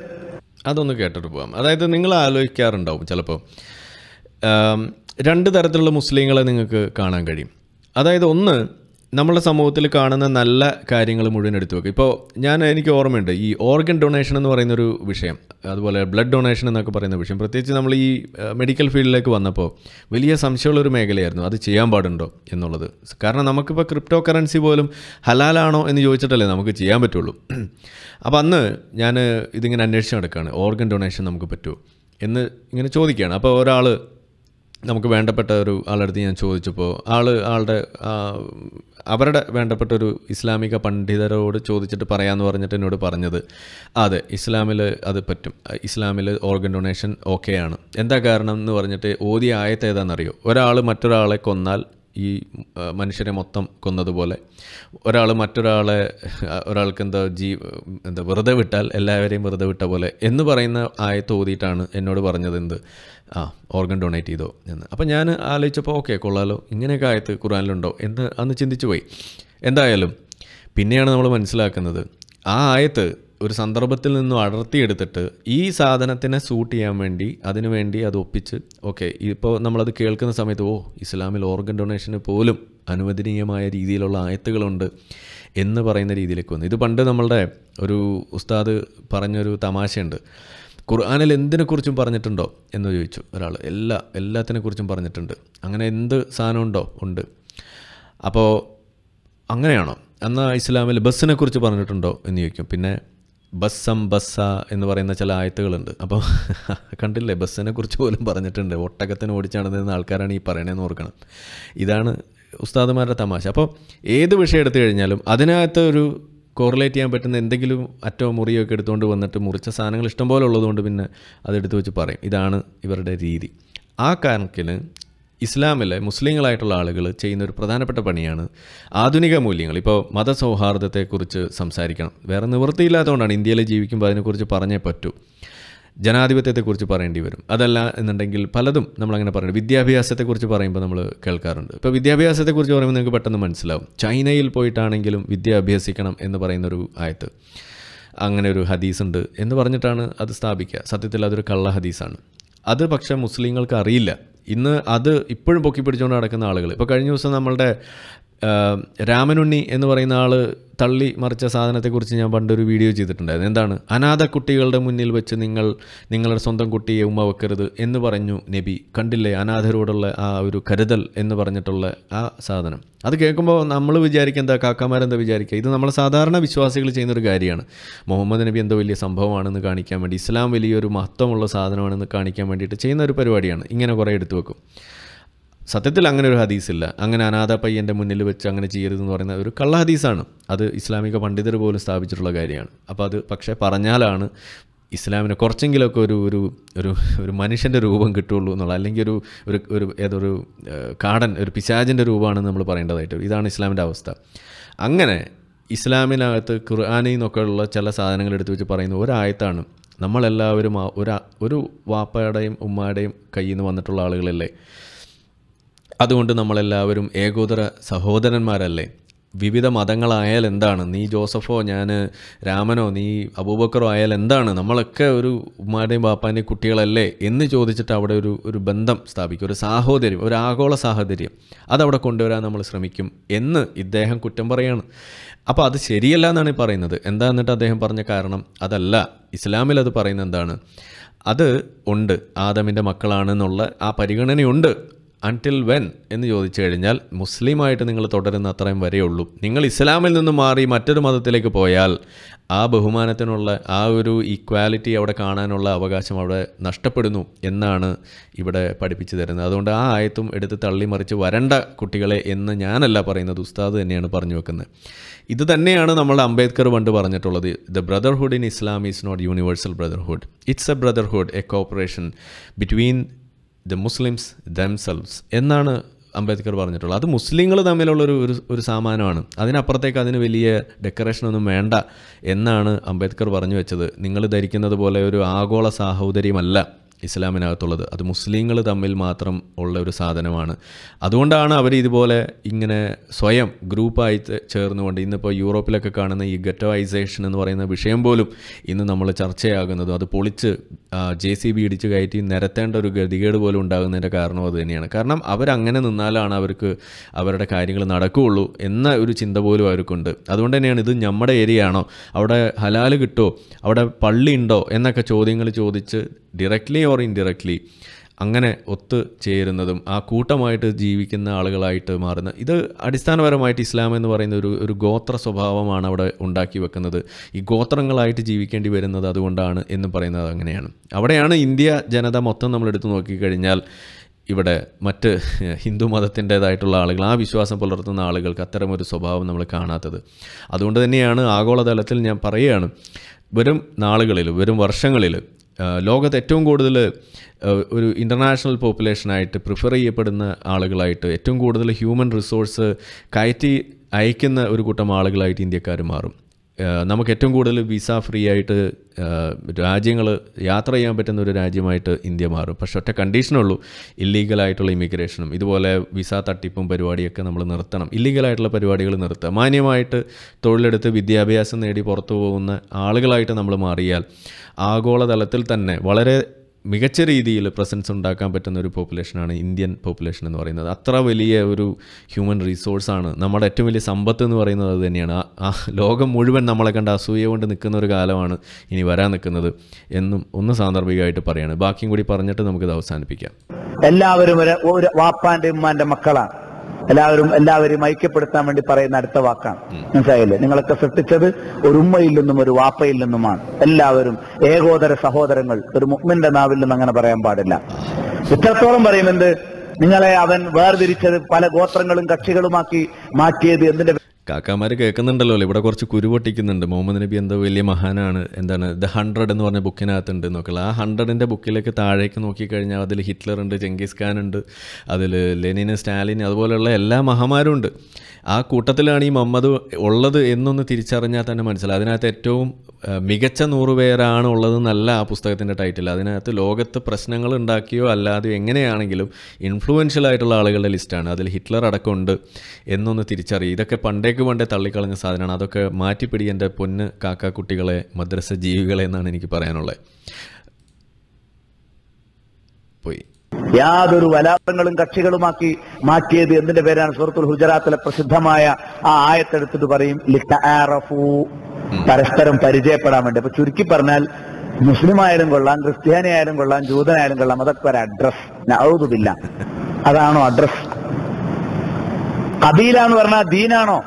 അതൊന്ന് കേട്ടിട്ട് പോവാം അതായത് നിങ്ങൾ ആലോചിക്കാറുണ്ടാവും ചിലപ്പോൾ രണ്ട് തരത്തിലുള്ള മുസ്ലിങ്ങളെ നിങ്ങൾക്ക് കാണാൻ കഴിയും അതായത് ഒന്ന് നമ്മുടെ സമൂഹത്തിൽ കാണുന്ന നല്ല കാര്യങ്ങൾ മുഴുവൻ എടുത്തു വെക്കുക ഇപ്പോൾ ഞാൻ എനിക്ക് ഓർമ്മയുണ്ട് ഈ ഓർഗൻ ഡൊണേഷൻ എന്ന് പറയുന്നൊരു വിഷയം അതുപോലെ ബ്ലഡ് ഡൊണേഷൻ എന്നൊക്കെ പറയുന്ന വിഷയം പ്രത്യേകിച്ച് നമ്മൾ ഈ മെഡിക്കൽ ഫീൽഡിലേക്ക് വന്നപ്പോൾ വലിയ സംശയമുള്ളൊരു മേഖലയായിരുന്നു അത് ചെയ്യാൻ പാടുണ്ടോ എന്നുള്ളത് കാരണം നമുക്കിപ്പോൾ ക്രിപ്റ്റോ കറൻസി പോലും ഹലാലാണോ എന്ന് ചോദിച്ചിട്ടല്ലേ നമുക്ക് ചെയ്യാൻ പറ്റുള്ളൂ അപ്പോൾ അന്ന് ഞാൻ ഇതിങ്ങനെ അന്വേഷിച്ച് നടക്കുകയാണ് ഓർഗൻ ഡൊണേഷൻ നമുക്ക് പറ്റുമോ എന്ന് ഇങ്ങനെ ചോദിക്കുകയാണ് അപ്പോൾ ഒരാൾ നമുക്ക് വേണ്ടപ്പെട്ട ഒരു ആളടുത്ത് ഞാൻ ചോദിച്ചപ്പോൾ ആൾ ആളുടെ അവരുടെ വേണ്ടപ്പെട്ട ഒരു ഇസ്ലാമിക പണ്ഡിതരോട് ചോദിച്ചിട്ട് പറയാമെന്ന് പറഞ്ഞിട്ട് എന്നോട് പറഞ്ഞത് അതെ ഇസ്ലാമിൽ അത് പറ്റും ഇസ്ലാമിൽ ഓർഗൻ ഡൊണേഷൻ ആണ് എന്താ കാരണം എന്ന് പറഞ്ഞിട്ട് ഓതിയ ആയത്ത് ഏതാണെന്നറിയോ ഒരാൾ മറ്റൊരാളെ കൊന്നാൽ ഈ മനുഷ്യരെ മൊത്തം കൊന്നതുപോലെ ഒരാൾ മറ്റൊരാളെ ഒരാൾക്ക് എന്താ ജീ എന്താ വെറുതെ വിട്ടാൽ എല്ലാവരെയും വെറുതെ വിട്ട പോലെ എന്ന് പറയുന്ന ആയത്ത് ഓതിയിട്ടാണ് എന്നോട് പറഞ്ഞത് എന്ത് ആ ഓർഗൻ ഡൊണേറ്റ് ചെയ്തോ എന്ന് അപ്പം ഞാൻ ആലോചിച്ചപ്പോൾ ഓക്കെ കൊള്ളാലോ ഇങ്ങനെയൊക്കെ ആയത് ഖുറാനിലുണ്ടോ എന്ന് അന്ന് ചിന്തിച്ചു പോയി എന്തായാലും പിന്നെയാണ് നമ്മൾ മനസ്സിലാക്കുന്നത് ആ ആയത്ത് ഒരു സന്ദർഭത്തിൽ നിന്ന് അടർത്തിയെടുത്തിട്ട് ഈ സാധനത്തിനെ സൂട്ട് ചെയ്യാൻ വേണ്ടി അതിനു വേണ്ടി അത് ഒപ്പിച്ച് ഓക്കെ ഇപ്പോൾ നമ്മളത് കേൾക്കുന്ന സമയത്ത് ഓ ഇസ്ലാമിൽ ഓർഗൻ ഡൊണേഷന് പോലും അനുവദനീയമായ രീതിയിലുള്ള ആയത്തുകളുണ്ട് എന്ന് പറയുന്ന രീതിയിലേക്ക് വന്നു ഇത് പണ്ട് നമ്മളുടെ ഒരു ഉസ്താദ് പറഞ്ഞൊരു തമാശയുണ്ട് ഖുർആാനിൽ എന്തിനെക്കുറിച്ചും പറഞ്ഞിട്ടുണ്ടോ എന്ന് ചോദിച്ചു ഒരാൾ എല്ലാ എല്ലാത്തിനെക്കുറിച്ചും പറഞ്ഞിട്ടുണ്ട് അങ്ങനെ എന്ത് സാധനമുണ്ടോ ഉണ്ട് അപ്പോൾ അങ്ങനെയാണോ എന്നാൽ ഇസ്ലാമിൽ ബസ്സിനെക്കുറിച്ച് പറഞ്ഞിട്ടുണ്ടോ എന്ന് ചോദിക്കും പിന്നെ ബസ്സം ബസ്സ എന്ന് പറയുന്ന ചില ആയത്തുകളുണ്ട് അപ്പോൾ കണ്ടില്ലേ ബസ്സിനെ കുറിച്ച് പോലും പറഞ്ഞിട്ടുണ്ട് ഒട്ടകത്തിന് ഓടിച്ചു ആൾക്കാരാണ് ഈ പറയണതെന്ന് ഓർക്കണം ഇതാണ് ഉസ്താദുമാരുടെ തമാശ അപ്പോൾ ഏത് വിഷയം എടുത്തു കഴിഞ്ഞാലും അതിനകത്ത് ഒരു കോറിലേറ്റ് ചെയ്യാൻ പറ്റുന്ന എന്തെങ്കിലും അറ്റോ മുറിയോ ഒക്കെ എടുത്തുകൊണ്ട് വന്നിട്ട് മുറിച്ച സാധനങ്ങൾ ഇഷ്ടംപോലെ ഉള്ളതുകൊണ്ട് പിന്നെ അതെടുത്ത് വെച്ച് പറയും ഇതാണ് ഇവരുടെ രീതി ആ കാരണത്തിന് ഇസ്ലാമിലെ മുസ്ലിങ്ങളായിട്ടുള്ള ആളുകൾ ചെയ്യുന്ന ഒരു പ്രധാനപ്പെട്ട പണിയാണ് ആധുനിക മൂല്യങ്ങൾ ഇപ്പോൾ മതസൗഹാർദ്ദത്തെക്കുറിച്ച് സംസാരിക്കണം വേറെ നിവൃത്തിയില്ലാത്തതുകൊണ്ടാണ് ഇന്ത്യയിൽ ജീവിക്കുമ്പോൾ അതിനെക്കുറിച്ച് പറഞ്ഞേ പറ്റൂ ജനാധിപത്യത്തെക്കുറിച്ച് പറയേണ്ടി വരും അതല്ല എന്നുണ്ടെങ്കിൽ പലതും നമ്മളങ്ങനെ പറയുന്നത് വിദ്യാഭ്യാസത്തെക്കുറിച്ച് പറയുമ്പോൾ നമ്മൾ കേൾക്കാറുണ്ട് ഇപ്പോൾ വിദ്യാഭ്യാസത്തെക്കുറിച്ച് പറയുമ്പോൾ നിങ്ങൾക്ക് പെട്ടെന്ന് മനസ്സിലാവും ചൈനയിൽ പോയിട്ടാണെങ്കിലും വിദ്യ അഭ്യസിക്കണം എന്ന് പറയുന്നൊരു ആയത്ത് അങ്ങനെ ഒരു ഹദീസ് ഉണ്ട് എന്ന് പറഞ്ഞിട്ടാണ് അത് സ്ഥാപിക്കുക സത്യത്തിൽ അതൊരു കള്ള ഹദീസാണ് അത് പക്ഷേ മുസ്ലിങ്ങൾക്ക് അറിയില്ല ഇന്ന് അത് ഇപ്പോഴും പൊക്കി പിടിച്ചുകൊണ്ട് നടക്കുന്ന ആളുകൾ ഇപ്പോൾ കഴിഞ്ഞ ദിവസം നമ്മളുടെ രാമനുണ്ണി എന്ന് പറയുന്ന ആൾ തള്ളി മറിച്ച സാധനത്തെക്കുറിച്ച് ഞാൻ പണ്ടൊരു വീഡിയോ ചെയ്തിട്ടുണ്ടായിരുന്നു എന്താണ് അനാഥ കുട്ടികളുടെ മുന്നിൽ വെച്ച് നിങ്ങൾ നിങ്ങളുടെ സ്വന്തം കുട്ടിയെ ഉമ്മ വെക്കരുത് എന്ന് പറഞ്ഞു നബി കണ്ടില്ലേ അനാഥരോടുള്ള ആ ഒരു കരുതൽ എന്ന് പറഞ്ഞിട്ടുള്ള ആ സാധനം അത് കേൾക്കുമ്പോൾ നമ്മൾ വിചാരിക്കുക എന്താ കാക്കാമാരെന്താ വിചാരിക്കുക ഇത് നമ്മൾ സാധാരണ വിശ്വാസികൾ ചെയ്യുന്നൊരു കാര്യമാണ് മുഹമ്മദ് നബി എന്തോ വലിയ സംഭവമാണെന്ന് കാണിക്കാൻ വേണ്ടി ഇസ്ലാം വലിയൊരു മഹത്വമുള്ള സാധനമാണെന്ന് കാണിക്കാൻ വേണ്ടിയിട്ട് ചെയ്യുന്ന ഒരു പരിപാടിയാണ് ഇങ്ങനെ കുറേ എടുത്തു വെക്കും സത്യത്തിൽ അങ്ങനെ ഒരു ഹദീസില്ല അങ്ങനെ അനാഥ പയ്യൻ്റെ മുന്നിൽ വെച്ച് അങ്ങനെ ചെയ്യരുതെന്ന് പറയുന്ന ഒരു കള്ള ഹദീസാണ് അത് ഇസ്ലാമിക പണ്ഡിതർ പോലും സ്ഥാപിച്ചിട്ടുള്ള കാര്യമാണ് അപ്പോൾ അത് പക്ഷേ പറഞ്ഞാലാണ് ഇസ്ലാമിന് കുറച്ചെങ്കിലൊക്കെ ഒരു ഒരു ഒരു ഒരു മനുഷ്യൻ്റെ രൂപം കിട്ടുള്ളൂ എന്നുള്ള അല്ലെങ്കിൽ ഒരു ഒരു ഒരു ഏതൊരു കാടൻ ഒരു പിശാജിൻ്റെ രൂപമാണെന്ന് നമ്മൾ പറയേണ്ടതായിട്ട് ഇതാണ് ഇസ്ലാമിൻ്റെ അവസ്ഥ അങ്ങനെ ഇസ്ലാമിനകത്ത് ഖുർആാനിൽ ഉള്ള ചില സാധനങ്ങൾ എടുത്തു വെച്ച് പറയുന്ന ഒരായത്താണ് നമ്മളെല്ലാവരും ഒരു ഒരു വാപ്പയുടെയും ഉമ്മയുടെയും കയ്യിൽ നിന്ന് വന്നിട്ടുള്ള ആളുകളല്ലേ അതുകൊണ്ട് നമ്മളെല്ലാവരും ഏകോദര സഹോദരന്മാരല്ലേ വിവിധ മതങ്ങളായാൽ എന്താണ് നീ ജോസഫോ ഞാൻ രാമനോ നീ അബൂബക്കറോ ആയാൽ എന്താണ് നമ്മളൊക്കെ ഒരു ഉമ്മാരുടെയും ബാപ്പാൻ്റെയും കുട്ടികളല്ലേ എന്ന് ചോദിച്ചിട്ട് അവിടെ ഒരു ഒരു ബന്ധം സ്ഥാപിക്കും ഒരു സാഹോദര്യം ഒരു ആഗോള സാഹോദര്യം അതവിടെ കൊണ്ടുവരാൻ നമ്മൾ ശ്രമിക്കും എന്ന് ഇദ്ദേഹം കുറ്റം പറയാണ് അപ്പോൾ അത് ശരിയല്ല എന്നാണ് പറയുന്നത് എന്താ എന്നിട്ട് അദ്ദേഹം പറഞ്ഞ കാരണം അതല്ല ഇസ്ലാമിൽ അത് പറയുന്നത് എന്താണ് അത് ഉണ്ട് ആദമിൻ്റെ മക്കളാണെന്നുള്ള ആ പരിഗണനയുണ്ട് അൺടിൽ വെൻ എന്ന് ചോദിച്ചു കഴിഞ്ഞാൽ മുസ്ലിമായിട്ട് നിങ്ങൾ തുടരുന്ന അത്രയും ഉള്ളൂ നിങ്ങൾ ഇസ്ലാമിൽ നിന്ന് മാറി മറ്റൊരു മതത്തിലേക്ക് പോയാൽ ആ ബഹുമാനത്തിനുള്ള ആ ഒരു ഈക്വാലിറ്റി അവിടെ കാണാനുള്ള അവകാശം അവിടെ നഷ്ടപ്പെടുന്നു എന്നാണ് ഇവിടെ പഠിപ്പിച്ചു തരുന്നത് അതുകൊണ്ട് ആ ആയത്തും എടുത്ത് തള്ളിമറിച്ച് വരണ്ട കുട്ടികളെ എന്ന് ഞാനല്ല പറയുന്നത് ഉസ്താദ് തന്നെയാണ് പറഞ്ഞു വെക്കുന്നത് ഇത് തന്നെയാണ് നമ്മൾ അംബേദ്കർ പണ്ട് പറഞ്ഞിട്ടുള്ളത് the brotherhood in Islam is not universal brotherhood it's a brotherhood a cooperation between the Muslims themselves എന്നാണ് അംബേദ്കർ പറഞ്ഞിട്ടുള്ളത് അത് മുസ്ലിങ്ങൾ തമ്മിലുള്ള ഒരു ഒരു സാമാനമാണ് അതിനപ്പുറത്തേക്ക് അതിന് വലിയ ഡെക്കറേഷനൊന്നും വേണ്ട എന്നാണ് അംബേദ്കർ പറഞ്ഞു വെച്ചത് നിങ്ങൾ ധരിക്കുന്നത് പോലെ ഒരു ആഗോള സാഹോദര്യമല്ല ഇസ്ലാമിനകത്തുള്ളത് അത് മുസ്ലിങ്ങൾ തമ്മിൽ മാത്രം ഉള്ള ഒരു സാധനമാണ് അതുകൊണ്ടാണ് അവർ ഇതുപോലെ ഇങ്ങനെ സ്വയം ഗ്രൂപ്പായി ചേർന്നുകൊണ്ട് ഇന്നിപ്പോൾ യൂറോപ്പിലൊക്കെ കാണുന്ന ഈ ഗറ്റോഐസേഷൻ എന്ന് പറയുന്ന വിഷയം പോലും ഇന്ന് നമ്മൾ ചർച്ചയാകുന്നതും അത് പൊളിച്ച് ജെ സി ബി ഇടിച്ച് കയറ്റി നിരത്തേണ്ട ഒരു ഗതികേട് പോലും ഉണ്ടാകുന്നതിൻ്റെ കാരണം അത് തന്നെയാണ് കാരണം അവരങ്ങനെ നിന്നാലാണ് അവർക്ക് അവരുടെ കാര്യങ്ങൾ നടക്കുകയുള്ളൂ എന്ന ഒരു ചിന്ത പോലും അവർക്കുണ്ട് അതുകൊണ്ട് തന്നെയാണ് ഇത് നമ്മുടെ ഏരിയ ആണോ അവിടെ ഹലാൽ കിട്ടുമോ അവിടെ പള്ളി ഉണ്ടോ എന്നൊക്കെ ചോദ്യങ്ങൾ ചോദിച്ച് ഡിറക്ട്ലി ഓർ ഇൻഡിറക്ട്ലി അങ്ങനെ ഒത്തു ചേരുന്നതും ആ കൂട്ടമായിട്ട് ജീവിക്കുന്ന ആളുകളായിട്ട് മാറുന്ന ഇത് അടിസ്ഥാനപരമായിട്ട് ഇസ്ലാം എന്ന് പറയുന്ന ഒരു ഒരു ഗോത്ര സ്വഭാവമാണ് അവിടെ ഉണ്ടാക്കി വെക്കുന്നത് ഈ ഗോത്രങ്ങളായിട്ട് ജീവിക്കേണ്ടി വരുന്നത് അതുകൊണ്ടാണ് എന്ന് പറയുന്നത് അങ്ങനെയാണ് അവിടെയാണ് ഇന്ത്യ ജനത മൊത്തം നമ്മൾ എടുത്തു നോക്കിക്കഴിഞ്ഞാൽ ഇവിടെ മറ്റ് ഹിന്ദു മതത്തിൻ്റേതായിട്ടുള്ള ആളുകൾ ആ വിശ്വാസം പുലർത്തുന്ന ആളുകൾക്ക് അത്തരമൊരു സ്വഭാവം നമ്മൾ കാണാത്തത് അതുകൊണ്ട് തന്നെയാണ് ആഗോളതലത്തിൽ ഞാൻ പറയുകയാണ് വരും നാളുകളിൽ വരും വർഷങ്ങളിൽ ലോകത്ത് ഏറ്റവും കൂടുതൽ ഒരു ഇൻ്റർനാഷണൽ പോപ്പുലേഷനായിട്ട് പ്രിഫർ ചെയ്യപ്പെടുന്ന ആളുകളായിട്ട് ഏറ്റവും കൂടുതൽ ഹ്യൂമൻ റിസോഴ്സ് കയറ്റി അയക്കുന്ന ഒരു കൂട്ടം ആളുകളായിട്ട് ഇന്ത്യക്കാർ മാറും നമുക്ക് ഏറ്റവും കൂടുതൽ വിസ ഫ്രീ ആയിട്ട് രാജ്യങ്ങൾ യാത്ര ചെയ്യാൻ പറ്റുന്ന ഒരു രാജ്യമായിട്ട് ഇന്ത്യ മാറും പക്ഷെ ഒറ്റ കണ്ടീഷനുള്ളൂ ഇല്ലീഗലായിട്ടുള്ള ഇമിഗ്രേഷനും ഇതുപോലെ വിസ തട്ടിപ്പും പരിപാടിയൊക്കെ നമ്മൾ നിർത്തണം ഇല്ലീഗലായിട്ടുള്ള പരിപാടികൾ നിർത്തുക മാന്യമായിട്ട് തൊഴിലെടുത്ത് വിദ്യാഭ്യാസം നേടി പുറത്തു പോകുന്ന ആളുകളായിട്ട് നമ്മൾ മാറിയാൽ ആഗോളതലത്തിൽ തന്നെ വളരെ മികച്ച രീതിയിൽ പ്രസൻസ് ഉണ്ടാക്കാൻ പറ്റുന്ന ഒരു പോപ്പുലേഷനാണ് ഇന്ത്യൻ പോപ്പുലേഷൻ എന്ന് പറയുന്നത് അത്ര വലിയ ഒരു ഹ്യൂമൻ റിസോഴ്സാണ് നമ്മുടെ ഏറ്റവും വലിയ സമ്പത്ത് എന്ന് പറയുന്നത് അത് തന്നെയാണ് ആ ലോകം മുഴുവൻ നമ്മളെ കണ്ട അസൂയ കൊണ്ട് നിൽക്കുന്ന ഒരു കാലമാണ് ഇനി വരാൻ നിൽക്കുന്നത് എന്നും ഒന്ന് സാന്ദർഭികമായിട്ട് പറയാണ് ബാക്കിയും കൂടി പറഞ്ഞിട്ട് നമുക്കിത് അവസാനിപ്പിക്കാം എല്ലാവരും ഒരു വാപ്പാൻ്റെ ഉമ്മാൻ്റെ മക്കളാണ് എല്ലാവരും എല്ലാവരും ഐക്യപ്പെടുത്താൻ വേണ്ടി പറയുന്ന അടുത്ത വാക്കാണ് മനസ്സിലായില്ലേ നിങ്ങളൊക്കെ സൃഷ്ടിച്ചത് ഒരു ഉമ്മയിൽ നിന്നും ഒരു വാപ്പയിൽ നിന്നുമാണ് എല്ലാവരും ഏകോദര സഹോദരങ്ങൾ ഒരു മുഗ്മിന്റെ നാവിൽ നിന്നും അങ്ങനെ പറയാൻ പാടില്ല ഇത്രത്തോളം പറയുന്നുണ്ട് നിങ്ങളെ അവൻ വേർതിരിച്ചത് പല ഗോത്രങ്ങളും കക്ഷികളുമാക്കി മാറ്റിയത് എന്തിന്റെ കാക്കാമാർ കേൾക്കുന്നുണ്ടല്ലോ ഇവിടെ കുറച്ച് കുരു പൊട്ടിക്കുന്നുണ്ട് മുഹമ്മദ് നബി എന്തോ വലിയ മഹാനാണ് എന്താണ് ദ ഹൺഡ്രഡ് എന്ന് പറഞ്ഞ ബുക്കിനകത്തുണ്ട് നോക്കുള്ള ആ ഹൺഡ്രഡിൻ്റെ ബുക്കിലേക്ക് താഴേക്ക് നോക്കിക്കഴിഞ്ഞാൽ അതിൽ ഹിറ്റ്ലർ ഉണ്ട് ജംഗീസ് ഖാൻ ഉണ്ട് അതിൽ ലെനിന് സ്റ്റാലിൻ അതുപോലെയുള്ള എല്ലാ മഹാമാരും ഉണ്ട് ആ കൂട്ടത്തിലാണ് ഈ മമ്മദ് ഉള്ളത് എന്നൊന്ന് തിരിച്ചറിഞ്ഞാൽ തന്നെ മനസ്സിലായി അതിനകത്ത് ഏറ്റവും മികച്ച നൂറുപേരാണ് ഉള്ളത് എന്നല്ല ആ പുസ്തകത്തിൻ്റെ ടൈറ്റിൽ അതിനകത്ത് ലോകത്ത് പ്രശ്നങ്ങൾ ഉണ്ടാക്കിയോ അല്ലാതെ എങ്ങനെയാണെങ്കിലും ഇൻഫ്ലുവൻഷ്യൽ ആയിട്ടുള്ള ആളുകളുടെ ലിസ്റ്റാണ് അതിൽ ഹിറ്റ്ലർ അടക്കമുണ്ട് എന്നൊന്ന് തിരിച്ചറിയും ഇതൊക്കെ പണ്ടേക്ക് പണ്ടേ തള്ളിക്കളഞ്ഞ സാധനമാണ് അതൊക്കെ മാറ്റിപ്പിടി എൻ്റെ പൊന്ന് കാക്കാക്കുട്ടികളെ മദ്രസ ജീവികളെ എന്നാണ് എനിക്ക് പറയാനുള്ളത് പോയി യാതൊരു വലാപങ്ങളും കക്ഷികളുമാക്കി മാറ്റിയത് എന്തിന്റെ പേരാണ് സുഹൃത്തുൽ ഹുജറാത്തിലെ പ്രസിദ്ധമായ ആ ആയത്തെടുത്തിട്ട് പറയും പരസ്പരം പരിചയപ്പെടാൻ വേണ്ടി അപ്പൊ ചുരുക്കി പറഞ്ഞാൽ മുസ്ലിം ആയാലും കൊള്ളാം ക്രിസ്ത്യാനി ആയാലും കൊള്ളാം ജൂതനായാലും കൊള്ളാം അതൊക്കെ ഒരു അഡ്രസ് ഔതുമില്ല അതാണോ അഡ്രസ് കബീല എന്ന് പറഞ്ഞാൽ ദീനാണോ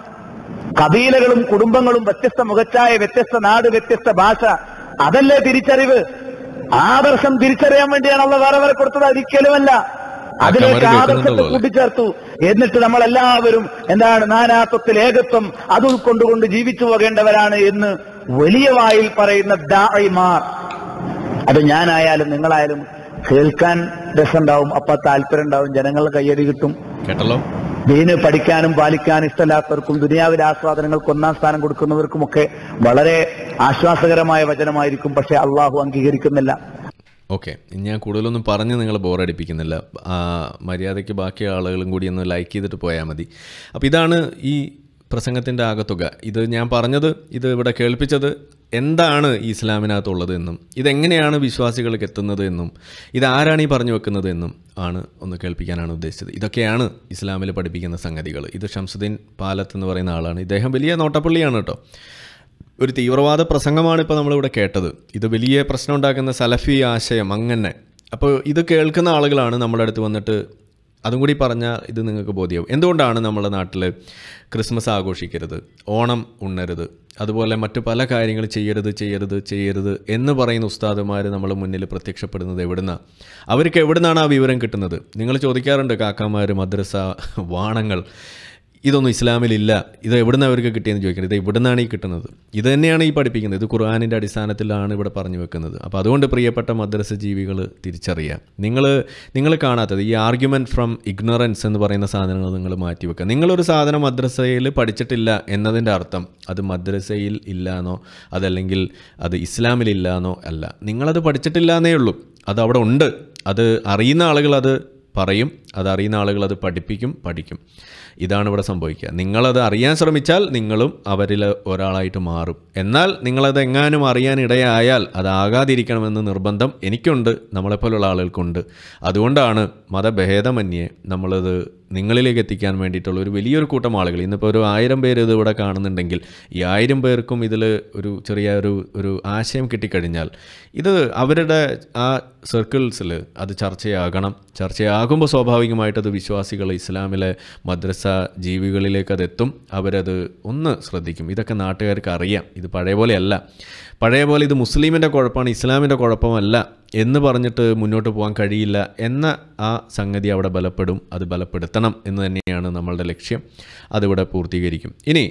കബീലകളും കുടുംബങ്ങളും വ്യത്യസ്ത മുഖച്ചായ വ്യത്യസ്ത നാട് വ്യത്യസ്ത ഭാഷ അതല്ലേ തിരിച്ചറിവ് ആദർശം തിരിച്ചറിയാൻ വേണ്ടിയാണ് അള്ള വേറെ വേറെ കൊടുത്തത് ഒരിക്കലുമല്ല അതിലേക്ക് ആദർശത്തെ കൂട്ടിച്ചേർത്തു എന്നിട്ട് നമ്മൾ എല്ലാവരും എന്താണ് നാനാത്വത്തിൽ ഏകത്വം അത് ഉൾക്കൊണ്ടുകൊണ്ട് ജീവിച്ചു പോകേണ്ടവരാണ് എന്ന് വലിയ വായിൽ പറയുന്ന ദായിമാർ അത് ഞാനായാലും നിങ്ങളായാലും കേൾക്കാൻ രസമുണ്ടാവും അപ്പൊ താല്പര്യം ഉണ്ടാവും ജനങ്ങൾ കയ്യടി കിട്ടും കേട്ടല്ലോ ദീന് പഠിക്കാനും പാലിക്കാനും ഇഷ്ടമല്ലാത്തവർക്കും ദുനിയാവിലെ ആസ്വാദനങ്ങൾക്ക് ഒന്നാം സ്ഥാനം കൊടുക്കുന്നവർക്കുമൊക്കെ വളരെ ആശ്വാസകരമായ വചനമായിരിക്കും പക്ഷെ അള്ളാഹു അംഗീകരിക്കുന്നില്ല ഓക്കെ ഞാൻ കൂടുതലൊന്നും പറഞ്ഞ് നിങ്ങളെ ബോറടിപ്പിക്കുന്നില്ല മര്യാദയ്ക്ക് ബാക്കി ആളുകളും കൂടി ഒന്ന് ലൈക്ക് ചെയ്തിട്ട് പോയാൽ മതി അപ്പോൾ ഇതാണ് ഈ പ്രസംഗത്തിൻ്റെ ആകത്തുക ഇത് ഞാൻ പറഞ്ഞത് ഇത് ഇവിടെ കേൾപ്പിച്ചത് എന്താണ് ഇസ്ലാമിനകത്തുള്ളത് എന്നും ഇതെങ്ങനെയാണ് വിശ്വാസികൾക്ക് എത്തുന്നത് എന്നും ഇതാരാണ് ഈ പറഞ്ഞു വെക്കുന്നത് എന്നും ആണ് ഒന്ന് കേൾപ്പിക്കാനാണ് ഉദ്ദേശിച്ചത് ഇതൊക്കെയാണ് ഇസ്ലാമിൽ പഠിപ്പിക്കുന്ന സംഗതികൾ ഇത് ഷംസുദ്ദീൻ പാലത്ത് എന്ന് പറയുന്ന ആളാണ് ഇദ്ദേഹം വലിയ നോട്ടപ്പള്ളിയാണ് കേട്ടോ ഒരു തീവ്രവാദ പ്രസംഗമാണ് ഇപ്പോൾ നമ്മളിവിടെ കേട്ടത് ഇത് വലിയ പ്രശ്നം ഉണ്ടാക്കുന്ന സലഫി ആശയം അങ്ങനെ അപ്പോൾ ഇത് കേൾക്കുന്ന ആളുകളാണ് നമ്മുടെ അടുത്ത് വന്നിട്ട് അതും കൂടി പറഞ്ഞാൽ ഇത് നിങ്ങൾക്ക് ബോധ്യമാവും എന്തുകൊണ്ടാണ് നമ്മുടെ നാട്ടിൽ ക്രിസ്മസ് ആഘോഷിക്കരുത് ഓണം ഉണ്ണരുത് അതുപോലെ മറ്റു പല കാര്യങ്ങൾ ചെയ്യരുത് ചെയ്യരുത് ചെയ്യരുത് എന്ന് പറയുന്ന ഉസ്താദുമാർ നമ്മൾ മുന്നിൽ പ്രത്യക്ഷപ്പെടുന്നത് എവിടുന്ന അവർക്ക് എവിടുന്നാണ് ആ വിവരം കിട്ടുന്നത് നിങ്ങൾ ചോദിക്കാറുണ്ട് കാക്കാമാർ മദ്രസ വാണങ്ങൾ ഇതൊന്നും ഇസ്ലാമിലില്ല ഇത് എവിടുന്ന അവർക്ക് കിട്ടിയെന്ന് ചോദിക്കുന്നത് ഇത് ഇവിടുന്നാണ് ഈ കിട്ടുന്നത് ഇത് തന്നെയാണ് ഈ പഠിപ്പിക്കുന്നത് ഇത് ഖുർആാനിൻ്റെ അടിസ്ഥാനത്തിലാണ് ഇവിടെ പറഞ്ഞു വെക്കുന്നത് അപ്പോൾ അതുകൊണ്ട് പ്രിയപ്പെട്ട മദ്രസ ജീവികൾ തിരിച്ചറിയാം നിങ്ങൾ നിങ്ങൾ കാണാത്തത് ഈ ആർഗ്യുമെൻറ്റ് ഫ്രം ഇഗ്നറൻസ് എന്ന് പറയുന്ന സാധനങ്ങൾ നിങ്ങൾ മാറ്റി വെക്കുക നിങ്ങളൊരു സാധനം മദ്രസയിൽ പഠിച്ചിട്ടില്ല എന്നതിൻ്റെ അർത്ഥം അത് മദ്രസയിൽ ഇല്ലാന്നോ അതല്ലെങ്കിൽ അത് ഇസ്ലാമിലില്ലാന്നോ അല്ല നിങ്ങളത് പഠിച്ചിട്ടില്ല എന്നേ ഉള്ളൂ അത് അവിടെ ഉണ്ട് അത് അറിയുന്ന ആളുകൾ അത് പറയും അതറിയുന്ന ആളുകൾ അത് പഠിപ്പിക്കും പഠിക്കും ഇതാണ് ഇവിടെ സംഭവിക്കുക നിങ്ങളത് അറിയാൻ ശ്രമിച്ചാൽ നിങ്ങളും അവരിൽ ഒരാളായിട്ട് മാറും എന്നാൽ നിങ്ങളത് എങ്ങാനും അറിയാൻ ഇടയായാൽ അതാകാതിരിക്കണമെന്ന് നിർബന്ധം എനിക്കുണ്ട് നമ്മളെപ്പോലുള്ള ആളുകൾക്കുണ്ട് അതുകൊണ്ടാണ് മതഭേദമന്യേ നമ്മളത് നിങ്ങളിലേക്ക് എത്തിക്കാൻ വേണ്ടിയിട്ടുള്ള ഒരു വലിയൊരു കൂട്ടം ആളുകൾ ഇന്നിപ്പോൾ ഒരു ആയിരം പേര് ഇത് ഇവിടെ കാണുന്നുണ്ടെങ്കിൽ ഈ ആയിരം പേർക്കും ഇതിൽ ഒരു ചെറിയ ഒരു ഒരു ആശയം കിട്ടിക്കഴിഞ്ഞാൽ ഇത് അവരുടെ ആ സർക്കിൾസിൽ അത് ചർച്ചയാകണം ചർച്ചയാകുമ്പോൾ സ്വാഭാവികമായിട്ട് അത് വിശ്വാസികൾ ഇസ്ലാമിലെ മദ്രസ ജീവികളിലേക്ക് അതെത്തും അവരത് ഒന്ന് ശ്രദ്ധിക്കും ഇതൊക്കെ നാട്ടുകാർക്ക് അറിയാം ഇത് പഴയ പോലെയല്ല പഴയ പോലെ ഇത് മുസ്ലിമിൻ്റെ കുഴപ്പമാണ് ഇസ്ലാമിൻ്റെ കുഴപ്പമല്ല എന്ന് പറഞ്ഞിട്ട് മുന്നോട്ട് പോകാൻ കഴിയില്ല എന്ന ആ സംഗതി അവിടെ ബലപ്പെടും അത് ബലപ്പെടുത്തണം എന്ന് തന്നെയാണ് നമ്മളുടെ ലക്ഷ്യം അതിവിടെ പൂർത്തീകരിക്കും ഇനി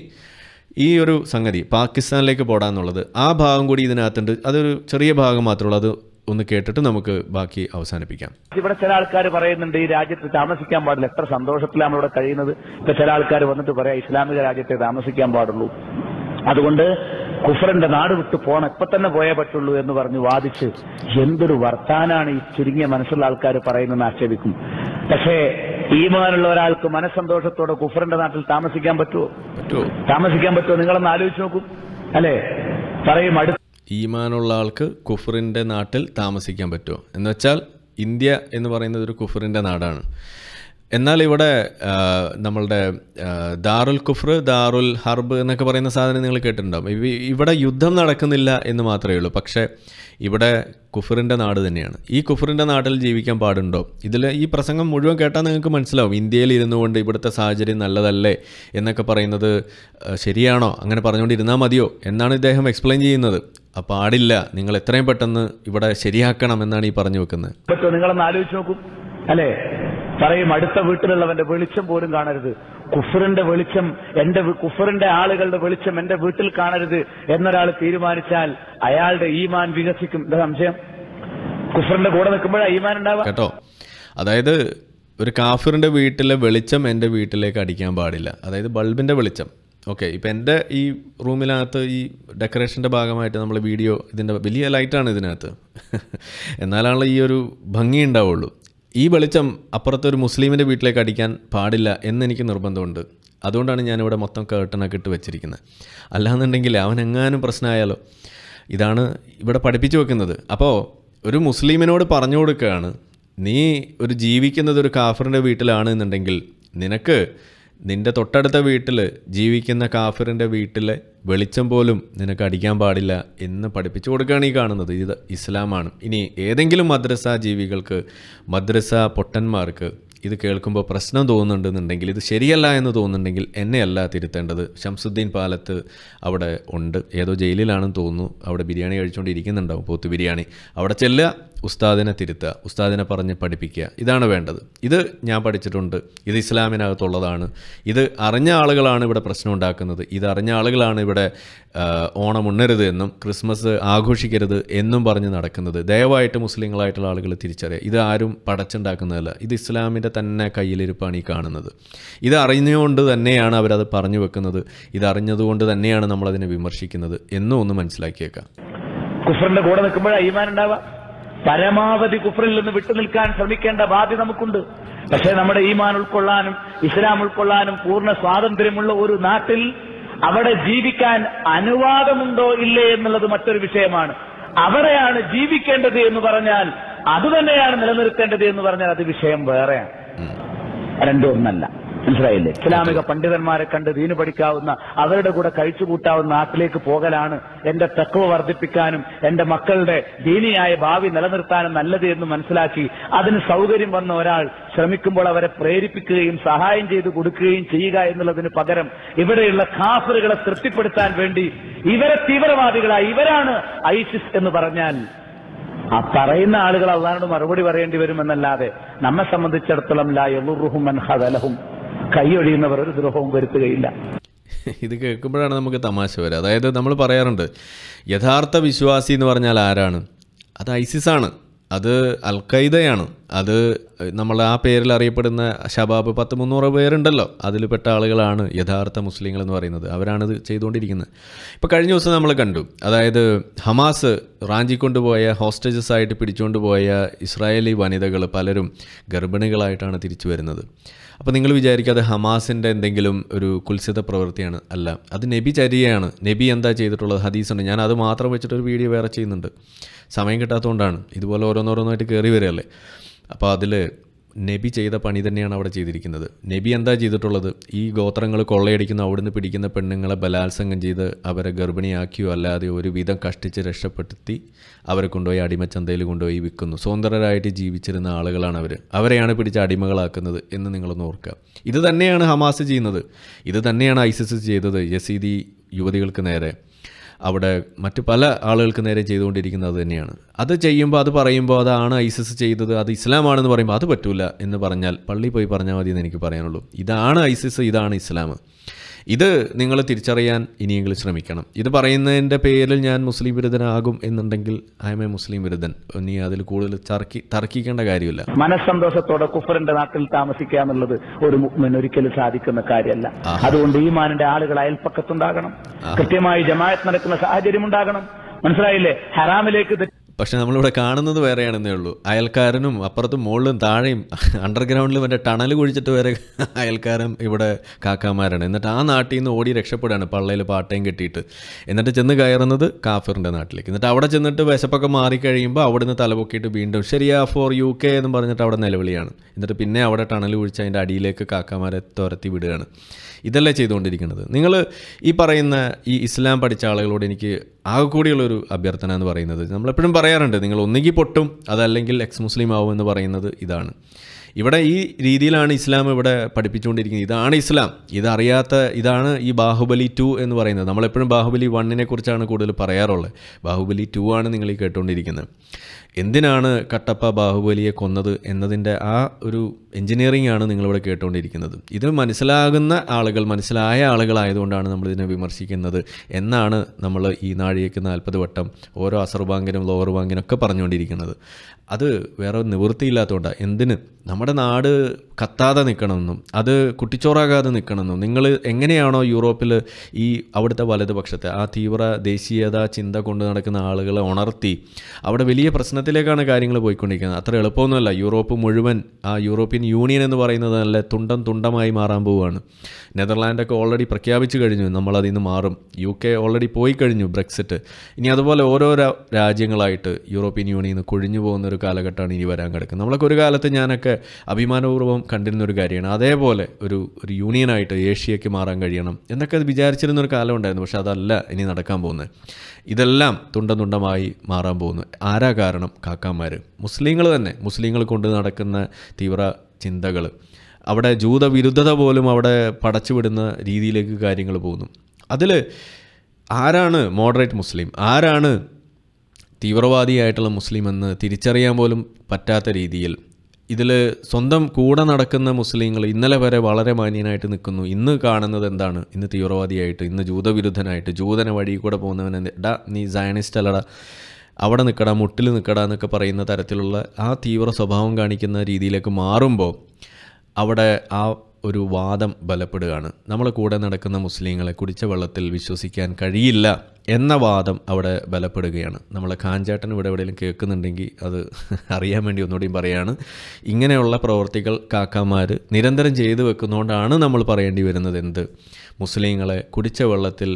ഈ ഒരു സംഗതി പാകിസ്ഥാനിലേക്ക് പോടാന്നുള്ളത് ആ ഭാഗം കൂടി ഇതിനകത്തുണ്ട് അതൊരു ചെറിയ ഭാഗം മാത്രമുള്ളൂ അത് ഒന്ന് കേട്ടിട്ട് നമുക്ക് ബാക്കി അവസാനിപ്പിക്കാം ഇവിടെ ചില ആൾക്കാർ പറയുന്നുണ്ട് ഈ രാജ്യത്ത് താമസിക്കാൻ പാടില്ല എത്ര സന്തോഷത്തിലാണ് ഇവിടെ കഴിയുന്നത് ഇപ്പൊ ചില ആൾക്കാർ വന്നിട്ട് പറയാം ഇസ്ലാമിക രാജ്യത്തെ താമസിക്കാൻ പാടുള്ളൂ അതുകൊണ്ട് കുഫറിന്റെ നാട് വിട്ടു പോണം ഇപ്പൊ തന്നെ പോയേ പറ്റുള്ളൂ എന്ന് പറഞ്ഞ് വാദിച്ച് എന്തൊരു വർത്താനാണ് ഈ ചുരുങ്ങിയ മനസ്സുള്ള ആൾക്കാർ പറയുന്നതെന്ന് ആക്ഷേപിക്കും പക്ഷേ ഈമാനുള്ള ഒരാൾക്ക് മനസ്സന്തോഷത്തോടെ കുഫറിന്റെ നാട്ടിൽ താമസിക്കാൻ പറ്റുമോ താമസിക്കാൻ പറ്റുമോ നിങ്ങളൊന്ന് ആലോചിച്ച് നോക്കും അല്ലേ പറയും അടുത്ത ഈമാനുള്ള ആൾക്ക് കുഫറിന്റെ നാട്ടിൽ താമസിക്കാൻ പറ്റുമോ എന്നുവെച്ചാൽ ഇന്ത്യ എന്ന് പറയുന്നത് ഒരു കുഫറിന്റെ നാടാണ് എന്നാൽ ഇവിടെ നമ്മളുടെ ദാറുൽ കുഫർ ദാറുൽ ഹർബ് എന്നൊക്കെ പറയുന്ന സാധനം നിങ്ങൾ കേട്ടിട്ടുണ്ടാകും ഇവിടെ യുദ്ധം നടക്കുന്നില്ല എന്ന് മാത്രമേ ഉള്ളൂ പക്ഷേ ഇവിടെ കുഫറിൻ്റെ നാട് തന്നെയാണ് ഈ കുഫറിൻ്റെ നാട്ടിൽ ജീവിക്കാൻ പാടുണ്ടോ ഇതിൽ ഈ പ്രസംഗം മുഴുവൻ കേട്ടാൽ നിങ്ങൾക്ക് മനസ്സിലാവും ഇന്ത്യയിൽ ഇരുന്നു കൊണ്ട് ഇവിടുത്തെ സാഹചര്യം നല്ലതല്ലേ എന്നൊക്കെ പറയുന്നത് ശരിയാണോ അങ്ങനെ പറഞ്ഞുകൊണ്ടിരുന്നാൽ മതിയോ എന്നാണ് ഇദ്ദേഹം എക്സ്പ്ലെയിൻ ചെയ്യുന്നത് അപ്പോൾ ആടില്ല നിങ്ങൾ എത്രയും പെട്ടെന്ന് ഇവിടെ ശരിയാക്കണം എന്നാണ് ഈ പറഞ്ഞു വെക്കുന്നത് നിങ്ങളൊന്ന് ആലോചിച്ച് നോക്കും അല്ലേ പറയും അടുത്ത വീട്ടിലുള്ളവന്റെ വെളിച്ചം പോലും കാണരുത് കുഫറിന്റെ വെളിച്ചം എന്റെ കുഫറിന്റെ ആളുകളുടെ വെളിച്ചം എന്റെ വീട്ടിൽ കാണരുത് എന്നൊരാൾ തീരുമാനിച്ചാൽ അയാളുടെ ഈമാൻ വികസിക്കും എന്താ സംശയം കുഫറിന്റെ കൂടെ നിൽക്കുമ്പോഴാണ് ഈമാൻ ഉണ്ടാവുക കേട്ടോ അതായത് ഒരു കാഫിറിന്റെ വീട്ടിലെ വെളിച്ചം എന്റെ വീട്ടിലേക്ക് അടിക്കാൻ പാടില്ല അതായത് ബൾബിന്റെ വെളിച്ചം ഓക്കെ ഇപ്പം എൻ്റെ ഈ റൂമിനകത്ത് ഈ ഡെക്കറേഷൻ്റെ ഭാഗമായിട്ട് നമ്മൾ വീഡിയോ ഇതിൻ്റെ വലിയ ലൈറ്റാണ് ഇതിനകത്ത് എന്നാലാണല്ലോ ഈ ഒരു ഭംഗി ഉണ്ടാവുള്ളൂ ഈ വെളിച്ചം അപ്പുറത്തൊരു മുസ്ലിമിൻ്റെ വീട്ടിലേക്ക് അടിക്കാൻ പാടില്ല എന്നെനിക്ക് നിർബന്ധമുണ്ട് അതുകൊണ്ടാണ് ഞാനിവിടെ മൊത്തം കേട്ടണൊക്കെ ഇട്ട് വെച്ചിരിക്കുന്നത് അല്ലാന്നുണ്ടെങ്കിൽ അവൻ എങ്ങാനും പ്രശ്നമായാലോ ഇതാണ് ഇവിടെ പഠിപ്പിച്ചു വെക്കുന്നത് അപ്പോൾ ഒരു മുസ്ലിമിനോട് പറഞ്ഞു കൊടുക്കുകയാണ് നീ ഒരു ജീവിക്കുന്നത് ഒരു കാഫറിൻ്റെ വീട്ടിലാണെന്നുണ്ടെങ്കിൽ നിനക്ക് നിന്റെ തൊട്ടടുത്ത വീട്ടിൽ ജീവിക്കുന്ന കാഫിറിൻ്റെ വീട്ടിലെ വെളിച്ചം പോലും നിനക്ക് അടിക്കാൻ പാടില്ല എന്ന് പഠിപ്പിച്ചു കൊടുക്കുകയാണ് ഈ കാണുന്നത് ഇത് ഇസ്ലാമാണ് ഇനി ഏതെങ്കിലും മദ്രസ ജീവികൾക്ക് മദ്രസ പൊട്ടന്മാർക്ക് ഇത് കേൾക്കുമ്പോൾ പ്രശ്നം തോന്നുന്നുണ്ടെന്നുണ്ടെങ്കിൽ ഇത് ശരിയല്ല എന്ന് തോന്നുന്നുണ്ടെങ്കിൽ എന്നെയല്ല തിരുത്തേണ്ടത് ഷംസുദ്ദീൻ പാലത്ത് അവിടെ ഉണ്ട് ഏതോ ജയിലിലാണെന്ന് തോന്നുന്നു അവിടെ ബിരിയാണി കഴിച്ചുകൊണ്ടിരിക്കുന്നുണ്ടാവും പോത്ത് ബിരിയാണി അവിടെ ചെല്ലുക ഉസ്താദിനെ തിരുത്തുക ഉസ്താദിനെ പറഞ്ഞ് പഠിപ്പിക്കുക ഇതാണ് വേണ്ടത് ഇത് ഞാൻ പഠിച്ചിട്ടുണ്ട് ഇത് ഇസ്ലാമിനകത്തുള്ളതാണ് ഇത് അറിഞ്ഞ ആളുകളാണ് ഇവിടെ പ്രശ്നം ഉണ്ടാക്കുന്നത് ഇത് അറിഞ്ഞ ആളുകളാണ് ഇവിടെ ഓണം ഉണ്ണരുത് എന്നും ക്രിസ്മസ് ആഘോഷിക്കരുത് എന്നും പറഞ്ഞ് നടക്കുന്നത് ദയവായിട്ട് മുസ്ലിങ്ങളായിട്ടുള്ള ആളുകൾ തിരിച്ചറിയുക ഇത് ആരും പടച്ചുണ്ടാക്കുന്നതല്ല ഇത് ഇസ്ലാമിൻ്റെ തന്നെ കയ്യിലിരുപ്പാണ് ഈ കാണുന്നത് ഇത് അറിഞ്ഞുകൊണ്ട് തന്നെയാണ് അവരത് പറഞ്ഞു വെക്കുന്നത് ഇത് അറിഞ്ഞതുകൊണ്ട് തന്നെയാണ് നമ്മളതിനെ വിമർശിക്കുന്നത് എന്നും ഒന്ന് മനസ്സിലാക്കിയേക്കാം കുഫറിന്റെ കൂടെ നിൽക്കുമ്പോഴാണ് ഈമാൻ ഉണ്ടാവുക പരമാവധി കുഫറിൽ നിന്ന് വിട്ടുനിൽക്കാൻ ശ്രമിക്കേണ്ട ബാധ്യത നമുക്കുണ്ട് പക്ഷേ നമ്മുടെ ഈമാൻ ഉൾക്കൊള്ളാനും ഇസ്ലാം ഉൾക്കൊള്ളാനും പൂർണ്ണ സ്വാതന്ത്ര്യമുള്ള ഒരു നാട്ടിൽ അവിടെ ജീവിക്കാൻ അനുവാദമുണ്ടോ ഇല്ലേ എന്നുള്ളത് മറ്റൊരു വിഷയമാണ് അവരെയാണ് ജീവിക്കേണ്ടത് എന്ന് പറഞ്ഞാൽ അതുതന്നെയാണ് നിലനിർത്തേണ്ടത് എന്ന് പറഞ്ഞാൽ അത് വിഷയം വേറെയാണ് രണ്ടൊന്നല്ല മനസ്സിലായില്ലേ ഇസ്ലാമിക പണ്ഡിതന്മാരെ കണ്ട് ദീന് പഠിക്കാവുന്ന അവരുടെ കൂടെ കഴിച്ചുകൂട്ടാവുന്ന നാട്ടിലേക്ക് പോകലാണ് എന്റെ തക്കവ വർദ്ധിപ്പിക്കാനും എന്റെ മക്കളുടെ ദീനിയായ ഭാവി നിലനിർത്താനും നല്ലത് എന്ന് മനസ്സിലാക്കി അതിന് സൗകര്യം വന്ന ഒരാൾ ശ്രമിക്കുമ്പോൾ അവരെ പ്രേരിപ്പിക്കുകയും സഹായം ചെയ്തു കൊടുക്കുകയും ചെയ്യുക എന്നുള്ളതിന് പകരം ഇവിടെയുള്ള കാഫറുകളെ തൃപ്തിപ്പെടുത്താൻ വേണ്ടി ഇവരെ തീവ്രവാദികളായി ഇവരാണ് ഐസിസ് എന്ന് പറഞ്ഞാൽ ആ പറയുന്ന ആളുകൾ അള്ളഹാനോട് മറുപടി പറയേണ്ടി വരുമെന്നല്ലാതെ നമ്മെ സംബന്ധിച്ചിടത്തോളം ലാ എളുറുഹും ഹദലഹും കൈയൊഴിയുന്നവർ ഒരു ദ്രോഹവും വരുത്തുകയില്ല ഇത് കേൾക്കുമ്പോഴാണ് നമുക്ക് തമാശ വരിക അതായത് നമ്മൾ പറയാറുണ്ട് യഥാർത്ഥ വിശ്വാസി എന്ന് പറഞ്ഞാൽ ആരാണ് അത് ഐസിസ് ആണ് അത് അൽ ഖൈദയാണ് അത് നമ്മൾ ആ പേരിൽ അറിയപ്പെടുന്ന ഷബാബ് പത്ത് മുന്നൂറ് പേരുണ്ടല്ലോ അതിൽപ്പെട്ട ആളുകളാണ് യഥാർത്ഥ മുസ്ലിങ്ങൾ എന്ന് പറയുന്നത് അവരാണിത് ചെയ്തുകൊണ്ടിരിക്കുന്നത് ഇപ്പോൾ കഴിഞ്ഞ ദിവസം നമ്മൾ കണ്ടു അതായത് ഹമാസ് റാഞ്ചിക്കൊണ്ടുപോയ ഹോസ്റ്റേജസ് ആയിട്ട് പിടിച്ചുകൊണ്ടുപോയ ഇസ്രായേലി വനിതകൾ പലരും ഗർഭിണികളായിട്ടാണ് തിരിച്ചു വരുന്നത് അപ്പോൾ നിങ്ങൾ വിചാരിക്കുക അത് ഹമാസിൻ്റെ എന്തെങ്കിലും ഒരു കുൽസിത പ്രവൃത്തിയാണ് അല്ല അത് നബി ചര്യയാണ് നബി എന്താ ചെയ്തിട്ടുള്ളത് ഹദീസുണ്ട് ഞാൻ അത് മാത്രം വെച്ചിട്ട് ഒരു വീഡിയോ വേറെ ചെയ്യുന്നുണ്ട് സമയം കിട്ടാത്തതുകൊണ്ടാണ് ഇതുപോലെ ഓരോന്നോരോന്നായിട്ട് കയറി വരികയല്ലേ അപ്പോൾ അതിൽ നബി ചെയ്ത പണി തന്നെയാണ് അവിടെ ചെയ്തിരിക്കുന്നത് നബി എന്താ ചെയ്തിട്ടുള്ളത് ഈ ഗോത്രങ്ങൾ കൊള്ളയടിക്കുന്ന അവിടുന്ന് പിടിക്കുന്ന പെണ്ണുങ്ങളെ ബലാത്സംഗം ചെയ്ത് അവരെ ഗർഭിണിയാക്കിയോ അല്ലാതെ ഒരുവിധം കഷ്ടിച്ച് രക്ഷപ്പെടുത്തി അവരെ കൊണ്ടുപോയി അടിമച്ചന്തയിൽ കൊണ്ടുപോയി വിൽക്കുന്നു സ്വതന്ത്രരായിട്ട് ജീവിച്ചിരുന്ന ആളുകളാണ് അവർ അവരെയാണ് പിടിച്ച് അടിമകളാക്കുന്നത് എന്ന് നിങ്ങളൊന്ന് ഓർക്കുക ഇത് തന്നെയാണ് ഹമാസ് ചെയ്യുന്നത് ഇത് തന്നെയാണ് ഐസിസ് ചെയ്തത് യസീദി യുവതികൾക്ക് നേരെ അവിടെ മറ്റ് പല ആളുകൾക്ക് നേരെ ചെയ്തുകൊണ്ടിരിക്കുന്നത് തന്നെയാണ് അത് ചെയ്യുമ്പോൾ അത് പറയുമ്പോൾ അതാണ് ഐസിസ് ചെയ്തത് അത് ഇസ്ലാമാണെന്ന് പറയുമ്പോൾ അത് പറ്റൂല എന്ന് പറഞ്ഞാൽ പള്ളി പോയി പറഞ്ഞാൽ മതി എന്ന് എനിക്ക് പറയാനുള്ളൂ ഇതാണ് ഐസിസ് ഇതാണ് ഇസ്ലാം ഇത് നിങ്ങൾ തിരിച്ചറിയാൻ ഇനിയെങ്കിലും ശ്രമിക്കണം ഇത് പറയുന്നതിൻ്റെ പേരിൽ ഞാൻ മുസ്ലിം വിരുദ്ധനാകും എന്നുണ്ടെങ്കിൽ ഐ എം എ മുസ്ലിം വിരുദ്ധൻ നീ അതിൽ കൂടുതൽ തർക്കിക്കേണ്ട കാര്യമില്ല മനസ്സന്തോഷത്തോടെ കുഫറിന്റെ നാട്ടിൽ താമസിക്കുക എന്നുള്ളത് ഒരു ഒരിക്കലും സാധിക്കുന്ന കാര്യമല്ല അതുകൊണ്ട് ഈ മാനിന്റെ ആളുകൾ അയൽപ്പക്കത്തുണ്ടാകണം കൃത്യമായി ജമായത്ത് നടക്കുന്ന സാഹചര്യം ഉണ്ടാകണം മനസ്സിലായില്ലേ ഹറാമിലേക്ക് പക്ഷെ നമ്മളിവിടെ കാണുന്നത് വേറെയാണെന്നേ ഉള്ളൂ അയൽക്കാരനും അപ്പുറത്തും മുകളിലും താഴെയും അണ്ടർഗ്രൗണ്ടിൽ മറ്റേ ടണൽ കുഴിച്ചിട്ട് വരെ അയൽക്കാരൻ ഇവിടെ കാക്കാമാരാണ് എന്നിട്ട് ആ നാട്ടിൽ നിന്ന് ഓടി രക്ഷപ്പെടുകയാണ് പള്ളയിൽ പാട്ടയും കെട്ടിയിട്ട് എന്നിട്ട് ചെന്ന് കയറുന്നത് കാഫിറിൻ്റെ നാട്ടിലേക്ക് എന്നിട്ട് അവിടെ ചെന്നിട്ട് വിശപ്പൊക്കെ മാറിക്കഴിയുമ്പോൾ അവിടെ നിന്ന് തലപൊക്കിയിട്ട് വീണ്ടും ശരിയാ ഫോർ യു കെ എന്ന് പറഞ്ഞിട്ട് അവിടെ നിലവിളിയാണ് എന്നിട്ട് പിന്നെ അവിടെ ടണൽ കുഴിച്ച് അതിൻ്റെ അടിയിലേക്ക് കാക്കാമാരെ തുരത്തി വിടുകയാണ് ഇതല്ലേ ചെയ്തുകൊണ്ടിരിക്കുന്നത് നിങ്ങൾ ഈ പറയുന്ന ഈ ഇസ്ലാം പഠിച്ച ആളുകളോട് എനിക്ക് ആകെ കൂടിയുള്ളൊരു അഭ്യർത്ഥന എന്ന് പറയുന്നത് നമ്മളെപ്പോഴും പറയാറുണ്ട് നിങ്ങൾ ഒന്നുകിൽ പൊട്ടും അതല്ലെങ്കിൽ എക്സ് മുസ്ലിം ആവും എന്ന് പറയുന്നത് ഇതാണ് ഇവിടെ ഈ രീതിയിലാണ് ഇസ്ലാം ഇവിടെ പഠിപ്പിച്ചുകൊണ്ടിരിക്കുന്നത് ഇതാണ് ഇസ്ലാം ഇതറിയാത്ത ഇതാണ് ഈ ബാഹുബലി ടു എന്ന് പറയുന്നത് നമ്മളെപ്പോഴും ബാഹുബലി വണ്ണിനെ കുറിച്ചാണ് കൂടുതൽ പറയാറുള്ളത് ബാഹുബലി ടു ആണ് നിങ്ങൾ ഈ കേട്ടുകൊണ്ടിരിക്കുന്നത് എന്തിനാണ് കട്ടപ്പ ബാഹുബലിയെ കൊന്നത് എന്നതിൻ്റെ ആ ഒരു എൻജിനീയറിംഗ് ആണ് നിങ്ങളിവിടെ കേട്ടുകൊണ്ടിരിക്കുന്നത് ഇത് മനസ്സിലാകുന്ന ആളുകൾ മനസ്സിലായ ആളുകളായതുകൊണ്ടാണ് നമ്മളിതിനെ വിമർശിക്കുന്നത് എന്നാണ് നമ്മൾ ഈ നാഴികയ്ക്ക് നാൽപ്പത് വട്ടം ഓരോ അസർബാങ്കിനും ലോവർ ബാങ്കിനൊക്കെ പറഞ്ഞുകൊണ്ടിരിക്കുന്നത് അത് വേറെ നിവൃത്തിയില്ലാത്തതുകൊണ്ട് എന്തിന് നമ്മുടെ നാട് കത്താതെ നിൽക്കണമെന്നും അത് കുട്ടിച്ചോറാകാതെ നിൽക്കണമെന്നും നിങ്ങൾ എങ്ങനെയാണോ യൂറോപ്പിൽ ഈ അവിടുത്തെ വലതുപക്ഷത്തെ ആ തീവ്ര ദേശീയത ചിന്ത കൊണ്ടു നടക്കുന്ന ആളുകളെ ഉണർത്തി അവിടെ വലിയ പ്രശ്നത്തിലേക്കാണ് കാര്യങ്ങൾ പോയിക്കൊണ്ടിരിക്കുന്നത് അത്ര എളുപ്പമൊന്നുമല്ല യൂറോപ്പ് മുഴുവൻ ആ യൂറോപ്യൻ യൂണിയൻ എന്ന് പറയുന്നത് നല്ല തുണ്ടം തുണ്ടമായി മാറാൻ പോവുകയാണ് നെതർലാൻഡൊക്കെ ഓൾറെഡി പ്രഖ്യാപിച്ചു കഴിഞ്ഞു നമ്മളതിൽ നിന്ന് മാറും യു കെ ഓൾറെഡി പോയി കഴിഞ്ഞു ബ്രെക്സിറ്റ് ഇനി അതുപോലെ ഓരോ രാജ്യങ്ങളായിട്ട് യൂറോപ്യൻ യൂണിയൻ കൊഴിഞ്ഞു പോകുന്ന ഒരു കാലഘട്ടമാണ് ഇനി വരാൻ കിടക്കുന്നത് നമ്മളൊക്കെ ഒരു കാലത്ത് ഞാനൊക്കെ അഭിമാനപൂർവ്വം കണ്ടിരുന്ന ഒരു കാര്യമാണ് അതേപോലെ ഒരു ഒരു യൂണിയനായിട്ട് ഏഷ്യയ്ക്ക് മാറാൻ കഴിയണം എന്നൊക്കെ അത് വിചാരിച്ചിരുന്ന ഒരു കാലം ഉണ്ടായിരുന്നു പക്ഷേ അതല്ല ഇനി നടക്കാൻ പോകുന്നത് ഇതെല്ലാം തുണ്ടം തുണ്ടമായി മാറാൻ പോകുന്നു ആരാ കാരണം കാക്കാന്മാർ മുസ്ലിങ്ങൾ തന്നെ മുസ്ലിങ്ങൾ കൊണ്ട് നടക്കുന്ന തീവ്ര ചിന്തകൾ അവിടെ ജൂത വിരുദ്ധത പോലും അവിടെ പടച്ചുവിടുന്ന രീതിയിലേക്ക് കാര്യങ്ങൾ പോകുന്നു അതിൽ ആരാണ് മോഡറേറ്റ് മുസ്ലിം ആരാണ് തീവ്രവാദിയായിട്ടുള്ള മുസ്ലിം എന്ന് തിരിച്ചറിയാൻ പോലും പറ്റാത്ത രീതിയിൽ ഇതിൽ സ്വന്തം കൂടെ നടക്കുന്ന മുസ്ലിങ്ങൾ ഇന്നലെ വരെ വളരെ മാന്യനായിട്ട് നിൽക്കുന്നു ഇന്ന് കാണുന്നത് എന്താണ് ഇന്ന് തീവ്രവാദിയായിട്ട് ഇന്ന് ജൂതവിരുദ്ധനായിട്ട് ജൂതനെ വഴി കൂടെ പോകുന്നവൻ എടാ നീ സയനിസ്റ്റ് അല്ലട അവിടെ നിൽക്കടാ മുട്ടിൽ നിൽക്കടാ എന്നൊക്കെ പറയുന്ന തരത്തിലുള്ള ആ തീവ്ര സ്വഭാവം കാണിക്കുന്ന രീതിയിലേക്ക് മാറുമ്പോൾ അവിടെ ആ ഒരു വാദം ബലപ്പെടുകയാണ് നമ്മൾ കൂടെ നടക്കുന്ന മുസ്ലിങ്ങളെ കുടിച്ച വെള്ളത്തിൽ വിശ്വസിക്കാൻ കഴിയില്ല എന്ന വാദം അവിടെ ബലപ്പെടുകയാണ് നമ്മളെ കാഞ്ചാട്ടൻ ഇവിടെ എവിടെയെങ്കിലും കേൾക്കുന്നുണ്ടെങ്കിൽ അത് അറിയാൻ വേണ്ടി ഒന്നുകൂടിയും പറയുകയാണ് ഇങ്ങനെയുള്ള പ്രവർത്തികൾ കാക്കാമാർ നിരന്തരം ചെയ്തു വെക്കുന്നതുകൊണ്ടാണ് നമ്മൾ പറയേണ്ടി വരുന്നത് എന്ത് മുസ്ലിങ്ങളെ കുടിച്ച വെള്ളത്തിൽ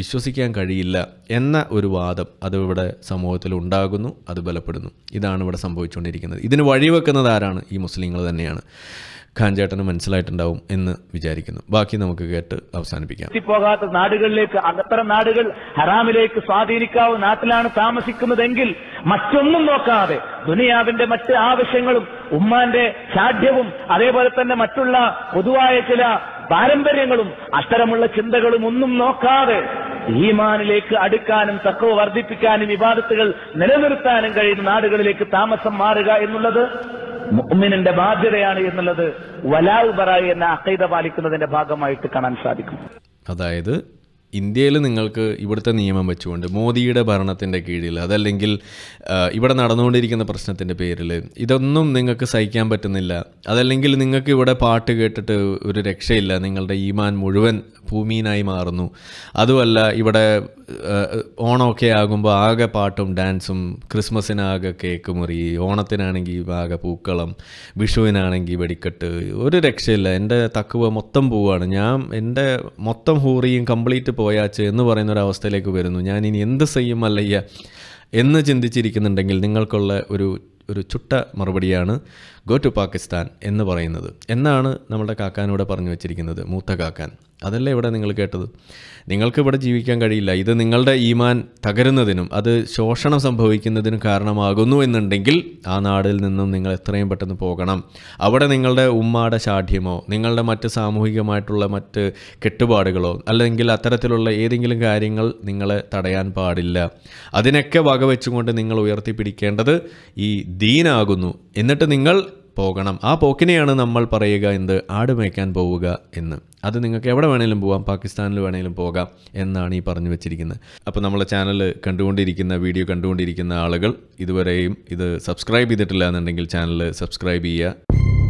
വിശ്വസിക്കാൻ കഴിയില്ല എന്ന ഒരു വാദം അത് ഇവിടെ സമൂഹത്തിൽ ഉണ്ടാകുന്നു അത് ബലപ്പെടുന്നു ഇതാണ് ഇവിടെ സംഭവിച്ചുകൊണ്ടിരിക്കുന്നത് ഇതിന് വഴിവെക്കുന്നത് ആരാണ് ഈ മുസ്ലിങ്ങൾ തന്നെയാണ് ഖാൻ ചേട്ടന് മനസ്സിലായിട്ടുണ്ടാവും എന്ന് വിചാരിക്കുന്നു ബാക്കി നമുക്ക് കേട്ട് അവസാനിപ്പിക്കാം പോകാത്ത നാടുകളിലേക്ക് അത്തരം നാടുകൾ ഹറാമിലേക്ക് സ്വാധീനിക്കാവുന്ന നാട്ടിലാണ് താമസിക്കുന്നതെങ്കിൽ മറ്റൊന്നും നോക്കാതെ ദുനിയാവിന്റെ മറ്റ് ആവശ്യങ്ങളും ഉമ്മാന്റെ ഷാഠ്യവും അതേപോലെ തന്നെ മറ്റുള്ള പൊതുവായ ചില പാരമ്പര്യങ്ങളും അത്തരമുള്ള ചിന്തകളും ഒന്നും നോക്കാതെ ഈമാനിലേക്ക് അടുക്കാനും തക്കവ് വർദ്ധിപ്പിക്കാനും വിവാദത്തുകൾ നിലനിർത്താനും കഴിയുന്ന നാടുകളിലേക്ക് താമസം മാറുക എന്നുള്ളത് മുഅ്മിനിന്റെ ബാധ്യതയാണ് എന്നുള്ളത് വലാവ് പറ എന്ന അക്കൈത പാലിക്കുന്നതിന്റെ ഭാഗമായിട്ട് കാണാൻ സാധിക്കും അതായത് ഇന്ത്യയിൽ നിങ്ങൾക്ക് ഇവിടുത്തെ നിയമം വെച്ചുകൊണ്ട് മോദിയുടെ ഭരണത്തിൻ്റെ കീഴിൽ അതല്ലെങ്കിൽ ഇവിടെ നടന്നുകൊണ്ടിരിക്കുന്ന പ്രശ്നത്തിൻ്റെ പേരിൽ ഇതൊന്നും നിങ്ങൾക്ക് സഹിക്കാൻ പറ്റുന്നില്ല അതല്ലെങ്കിൽ നിങ്ങൾക്ക് ഇവിടെ പാട്ട് കേട്ടിട്ട് ഒരു രക്ഷയില്ല നിങ്ങളുടെ ഈമാൻ മുഴുവൻ ഭൂമിയിനായി മാറുന്നു അതുമല്ല ഇവിടെ ഓണമൊക്കെ ആകുമ്പോൾ ആകെ പാട്ടും ഡാൻസും ക്രിസ്മസിനാകെ കേക്ക് മുറി ഓണത്തിനാണെങ്കിൽ ആകെ പൂക്കളം വിഷുവിനാണെങ്കിൽ വെടിക്കെട്ട് ഒരു രക്ഷയില്ല എൻ്റെ തക്കുവ മൊത്തം പോവുകയാണ് ഞാൻ എൻ്റെ മൊത്തം ഹൂറിയും കംപ്ലീറ്റ് പോയാച്ച് എന്ന് പറയുന്ന ഒരു അവസ്ഥയിലേക്ക് വരുന്നു ഞാൻ ഇനി എന്ത് ചെയ്യും അല്ലയ്യ എന്ന് ചിന്തിച്ചിരിക്കുന്നുണ്ടെങ്കിൽ നിങ്ങൾക്കുള്ള ഒരു ഒരു ചുട്ട മറുപടിയാണ് ഗോ ടു പാകിസ്ഥാൻ എന്ന് പറയുന്നത് എന്നാണ് നമ്മുടെ കാക്കാനോട് പറഞ്ഞു വച്ചിരിക്കുന്നത് മൂത്ത കാക്കാൻ അതല്ല ഇവിടെ നിങ്ങൾ കേട്ടത് നിങ്ങൾക്ക് ഇവിടെ ജീവിക്കാൻ കഴിയില്ല ഇത് നിങ്ങളുടെ ഈമാൻ തകരുന്നതിനും അത് ശോഷണം സംഭവിക്കുന്നതിനും കാരണമാകുന്നു എന്നുണ്ടെങ്കിൽ ആ നാടിൽ നിന്നും നിങ്ങൾ എത്രയും പെട്ടെന്ന് പോകണം അവിടെ നിങ്ങളുടെ ഉമ്മാടെ ശാഠ്യമോ നിങ്ങളുടെ മറ്റ് സാമൂഹികമായിട്ടുള്ള മറ്റ് കെട്ടുപാടുകളോ അല്ലെങ്കിൽ അത്തരത്തിലുള്ള ഏതെങ്കിലും കാര്യങ്ങൾ നിങ്ങളെ തടയാൻ പാടില്ല അതിനൊക്കെ വകവെച്ചുകൊണ്ട് നിങ്ങൾ ഉയർത്തിപ്പിടിക്കേണ്ടത് ഈ ദീനാകുന്നു എന്നിട്ട് നിങ്ങൾ പോകണം ആ പോക്കിനെയാണ് നമ്മൾ പറയുക എന്ത് ആട് മേയ്ക്കാൻ പോവുക എന്ന് അത് നിങ്ങൾക്ക് എവിടെ വേണേലും പോവാം പാകിസ്ഥാനിൽ വേണേലും പോകാം എന്നാണ് ഈ പറഞ്ഞു വെച്ചിരിക്കുന്നത് അപ്പോൾ നമ്മളെ ചാനൽ കണ്ടുകൊണ്ടിരിക്കുന്ന വീഡിയോ കണ്ടുകൊണ്ടിരിക്കുന്ന ആളുകൾ ഇതുവരെയും ഇത് സബ്സ്ക്രൈബ് ചെയ്തിട്ടില്ല എന്നുണ്ടെങ്കിൽ ചാനൽ സബ്സ്ക്രൈബ് ചെയ്യുക